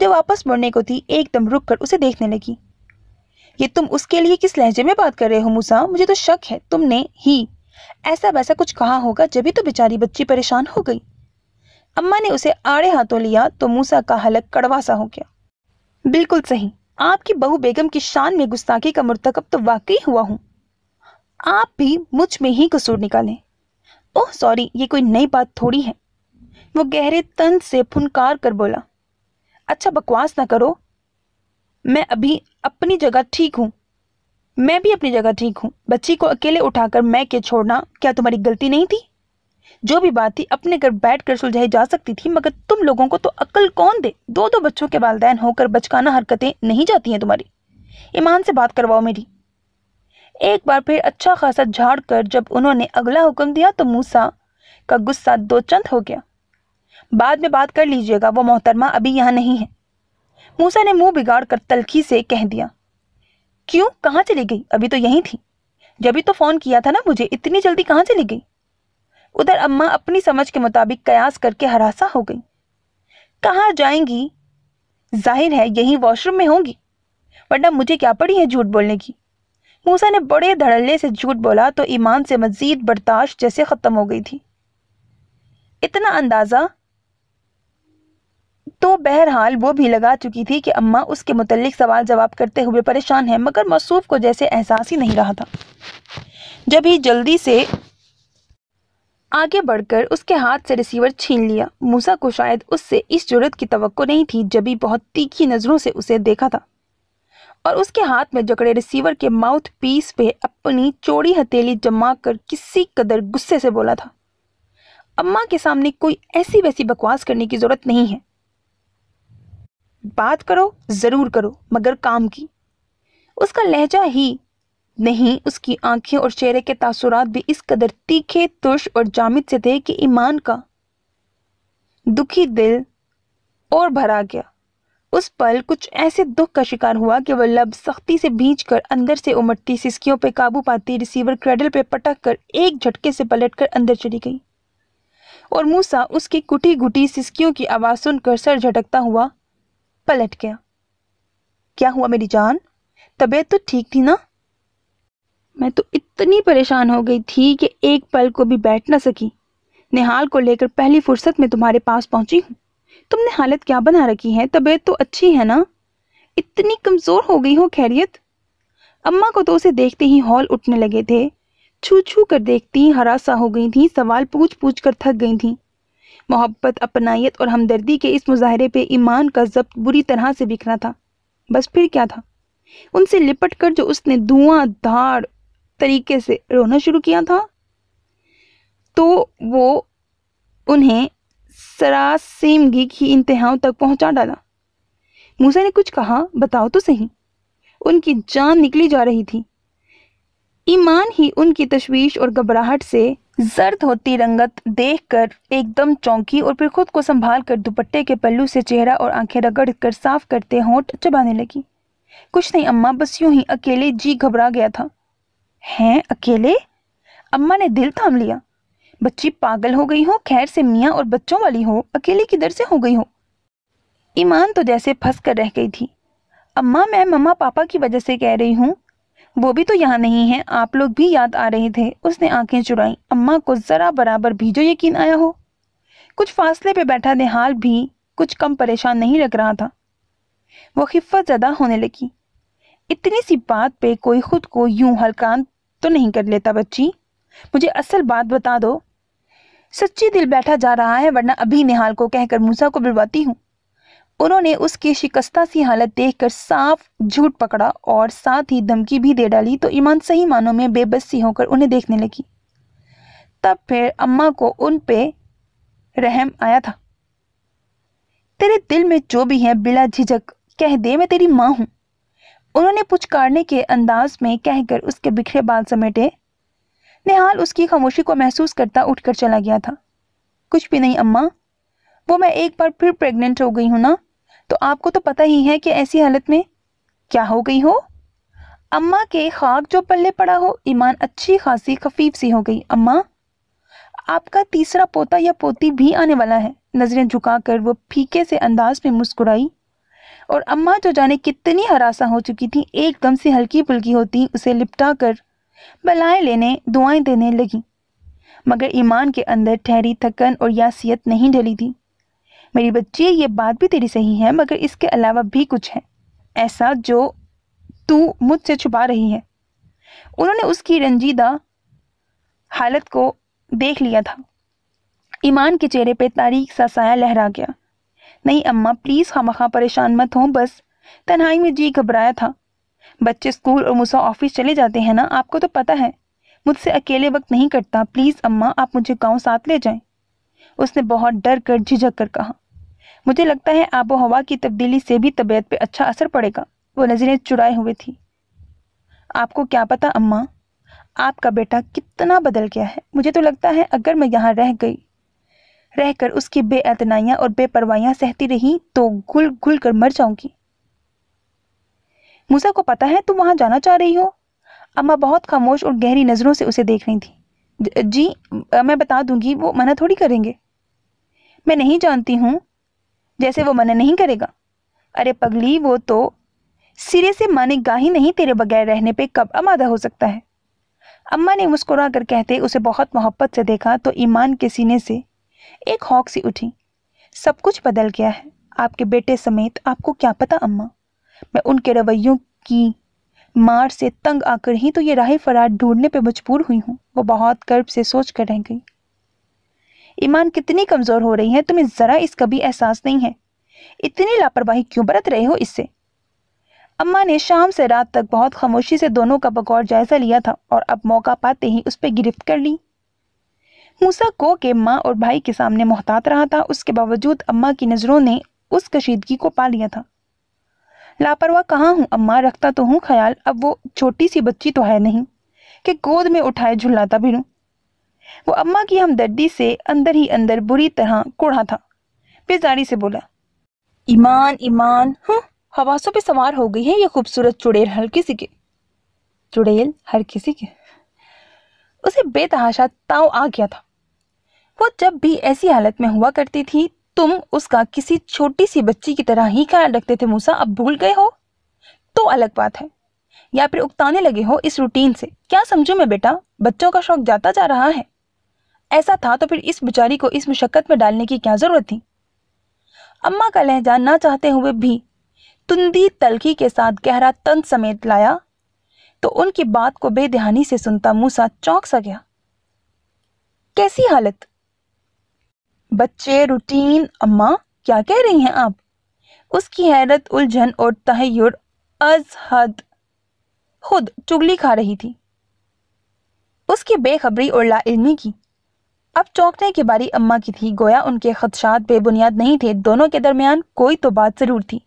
जो वापस मुड़ने को थी एकदम रुक कर उसे देखने लगी ये तुम उसके लिए किस लहजे में बात कर रहे हो मूसा मुझे तो शक है तुमने ही ऐसा वैसा कुछ कहा होगा जब तो बेचारी बच्ची परेशान हो गई अम्मा ने उसे आड़े हाथों लिया तो मूसा का हलक कड़वा सा हो गया बिल्कुल सही आपकी बहू बेगम की शान में गुस्ताखी का मुर्तकब तो वाकई हुआ हूं आप भी मुझ में ही कसूर निकालें ओह सॉरी ये कोई नई बात थोड़ी है वो गहरे तन से फुनकार कर बोला अच्छा बकवास ना करो मैं अभी अपनी जगह ठीक हूँ मैं भी अपनी जगह ठीक हूँ बच्ची को अकेले उठाकर मैं के छोड़ना क्या तुम्हारी गलती नहीं थी जो भी बात थी अपने घर बैठ कर सुलझाई जा सकती थी मगर तुम लोगों को तो अक्ल कौन दे दो दो बच्चों के वालदेन होकर बचकाना हरकतें नहीं जाती हैं तुम्हारी ईमान से बात करवाओ मेरी एक बार फिर अच्छा खासा झाड़ कर जब उन्होंने अगला हुक्म दिया तो मूसा का गुस्सा दो चंद हो गया बाद में बात कर लीजिएगा वो मोहतरमा अभी यहाँ नहीं है मूसा ने मुंह बिगाड़ कर तलखी से कह दिया क्यों कहाँ चली गई अभी तो यहीं थी जब भी तो फ़ोन किया था ना मुझे इतनी जल्दी कहाँ चली गई उधर अम्मा अपनी समझ के मुताबिक कयास करके हरासा हो गई कहाँ जाएंगी जाहिर है यही वॉशरूम में होंगी वरना मुझे क्या पड़ी है झूठ बोलने की मूसा ने बड़े धड़ल्ले से झूठ बोला तो ईमान से मजीद बर्दाश्त जैसे ख़त्म हो गई थी इतना अंदाज़ा तो बहरहाल वो भी लगा चुकी थी कि अम्मा उसके मुतलिक सवाल जवाब करते हुए परेशान है मगर मसूफ को जैसे एहसास ही नहीं रहा था जब ही जल्दी से आगे बढ़कर उसके हाथ से रिसीवर छीन लिया मूसा को शायद उससे इस जरूरत की तो नहीं थी जब भी बहुत तीखी नज़रों से उसे देखा था और उसके हाथ में जकड़े रिसीवर के माउथ पीस पे अपनी चौड़ी हथेली जमा कर किसी कदर गुस्से से बोला था अम्मा के सामने कोई ऐसी वैसी बकवास करने की ज़रूरत नहीं है बात करो ज़रूर करो मगर काम की उसका लहजा ही नहीं उसकी आंखें और चेहरे के तासुरात भी इस कदर तीखे तुश और जामिद से थे कि ईमान का दुखी दिल और भरा गया उस पल कुछ ऐसे दुख का शिकार हुआ कि वह लब सख्ती से भींच कर अंदर से उमड़ती सिस्कियों पर काबू पाती रिसीवर क्रेडल पर पटक कर एक झटके से पलट कर अंदर चली गई और मूसा उसकी कुटी घुटी सिस्कियों की आवाज़ सुनकर सर झटकता हुआ पलट गया क्या हुआ मेरी जान तबीयत तो ठीक थी ना मैं तो इतनी परेशान हो गई थी कि एक पल को भी बैठ ना सकी निहाल को लेकर पहली फुर्सत में तुम्हारे पास पहुंची हूं तुमने हालत क्या बना रखी है तबीयत तो अच्छी है ना इतनी कमज़ोर हो गई हो खैरियत अम्मा को तो उसे देखते ही हॉल उठने लगे थे छू छू कर देखती हरासा हो गई थी सवाल पूछ पूछ कर थक गई थी मोहब्बत अपनायत और हमदर्दी के इस मुजाहरे पे ईमान का जब्त बुरी तरह से बिखरा था बस फिर क्या था उनसे लिपट कर जो उसने धुआं धार तरीके से रोना शुरू किया था तो वो उन्हें सरासीमगी की इंतहाओं तक पहुंचा डाला मूसा ने कुछ कहा बताओ तो सही उनकी जान निकली जा रही थी ईमान ही उनकी तशवीश और घबराहट से जर्द होती रंगत देखकर एकदम चौंकी और फिर खुद को संभाल कर दुपट्टे के पल्लू से चेहरा और आंखें रगड़ कर साफ करते होंठ चबाने लगी कुछ नहीं अम्मा बस यूं ही अकेले जी घबरा गया था हैं अकेले अम्मा ने दिल थाम लिया बच्ची पागल हो गई हो खैर से मियाँ और बच्चों वाली हो अकेले किधर से हो गई हो ईमान तो जैसे फंस कर रह गई थी अम्मा मैं मम्मा पापा की वजह से कह रही हूँ वो भी तो यहाँ नहीं है आप लोग भी याद आ रहे थे उसने आंखें चुराई अम्मा को ज़रा बराबर भी जो यकीन आया हो कुछ फासले पे बैठा निहाल भी कुछ कम परेशान नहीं लग रहा था वो खिफत ज्यादा होने लगी इतनी सी बात पे कोई खुद को यूं हलकान तो नहीं कर लेता बच्ची मुझे असल बात बता दो सच्ची दिल बैठा जा रहा है वरना अभी निहाल को कहकर मूसा को बुलवाती हूँ उन्होंने उसकी शिकस्ता सी हालत देखकर साफ झूठ पकड़ा और साथ ही धमकी भी दे डाली तो ईमान सही मानों में बेबस सी होकर उन्हें देखने लगी तब फिर अम्मा को उन पे रहम आया था तेरे दिल में जो भी है बिला झिझक कह दे मैं तेरी माँ हूं उन्होंने पुचकारने के अंदाज में कहकर उसके बिखरे बाल समेटे निहाल उसकी खामोशी को महसूस करता उठकर चला गया था कुछ भी नहीं अम्मा वो मैं एक बार फिर प्रेग्नेंट हो गई हूं ना तो आपको तो पता ही है कि ऐसी हालत में क्या हो गई हो अम्मा के खाक जो पल्ले पड़ा हो ईमान अच्छी खासी खफीफ सी हो गई अम्मा आपका तीसरा पोता या पोती भी आने वाला है नज़रें झुकाकर वो फीके से अंदाज में मुस्कुराई और अम्मा जो जाने कितनी हरासा हो चुकी थी एकदम से हल्की पुल्की होती उसे लिपटा कर बलाएं लेने दुआएं देने लगी मगर ईमान के अंदर ठहरी थकन और यासियत नहीं ढली थी मेरी बच्ची ये बात भी तेरी सही है मगर इसके अलावा भी कुछ है ऐसा जो तू मुझसे छुपा रही है उन्होंने उसकी रंजीदा हालत को देख लिया था ईमान के चेहरे पे तारीख सा साया लहरा गया नहीं अम्मा प्लीज़ खामखा परेशान मत हों बस तन्हाई में जी घबराया था बच्चे स्कूल और मुसा ऑफिस चले जाते हैं ना आपको तो पता है मुझसे अकेले वक्त नहीं कटता प्लीज़ अम्मा आप मुझे गाँव साथ ले जाएं उसने बहुत डर कर झिझक कर कहा मुझे लगता है आबो हवा की तब्दीली से भी तबीयत पे अच्छा असर पड़ेगा वो नज़रें चुराए हुए थी आपको क्या पता अम्मा आपका बेटा कितना बदल गया है मुझे तो लगता है अगर मैं यहाँ रह गई रहकर उसकी बेअतनाइयाँ और बेपरवाहियाँ सहती रही तो घुल घुल कर मर जाऊंगी मूसा को पता है तुम वहाँ जाना चाह रही हो अम्मा बहुत खामोश और गहरी नज़रों से उसे देख रही थी जी मैं बता दूंगी वो मना थोड़ी करेंगे मैं नहीं जानती हूँ जैसे वो मना नहीं करेगा अरे पगली वो तो सिरे से माने ही नहीं तेरे बगैर रहने पे कब आमादा हो सकता है अम्मा ने मुस्कुरा कर कहते उसे बहुत मोहब्बत से देखा तो ईमान के सीने से एक हौक सी उठी सब कुछ बदल गया है आपके बेटे समेत आपको क्या पता अम्मा मैं उनके रवैयों की मार से तंग आकर ही तो ये राह फरार ढूंढने पे मजबूर हुई हूँ वो बहुत गर्व से सोच कर रह गई ईमान कितनी कमज़ोर हो रही है तुम्हें ज़रा इसका भी एहसास नहीं है इतनी लापरवाही क्यों बरत रहे हो इससे अम्मा ने शाम से रात तक बहुत खामोशी से दोनों का बगौर जायजा लिया था और अब मौका पाते ही उस पर गिरफ्त कर ली मूसा को के माँ और भाई के सामने मोहतात रहा था उसके बावजूद अम्मा की नज़रों ने उस कशीदगी को पा लिया था लापरवाह कहाँ हूँ अम्मा रखता तो हूँ ख्याल अब वो छोटी सी बच्ची तो है नहीं कि गोद में उठाए झुल्लाता भी हूँ वो अम्मा की हमदर्दी से अंदर ही अंदर बुरी तरह कोढ़ा था बेजारी से बोला ईमान ईमान हूँ हवासों पे सवार हो गई है ये खूबसूरत चुड़ैल हर किसी के चुड़ैल हर किसी के उसे बेतहाशा ताव आ गया था वो जब भी ऐसी हालत में हुआ करती थी तुम उसका किसी छोटी सी बच्ची की तरह ही ख्याल रखते थे मूसा अब भूल गए हो तो अलग बात है या फिर उकताने लगे हो इस रूटीन से क्या समझू मैं बेटा बच्चों का शौक जाता जा रहा है ऐसा था तो फिर इस बेचारी को इस मुशक्क़त में डालने की क्या ज़रूरत थी अम्मा का लहजा ना चाहते हुए भी तुंदी तलखी के साथ गहरा तंत समेत लाया तो उनकी बात को बेदहानी से सुनता मूसा चौंक सा गया कैसी हालत बच्चे रूटीन अम्मा क्या कह रही हैं आप उसकी हैरत उलझन और अज हद खुद चुगली खा रही थी उसकी बेखबरी और लाइलमी की अब चौंकने की बारी अम्मा की थी गोया उनके खदशात बेबुनियाद नहीं थे दोनों के दरमियान कोई तो बात ज़रूर थी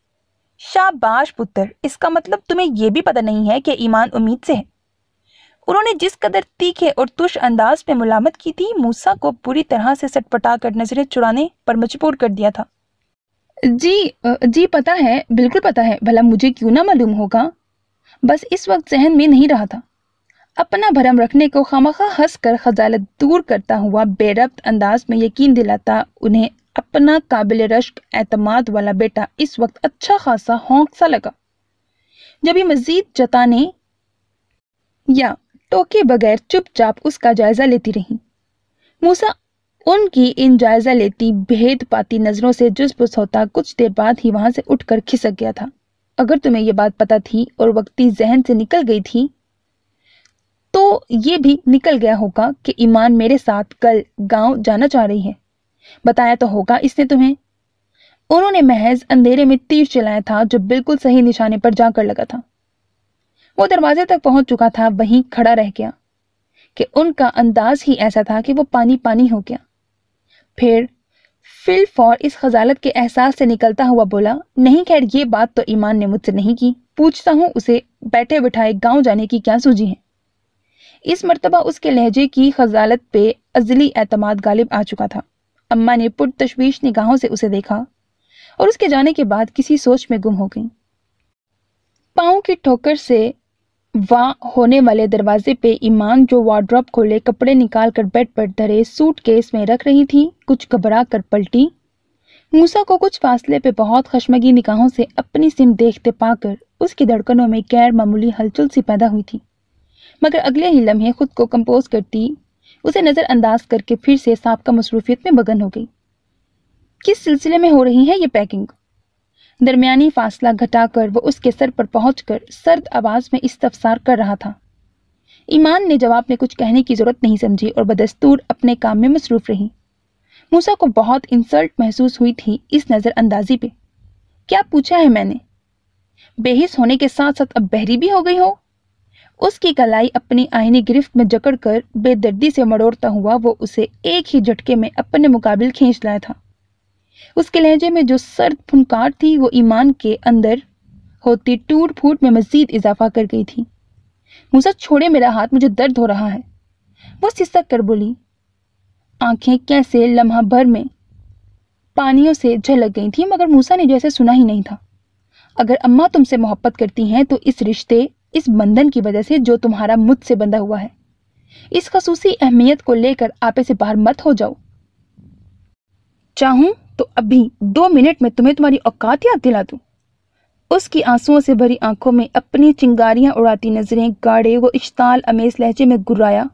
शाबाश पुत्र इसका मतलब तुम्हें यह भी पता नहीं है कि ईमान उम्मीद से है उन्होंने जिस कदर तीखे और तुश अंदाज में मुलामत की थी मूसा को पूरी तरह से सटपटा कर नजरें चुराने पर मजबूर कर दिया था जी जी पता है बिल्कुल पता है भला मुझे क्यों ना मालूम होगा बस इस वक्त जहन में नहीं रहा था अपना भरम रखने को खमखा हंस कर खजालत दूर करता हुआ बेरब्त अंदाज में यकीन दिलाता उन्हें अपना काबिल रश्क एतमाद वाला बेटा इस वक्त अच्छा खासा होंक सा लगा जब ये मजीद जताने या टोके बगैर चुपचाप उसका जायज़ा लेती रही मूसा उनकी इन जायज़ा लेती भेद पाती नज़रों से पुस होता कुछ देर बाद ही वहां से उठकर खिसक गया था अगर तुम्हें यह बात पता थी और वक्ती जहन से निकल गई थी तो ये भी निकल गया होगा कि ईमान मेरे साथ कल गांव जाना चाह रही है बताया तो होगा इसने तुम्हें उन्होंने महज अंधेरे में तीर चलाया था जो बिल्कुल सही निशाने पर जाकर लगा था वो दरवाजे तक पहुंच चुका था वहीं खड़ा रह गया कि उनका अंदाज ही ऐसा था कि वो पानी पानी हो गया फिर फिल फॉर इस खजालत के एहसास से निकलता हुआ बोला नहीं खैर ये बात तो ईमान ने मुझसे नहीं की पूछता हूं उसे बैठे बिठाए गांव जाने की क्या सूझी है इस मरतबा उसके लहजे की खजालत पे अजली एतमाद गालिब आ चुका था अम्मा ने पुट तशवीश निगाहों से उसे देखा और उसके जाने के बाद किसी सोच में गुम हो गई पाओं की ठोकर से वाह होने वाले दरवाजे पे ईमान जो वार्ड्रॉप खोले कपड़े निकाल कर बेड पर धरे सूट केस में रख रही थी कुछ घबरा कर पलटी मूसा को कुछ फासले पे बहुत खशमगी निगाहों से अपनी सिम देखते पाकर उसकी धड़कनों में गैर मामूली हलचल सी पैदा हुई थी मगर अगले ही लम्हे खुद को कंपोज करती उसे नज़रअंदाज करके फिर से सांप का मसरूफियत में बगन हो गई किस सिलसिले में हो रही है ये पैकिंग दरमियानी फासला घटाकर वह उसके सर पर पहुंचकर सर्द आवाज़ में इस्तफसार कर रहा था ईमान ने जवाब में कुछ कहने की ज़रूरत नहीं समझी और बदस्तूर अपने काम में मसरूफ़ रही मूसा को बहुत इंसल्ट महसूस हुई थी इस नज़रअंदाजी पे क्या पूछा है मैंने बेहिस होने के साथ साथ अब बहरी भी हो गई हो उसकी कलाई अपनी आईनी गिरफ्त में जकड़कर बेदर्दी से मड़ोड़ता हुआ वो उसे एक ही झटके में अपने मुकाबले खींच लाया था उसके लहजे में जो सर्द फुनकार थी वो ईमान के अंदर होती टूट फूट में मजीद इजाफा कर गई थी मूसा छोड़े मेरा हाथ मुझे दर्द हो रहा है वो सिसक कर बोली आंखें कैसे लम्हा भर में पानियों से झलक गई थी मगर मूसा ने जैसे सुना ही नहीं था अगर अम्मा तुमसे मोहब्बत करती हैं तो इस रिश्ते इस बंधन की वजह से जो तुम्हारा मुझसे बंधा हुआ है इस खसूसी अहमियत को लेकर आपे से बाहर मत हो जाओ चाहूं तो अभी दो मिनट में तुम्हें तुम्हारी औकात याद दिला दू उसकी आंसुओं से भरी आंखों में अपनी चिंगारियां उड़ाती नजरें गाड़े वो इश्ताल अमेज लहजे में गुर्राया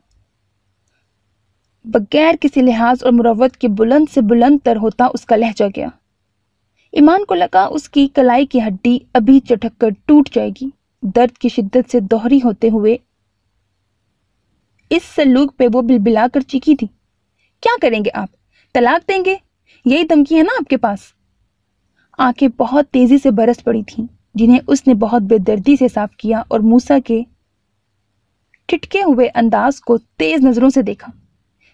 बगैर किसी लिहाज और मुरवत के बुलंद से बुलंद तर होता उसका लहजा गया ईमान को लगा उसकी कलाई की हड्डी अभी चटक कर टूट जाएगी दर्द की शिद्दत से दोहरी होते हुए इस सलूक पे वो बिलबिलाकर चीखी थी क्या करेंगे आप तलाक देंगे यही धमकी है ना आपके पास आंखें बहुत तेज़ी से बरस पड़ी थीं जिन्हें उसने बहुत बेदर्दी से साफ किया और मूसा के ठिटके हुए अंदाज को तेज़ नज़रों से देखा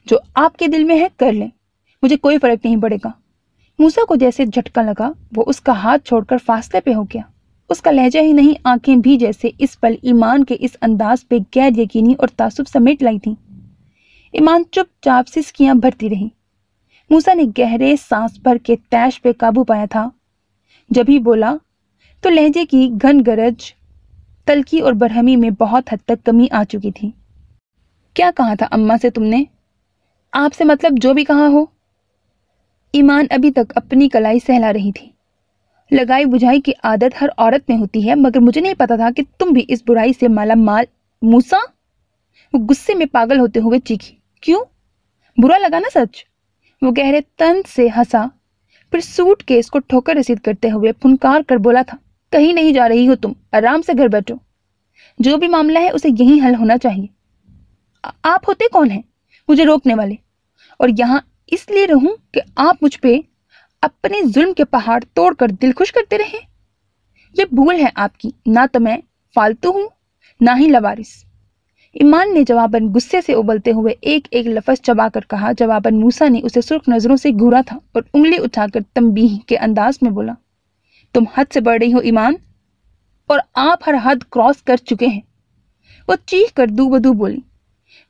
जो आपके दिल में है कर लें मुझे कोई फ़र्क नहीं पड़ेगा मूसा को जैसे झटका लगा वो उसका हाथ छोड़कर फासले पे हो गया उसका लहजा ही नहीं आंखें भी जैसे इस पल ईमान के इस अंदाज पे गैर यकीनी और तासुब समेट लाई थी ईमान चुपचाप सिसकियां भरती रही मूसा ने गहरे सांस भर के तैश पे काबू पाया था जब ही बोला तो लहजे की घन गरज तलकी और बरहमी में बहुत हद तक कमी आ चुकी थी क्या कहा था अम्मा से तुमने आपसे मतलब जो भी कहा हो ईमान अभी तक अपनी कलाई सहला रही थी लगाई बुझाई की आदत हर औरत में होती है मगर मुझे नहीं पता था कि तुम भी इस बुराई से माला माल मूसा वो गुस्से में पागल होते हुए चीखी क्यों बुरा लगा ना सच वो गहरे तन से हंसा फिर सूट केस को ठोकर रसीद करते हुए फुनकार कर बोला था कहीं नहीं जा रही हो तुम आराम से घर बैठो जो भी मामला है उसे यही हल होना चाहिए आ, आप होते कौन हैं मुझे रोकने वाले और यहाँ इसलिए रहूं कि आप मुझ पर अपने जुल्म के पहाड़ तोड़कर दिल खुश करते रहे ये भूल है आपकी ना तो मैं फालतू हूं ना ही लवारिस ईमान ने जवाबन गुस्से से उबलते हुए एक एक लफज चबाकर कहा जवाबन मूसा ने उसे सुर्ख नजरों से घूरा था और उंगली उठाकर तंबीह के अंदाज में बोला तुम हद से बढ़ रही हो ईमान और आप हर हद क्रॉस कर चुके हैं वो चीख कर दूबदू बोली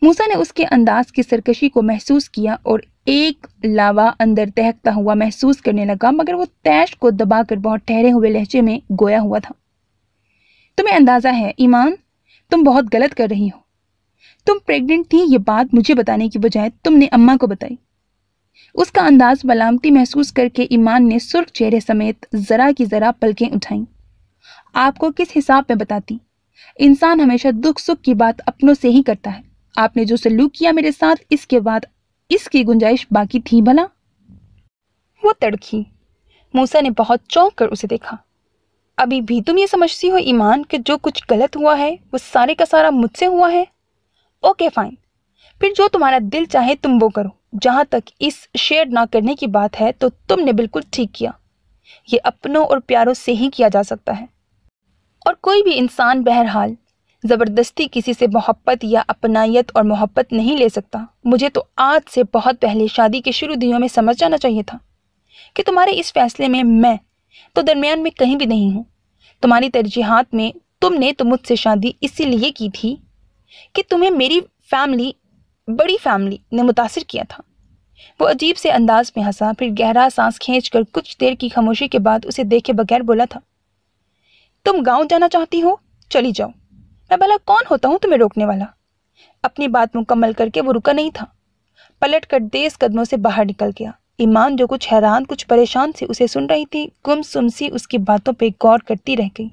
मूसा ने उसके अंदाज की सरकशी को महसूस किया और एक लावा अंदर तहकता हुआ महसूस करने लगा मगर वो तैश को दबाकर बहुत ठहरे हुए लहजे में गोया हुआ था तुम्हें अंदाज़ा है ईमान तुम बहुत गलत कर रही हो तुम प्रेग्नेंट थी ये बात मुझे बताने की बजाय तुमने अम्मा को बताई उसका अंदाज मलामती महसूस करके ईमान ने सुर्ख चेहरे समेत ज़रा की ज़रा पलकें उठाई आपको किस हिसाब में बताती इंसान हमेशा दुख सुख की बात अपनों से ही करता है आपने जो सलूक किया मेरे साथ इसके बाद इसकी गुंजाइश बाकी थी भला वो तड़की मूसा ने बहुत चौंक कर उसे देखा अभी भी तुम ये समझती हो ईमान कि जो कुछ गलत हुआ है वो सारे का सारा मुझसे हुआ है ओके फाइन फिर जो तुम्हारा दिल चाहे तुम वो करो जहाँ तक इस शेयर ना करने की बात है तो तुमने बिल्कुल ठीक किया ये अपनों और प्यारों से ही किया जा सकता है और कोई भी इंसान बहरहाल ज़बरदस्ती किसी से मोहब्बत या अपनायत और मोहब्बत नहीं ले सकता मुझे तो आज से बहुत पहले शादी के शुरू दिनों में समझ जाना चाहिए था कि तुम्हारे इस फैसले में मैं तो दरमियान में कहीं भी नहीं हूँ तुम्हारी तरजीहत में तुमने तो मुझसे शादी इसीलिए की थी कि तुम्हें मेरी फैमिली बड़ी फैमिली ने मुतासर किया था वो अजीब से अंदाज में हंसा फिर गहरा सांस खींच कर कुछ देर की खामोशी के बाद उसे देखे बगैर बोला था तुम गांव जाना चाहती हो चली जाओ मैं भला कौन होता हूँ तुम्हें रोकने वाला अपनी बात मुकम्मल करके वो रुका नहीं था पलट कर तेज कदमों से बाहर निकल गया ईमान जो कुछ हैरान कुछ परेशान से उसे सुन रही थी गुम सुम सी उसकी बातों पे गौर करती रह गई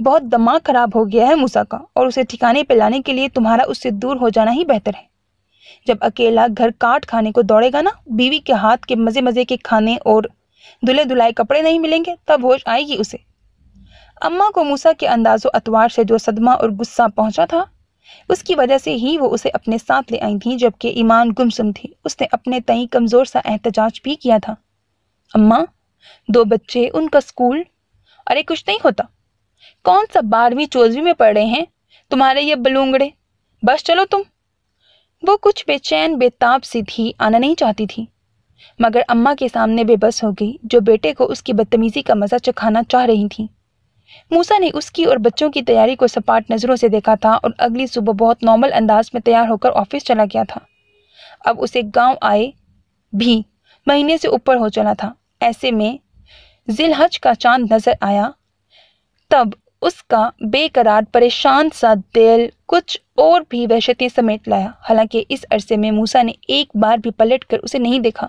बहुत दिमाग खराब हो गया है मूसा का और उसे ठिकाने पे लाने के लिए तुम्हारा उससे दूर हो जाना ही बेहतर है जब अकेला घर काट खाने को दौड़ेगा ना बीवी के हाथ के मज़े मज़े के खाने और दुले दुलाए कपड़े नहीं मिलेंगे तब होश आएगी उसे अम्मा को मूसा के अंदाज़ो अतवार से जो सदमा और गुस्सा पहुंचा था उसकी वजह से ही वो उसे अपने साथ ले आई थी जबकि ईमान गुमसुम थी उसने अपने तई कमज़ोर सा एहतजाज भी किया था अम्मा दो बच्चे उनका स्कूल अरे कुछ नहीं होता कौन सा बारहवीं चौदहवीं में पढ़ रहे हैं तुम्हारे ये बलूंगड़े बस चलो तुम वो कुछ बेचैन बेताब सी थी आना नहीं चाहती थी मगर अम्मा के सामने बेबस हो गई जो बेटे को उसकी बदतमीज़ी का मज़ा चखाना चाह रही थी मूसा ने उसकी और बच्चों की तैयारी को सपाट नज़रों से देखा था और अगली सुबह बहुत नॉर्मल अंदाज में तैयार होकर ऑफिस चला गया था अब उसे गांव आए भी महीने से ऊपर हो चला था ऐसे में जिलहज का चांद नज़र आया तब उसका बेकरार परेशान सा दिल कुछ और भी वहशतें समेट लाया हालांकि इस अरसे में मूसा ने एक बार भी पलट कर उसे नहीं देखा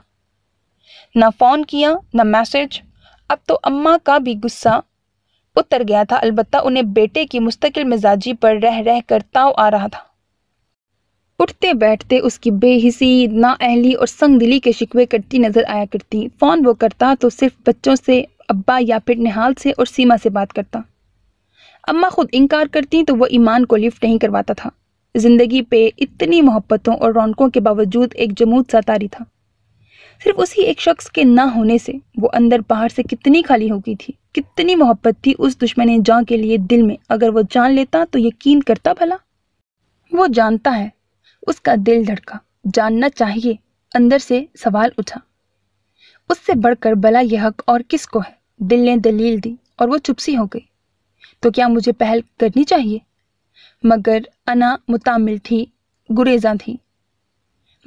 ना फ़ोन किया ना मैसेज अब तो अम्मा का भी गुस्सा उतर गया था अलबत् उन्हें बेटे की मुस्तकिल मिजाजी पर रह रह कर ताव आ रहा था उठते बैठते उसकी बेहिसी नाअहली और संग दिली के शिकवे करती नजर आया करती फ़ोन वो करता तो सिर्फ बच्चों से अब्बा या फिर निहाल से और सीमा से बात करता अम्मा खुद इनकार करती तो वह ईमान को लिफ्ट नहीं करवाता था ज़िंदगी पे इतनी मोहब्बतों और रौनकों के बावजूद एक जमूद सा तारी था सिर्फ उसी एक शख्स के ना होने से वो अंदर बाहर से कितनी खाली हो गई थी कितनी मोहब्बत थी उस दुश्मन जान के लिए दिल में अगर वो जान लेता तो यकीन करता भला वो जानता है उसका दिल धड़का जानना चाहिए अंदर से सवाल उठा उससे बढ़कर भला यह हक और किसको है दिल ने दलील दी और वो चुपसी हो गई तो क्या मुझे पहल करनी चाहिए मगर अना मुतामिल थी गुरेजा थी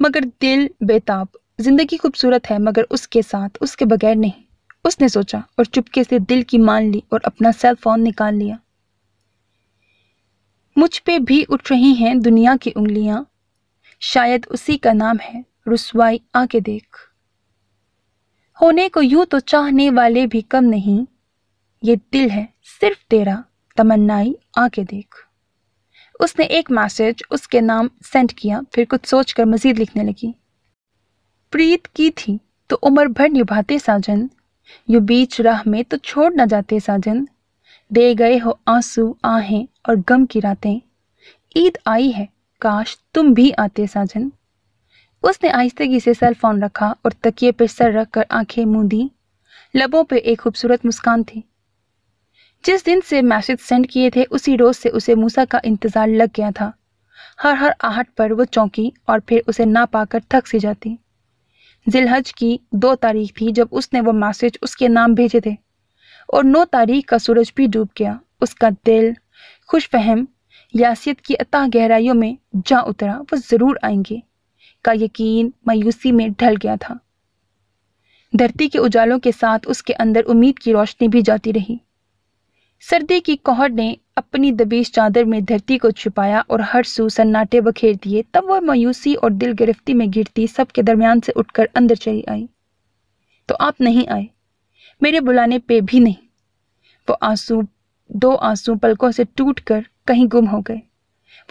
मगर दिल बेताब जिंदगी खूबसूरत है मगर उसके साथ उसके बगैर नहीं उसने सोचा और चुपके से दिल की मान ली और अपना सेल फोन निकाल लिया मुझ पे भी उठ रही हैं दुनिया की उंगलियां शायद उसी का नाम है रसवाई आके देख होने को यूं तो चाहने वाले भी कम नहीं ये दिल है सिर्फ तेरा तमन्नाई आके देख उसने एक मैसेज उसके नाम सेंड किया फिर कुछ सोचकर मजीद लिखने लगी प्रीत की थी तो उम्र भर निभाते साजन यू बीच राह में तो छोड़ न जाते साजन दे गए हो आंसू आहें और गम की रातें ईद आई है काश तुम भी आते साजन उसने आहिस्तगी से सेल फोन रखा और तकिए पर सर रख कर आंखें मूंदी लबों पर एक खूबसूरत मुस्कान थी जिस दिन से मैसेज सेंड किए थे उसी रोज से उसे मूसा का इंतजार लग गया था हर हर आहट पर वो चौंकी और फिर उसे ना पाकर थक सी जाती जिलहज की दो तारीख थी जब उसने वो मैसेज उसके नाम भेजे थे और नौ तारीख का सूरज भी डूब गया उसका दिल खुश फहम यासियत की अता गहराइयों में जा उतरा वो ज़रूर आएंगे का यकीन मायूसी में ढल गया था धरती के उजालों के साथ उसके अंदर उम्मीद की रोशनी भी जाती रही सर्दी की कोहर ने अपनी दबीश चादर में धरती को छुपाया और हर सू सन्नाटे बखेर दिए तब वह मायूसी और दिल गिरफ्ती में गिरती सबके दरमियान से उठकर अंदर चली आई तो आप नहीं आए मेरे बुलाने पे भी नहीं वो आंसू दो आंसू पलकों से टूट कर कहीं गुम हो गए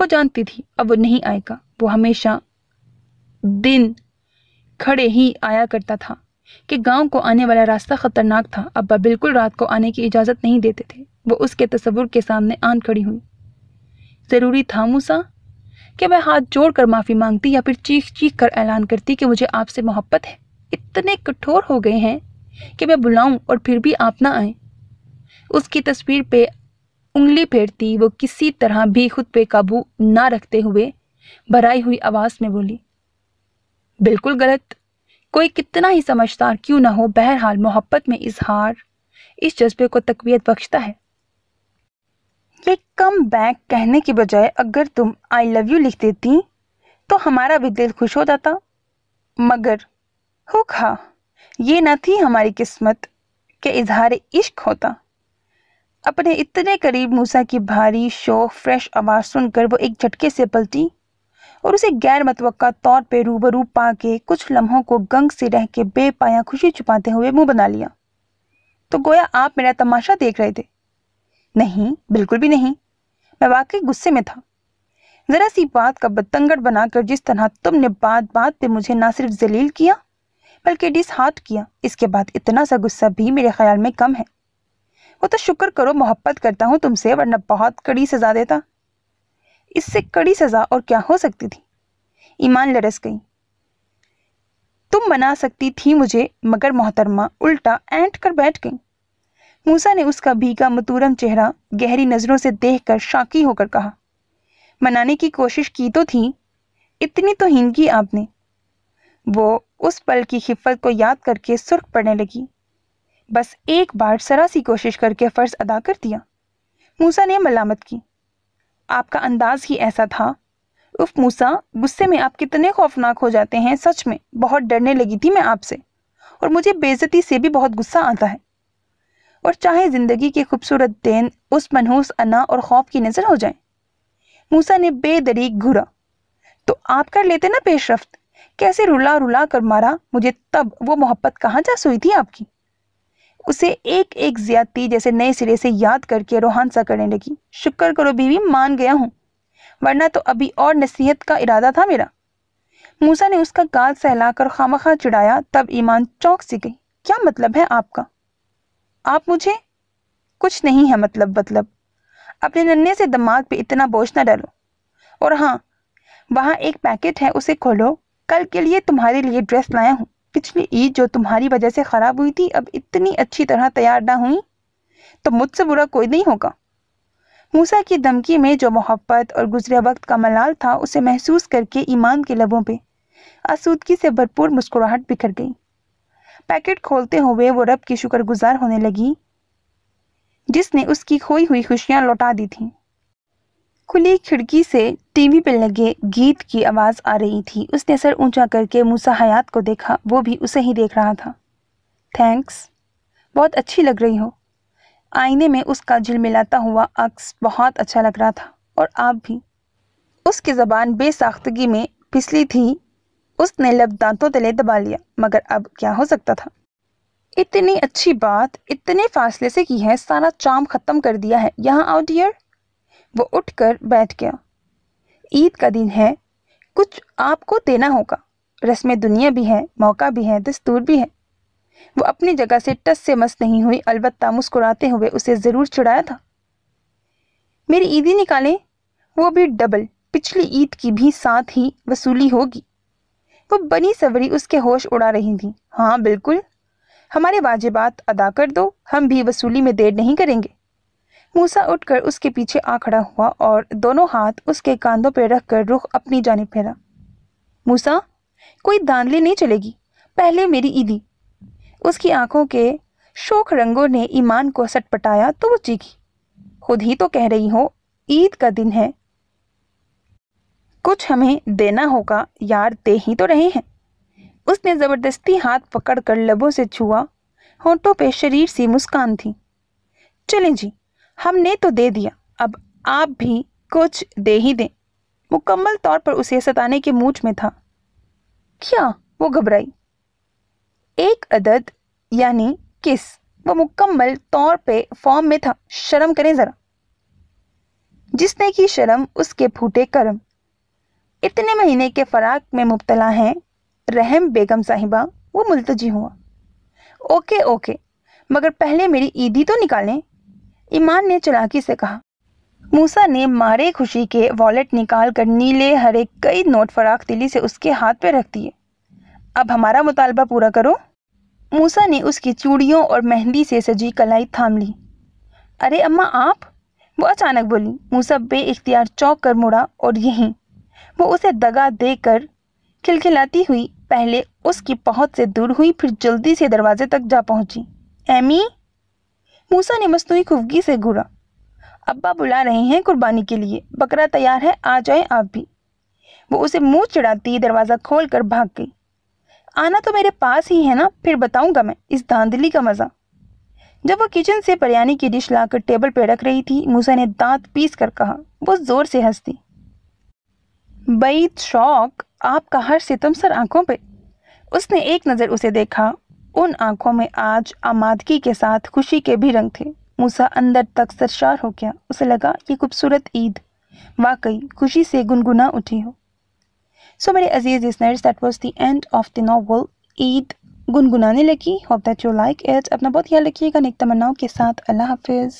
वो जानती थी अब वो नहीं आएगा वो हमेशा दिन खड़े ही आया करता था कि गांव को आने वाला रास्ता खतरनाक था अब्बा बिल्कुल रात को आने की इजाज़त नहीं देते थे वो उसके तस्वुर के सामने आन खड़ी हुई ज़रूरी था मूसा कि मैं हाथ जोड़कर माफ़ी मांगती या फिर चीख चीख कर ऐलान करती कि मुझे आपसे मोहब्बत है इतने कठोर हो गए हैं कि मैं बुलाऊं और फिर भी आप ना आए उसकी तस्वीर पे उंगली फेरती वो किसी तरह भी खुद पे काबू ना रखते हुए भराई हुई आवाज़ में बोली बिल्कुल गलत कोई कितना ही समझदार क्यों ना हो बहरहाल मोहब्बत में इजहार इस जज्बे को तकवीत बख्शता है कि कम बैक कहने के बजाय अगर तुम आई लव यू लिख देती तो हमारा भी दिल खुश हो जाता मगर खा ये न थी हमारी किस्मत के इजहार इश्क होता अपने इतने करीब मूसा की भारी शो फ्रेश आवाज़ सुनकर वो एक झटके से पलटी और उसे गैर मतवक़ा तौर पर रूबरू पा के कुछ लम्हों को गंग से रह के बेपाया खुशी छुपाते हुए मुंह बना लिया तो गोया आप मेरा तमाशा देख रहे थे नहीं बिल्कुल भी नहीं मैं वाकई गुस्से में था ज़रा सी बात का बदतंगड़ बनाकर जिस तरह तुमने बात बात पे मुझे ना सिर्फ जलील किया बल्कि डिस हार्ट किया इसके बाद इतना सा गुस्सा भी मेरे ख्याल में कम है वो तो शुक्र करो मोहब्बत करता हूँ तुमसे वरना बहुत कड़ी सज़ा देता इससे कड़ी सज़ा और क्या हो सकती थी ईमान लरस गई तुम मना सकती थी मुझे मगर मोहतरमा उल्टा एंट कर बैठ गई मूसा ने उसका भीगा मतूरम चेहरा गहरी नज़रों से देखकर शाकी होकर कहा मनाने की कोशिश की तो थी इतनी तो हिंद की आपने वो उस पल की खिफत को याद करके सुर्ख पड़ने लगी बस एक बार सरा सी कोशिश करके फ़र्ज अदा कर दिया मूसा ने मलामत की आपका अंदाज ही ऐसा था उफ मूसा गुस्से में आप कितने खौफनाक हो जाते हैं सच में बहुत डरने लगी थी मैं आपसे और मुझे बेजती से भी बहुत गुस्सा आता है और चाहे ज़िंदगी के खूबसूरत दिन उस मनहूस अना और खौफ की नज़र हो जाए मूसा ने बेदरीक घुरा तो आप कर लेते ना पेशरफ्त कैसे रुला रुला कर मारा मुझे तब वो मोहब्बत कहाँ जा सुई थी आपकी उसे एक एक ज्यादती जैसे नए सिरे से याद करके रोहान सा करने लगी शुक्र करो बीवी मान गया हूँ वरना तो अभी और नसीहत का इरादा था मेरा मूसा ने उसका गाल सहलाकर खामखा चिड़ाया तब ईमान चौंक सी गई क्या मतलब है आपका आप मुझे कुछ नहीं है मतलब मतलब अपने नन्हे से दिमाग पे इतना बोझ ना डालो और हाँ वहाँ एक पैकेट है उसे खोलो कल के लिए तुम्हारे लिए ड्रेस लाया हूँ पिछली ईद जो तुम्हारी वजह से ख़राब हुई थी अब इतनी अच्छी तरह तैयार ना हुई तो मुझसे बुरा कोई नहीं होगा मूसा की धमकी में जो मोहब्बत और गुजरे वक्त का मलाल था उसे महसूस करके ईमान के लबों पे आसूदगी से भरपूर मुस्कुराहट बिखर गई पैकेट खोलते हुए वो रब की शुक्रगुजार होने लगी जिसने उसकी खोई हुई खुशियाँ लौटा दी थीं खुली खिड़की से टीवी पर लगे गीत की आवाज़ आ रही थी उसने सर ऊंचा करके मूसा हयात को देखा वो भी उसे ही देख रहा था थैंक्स बहुत अच्छी लग रही हो आईने में उसका झिलमिलाता हुआ अक्स बहुत अच्छा लग रहा था और आप भी उसकी ज़बान बेसाख्तगी में पिसली थी उसने लब दांतों तले दबा लिया मगर अब क्या हो सकता था इतनी अच्छी बात इतने फासले से की है सारा चाम ख़त्म कर दिया है यहाँ आओ डियर वो उठकर बैठ गया ईद का दिन है कुछ आपको देना होगा रस्म दुनिया भी है मौका भी है दस्तूर भी है वो अपनी जगह से टस से मस नहीं हुई अलबत्ता मुस्कुराते हुए उसे ज़रूर चुड़ाया था मेरी ईदी निकालें वो भी डबल पिछली ईद की भी साथ ही वसूली होगी वो तो बनी सवरी उसके होश उड़ा रही थी हाँ बिल्कुल हमारे वाजिबात अदा कर दो हम भी वसूली में देर नहीं करेंगे मूसा उठकर उसके पीछे आ खड़ा हुआ और दोनों हाथ उसके कांधों पर रख कर रुख अपनी जानब फेरा मूसा कोई दानले नहीं चलेगी पहले मेरी ईदी उसकी आंखों के शोक रंगों ने ईमान को सटपटाया तो वो चीखी खुद ही तो कह रही हो ईद का दिन है कुछ हमें देना होगा यार दे ही तो रहे हैं उसने ज़बरदस्ती हाथ पकड़कर लबों से छुआ होंठों पे शरीर सी मुस्कान थी चलें जी हमने तो दे दिया अब आप भी कुछ दे ही दें मुकम्मल तौर पर उसे सताने के मूड में था क्या वो घबराई एक अदद यानी किस वो मुकम्मल तौर पे फॉर्म में था शर्म करें ज़रा जिसने की शर्म उसके फूटे कर्म इतने महीने के फराक में मुबतला हैं रहम बेगम साहिबा वो मुलतजी हुआ ओके ओके मगर पहले मेरी ईदी तो निकालें ईमान ने चलाकी से कहा मूसा ने मारे खुशी के वॉलेट निकाल कर नीले हरे कई नोट फराख दिली से उसके हाथ पर रख दिए अब हमारा मुतालबा पूरा करो मूसा ने उसकी चूड़ियों और मेहंदी से सजी कलाई थाम ली अरे अम्मा आप वो अचानक बोली मूसा बे इख्तियार चौंक कर मुड़ा और यहीं वो उसे दगा देकर खिलखिलाती हुई पहले उसकी पहुंच से दूर हुई फिर जल्दी से दरवाजे तक जा पहुंची एमी मूसा ने मसनू खुफगी से घूरा अब्बा बुला रहे हैं कुर्बानी के लिए बकरा तैयार है आ जाए आप भी वो उसे मुंह चढ़ाती दरवाज़ा खोल कर भाग गई आना तो मेरे पास ही है ना फिर बताऊंगा मैं इस धांधली का मज़ा जब वो किचन से बिरयानी की डिश लाकर टेबल पर रख रही थी मूसा ने दांत पीस कर कहा वो ज़ोर से हंसती बैत शौक आपका हर सर आंखों पे उसने एक नज़र उसे देखा उन आंखों में आज आमादगी के साथ खुशी के भी रंग थे मूसा अंदर तक सरशार हो गया उसे लगा ये खूबसूरत ईद वाकई खुशी से गुनगुना उठी हो सो मेरे अजीज listeners that was the end of the novel Eid गुनगुनाने लगी hope that you like it अपना बहुत ख्याल रखिएगा नेक तमन्नाओं के साथ अल्लाह हाफिज़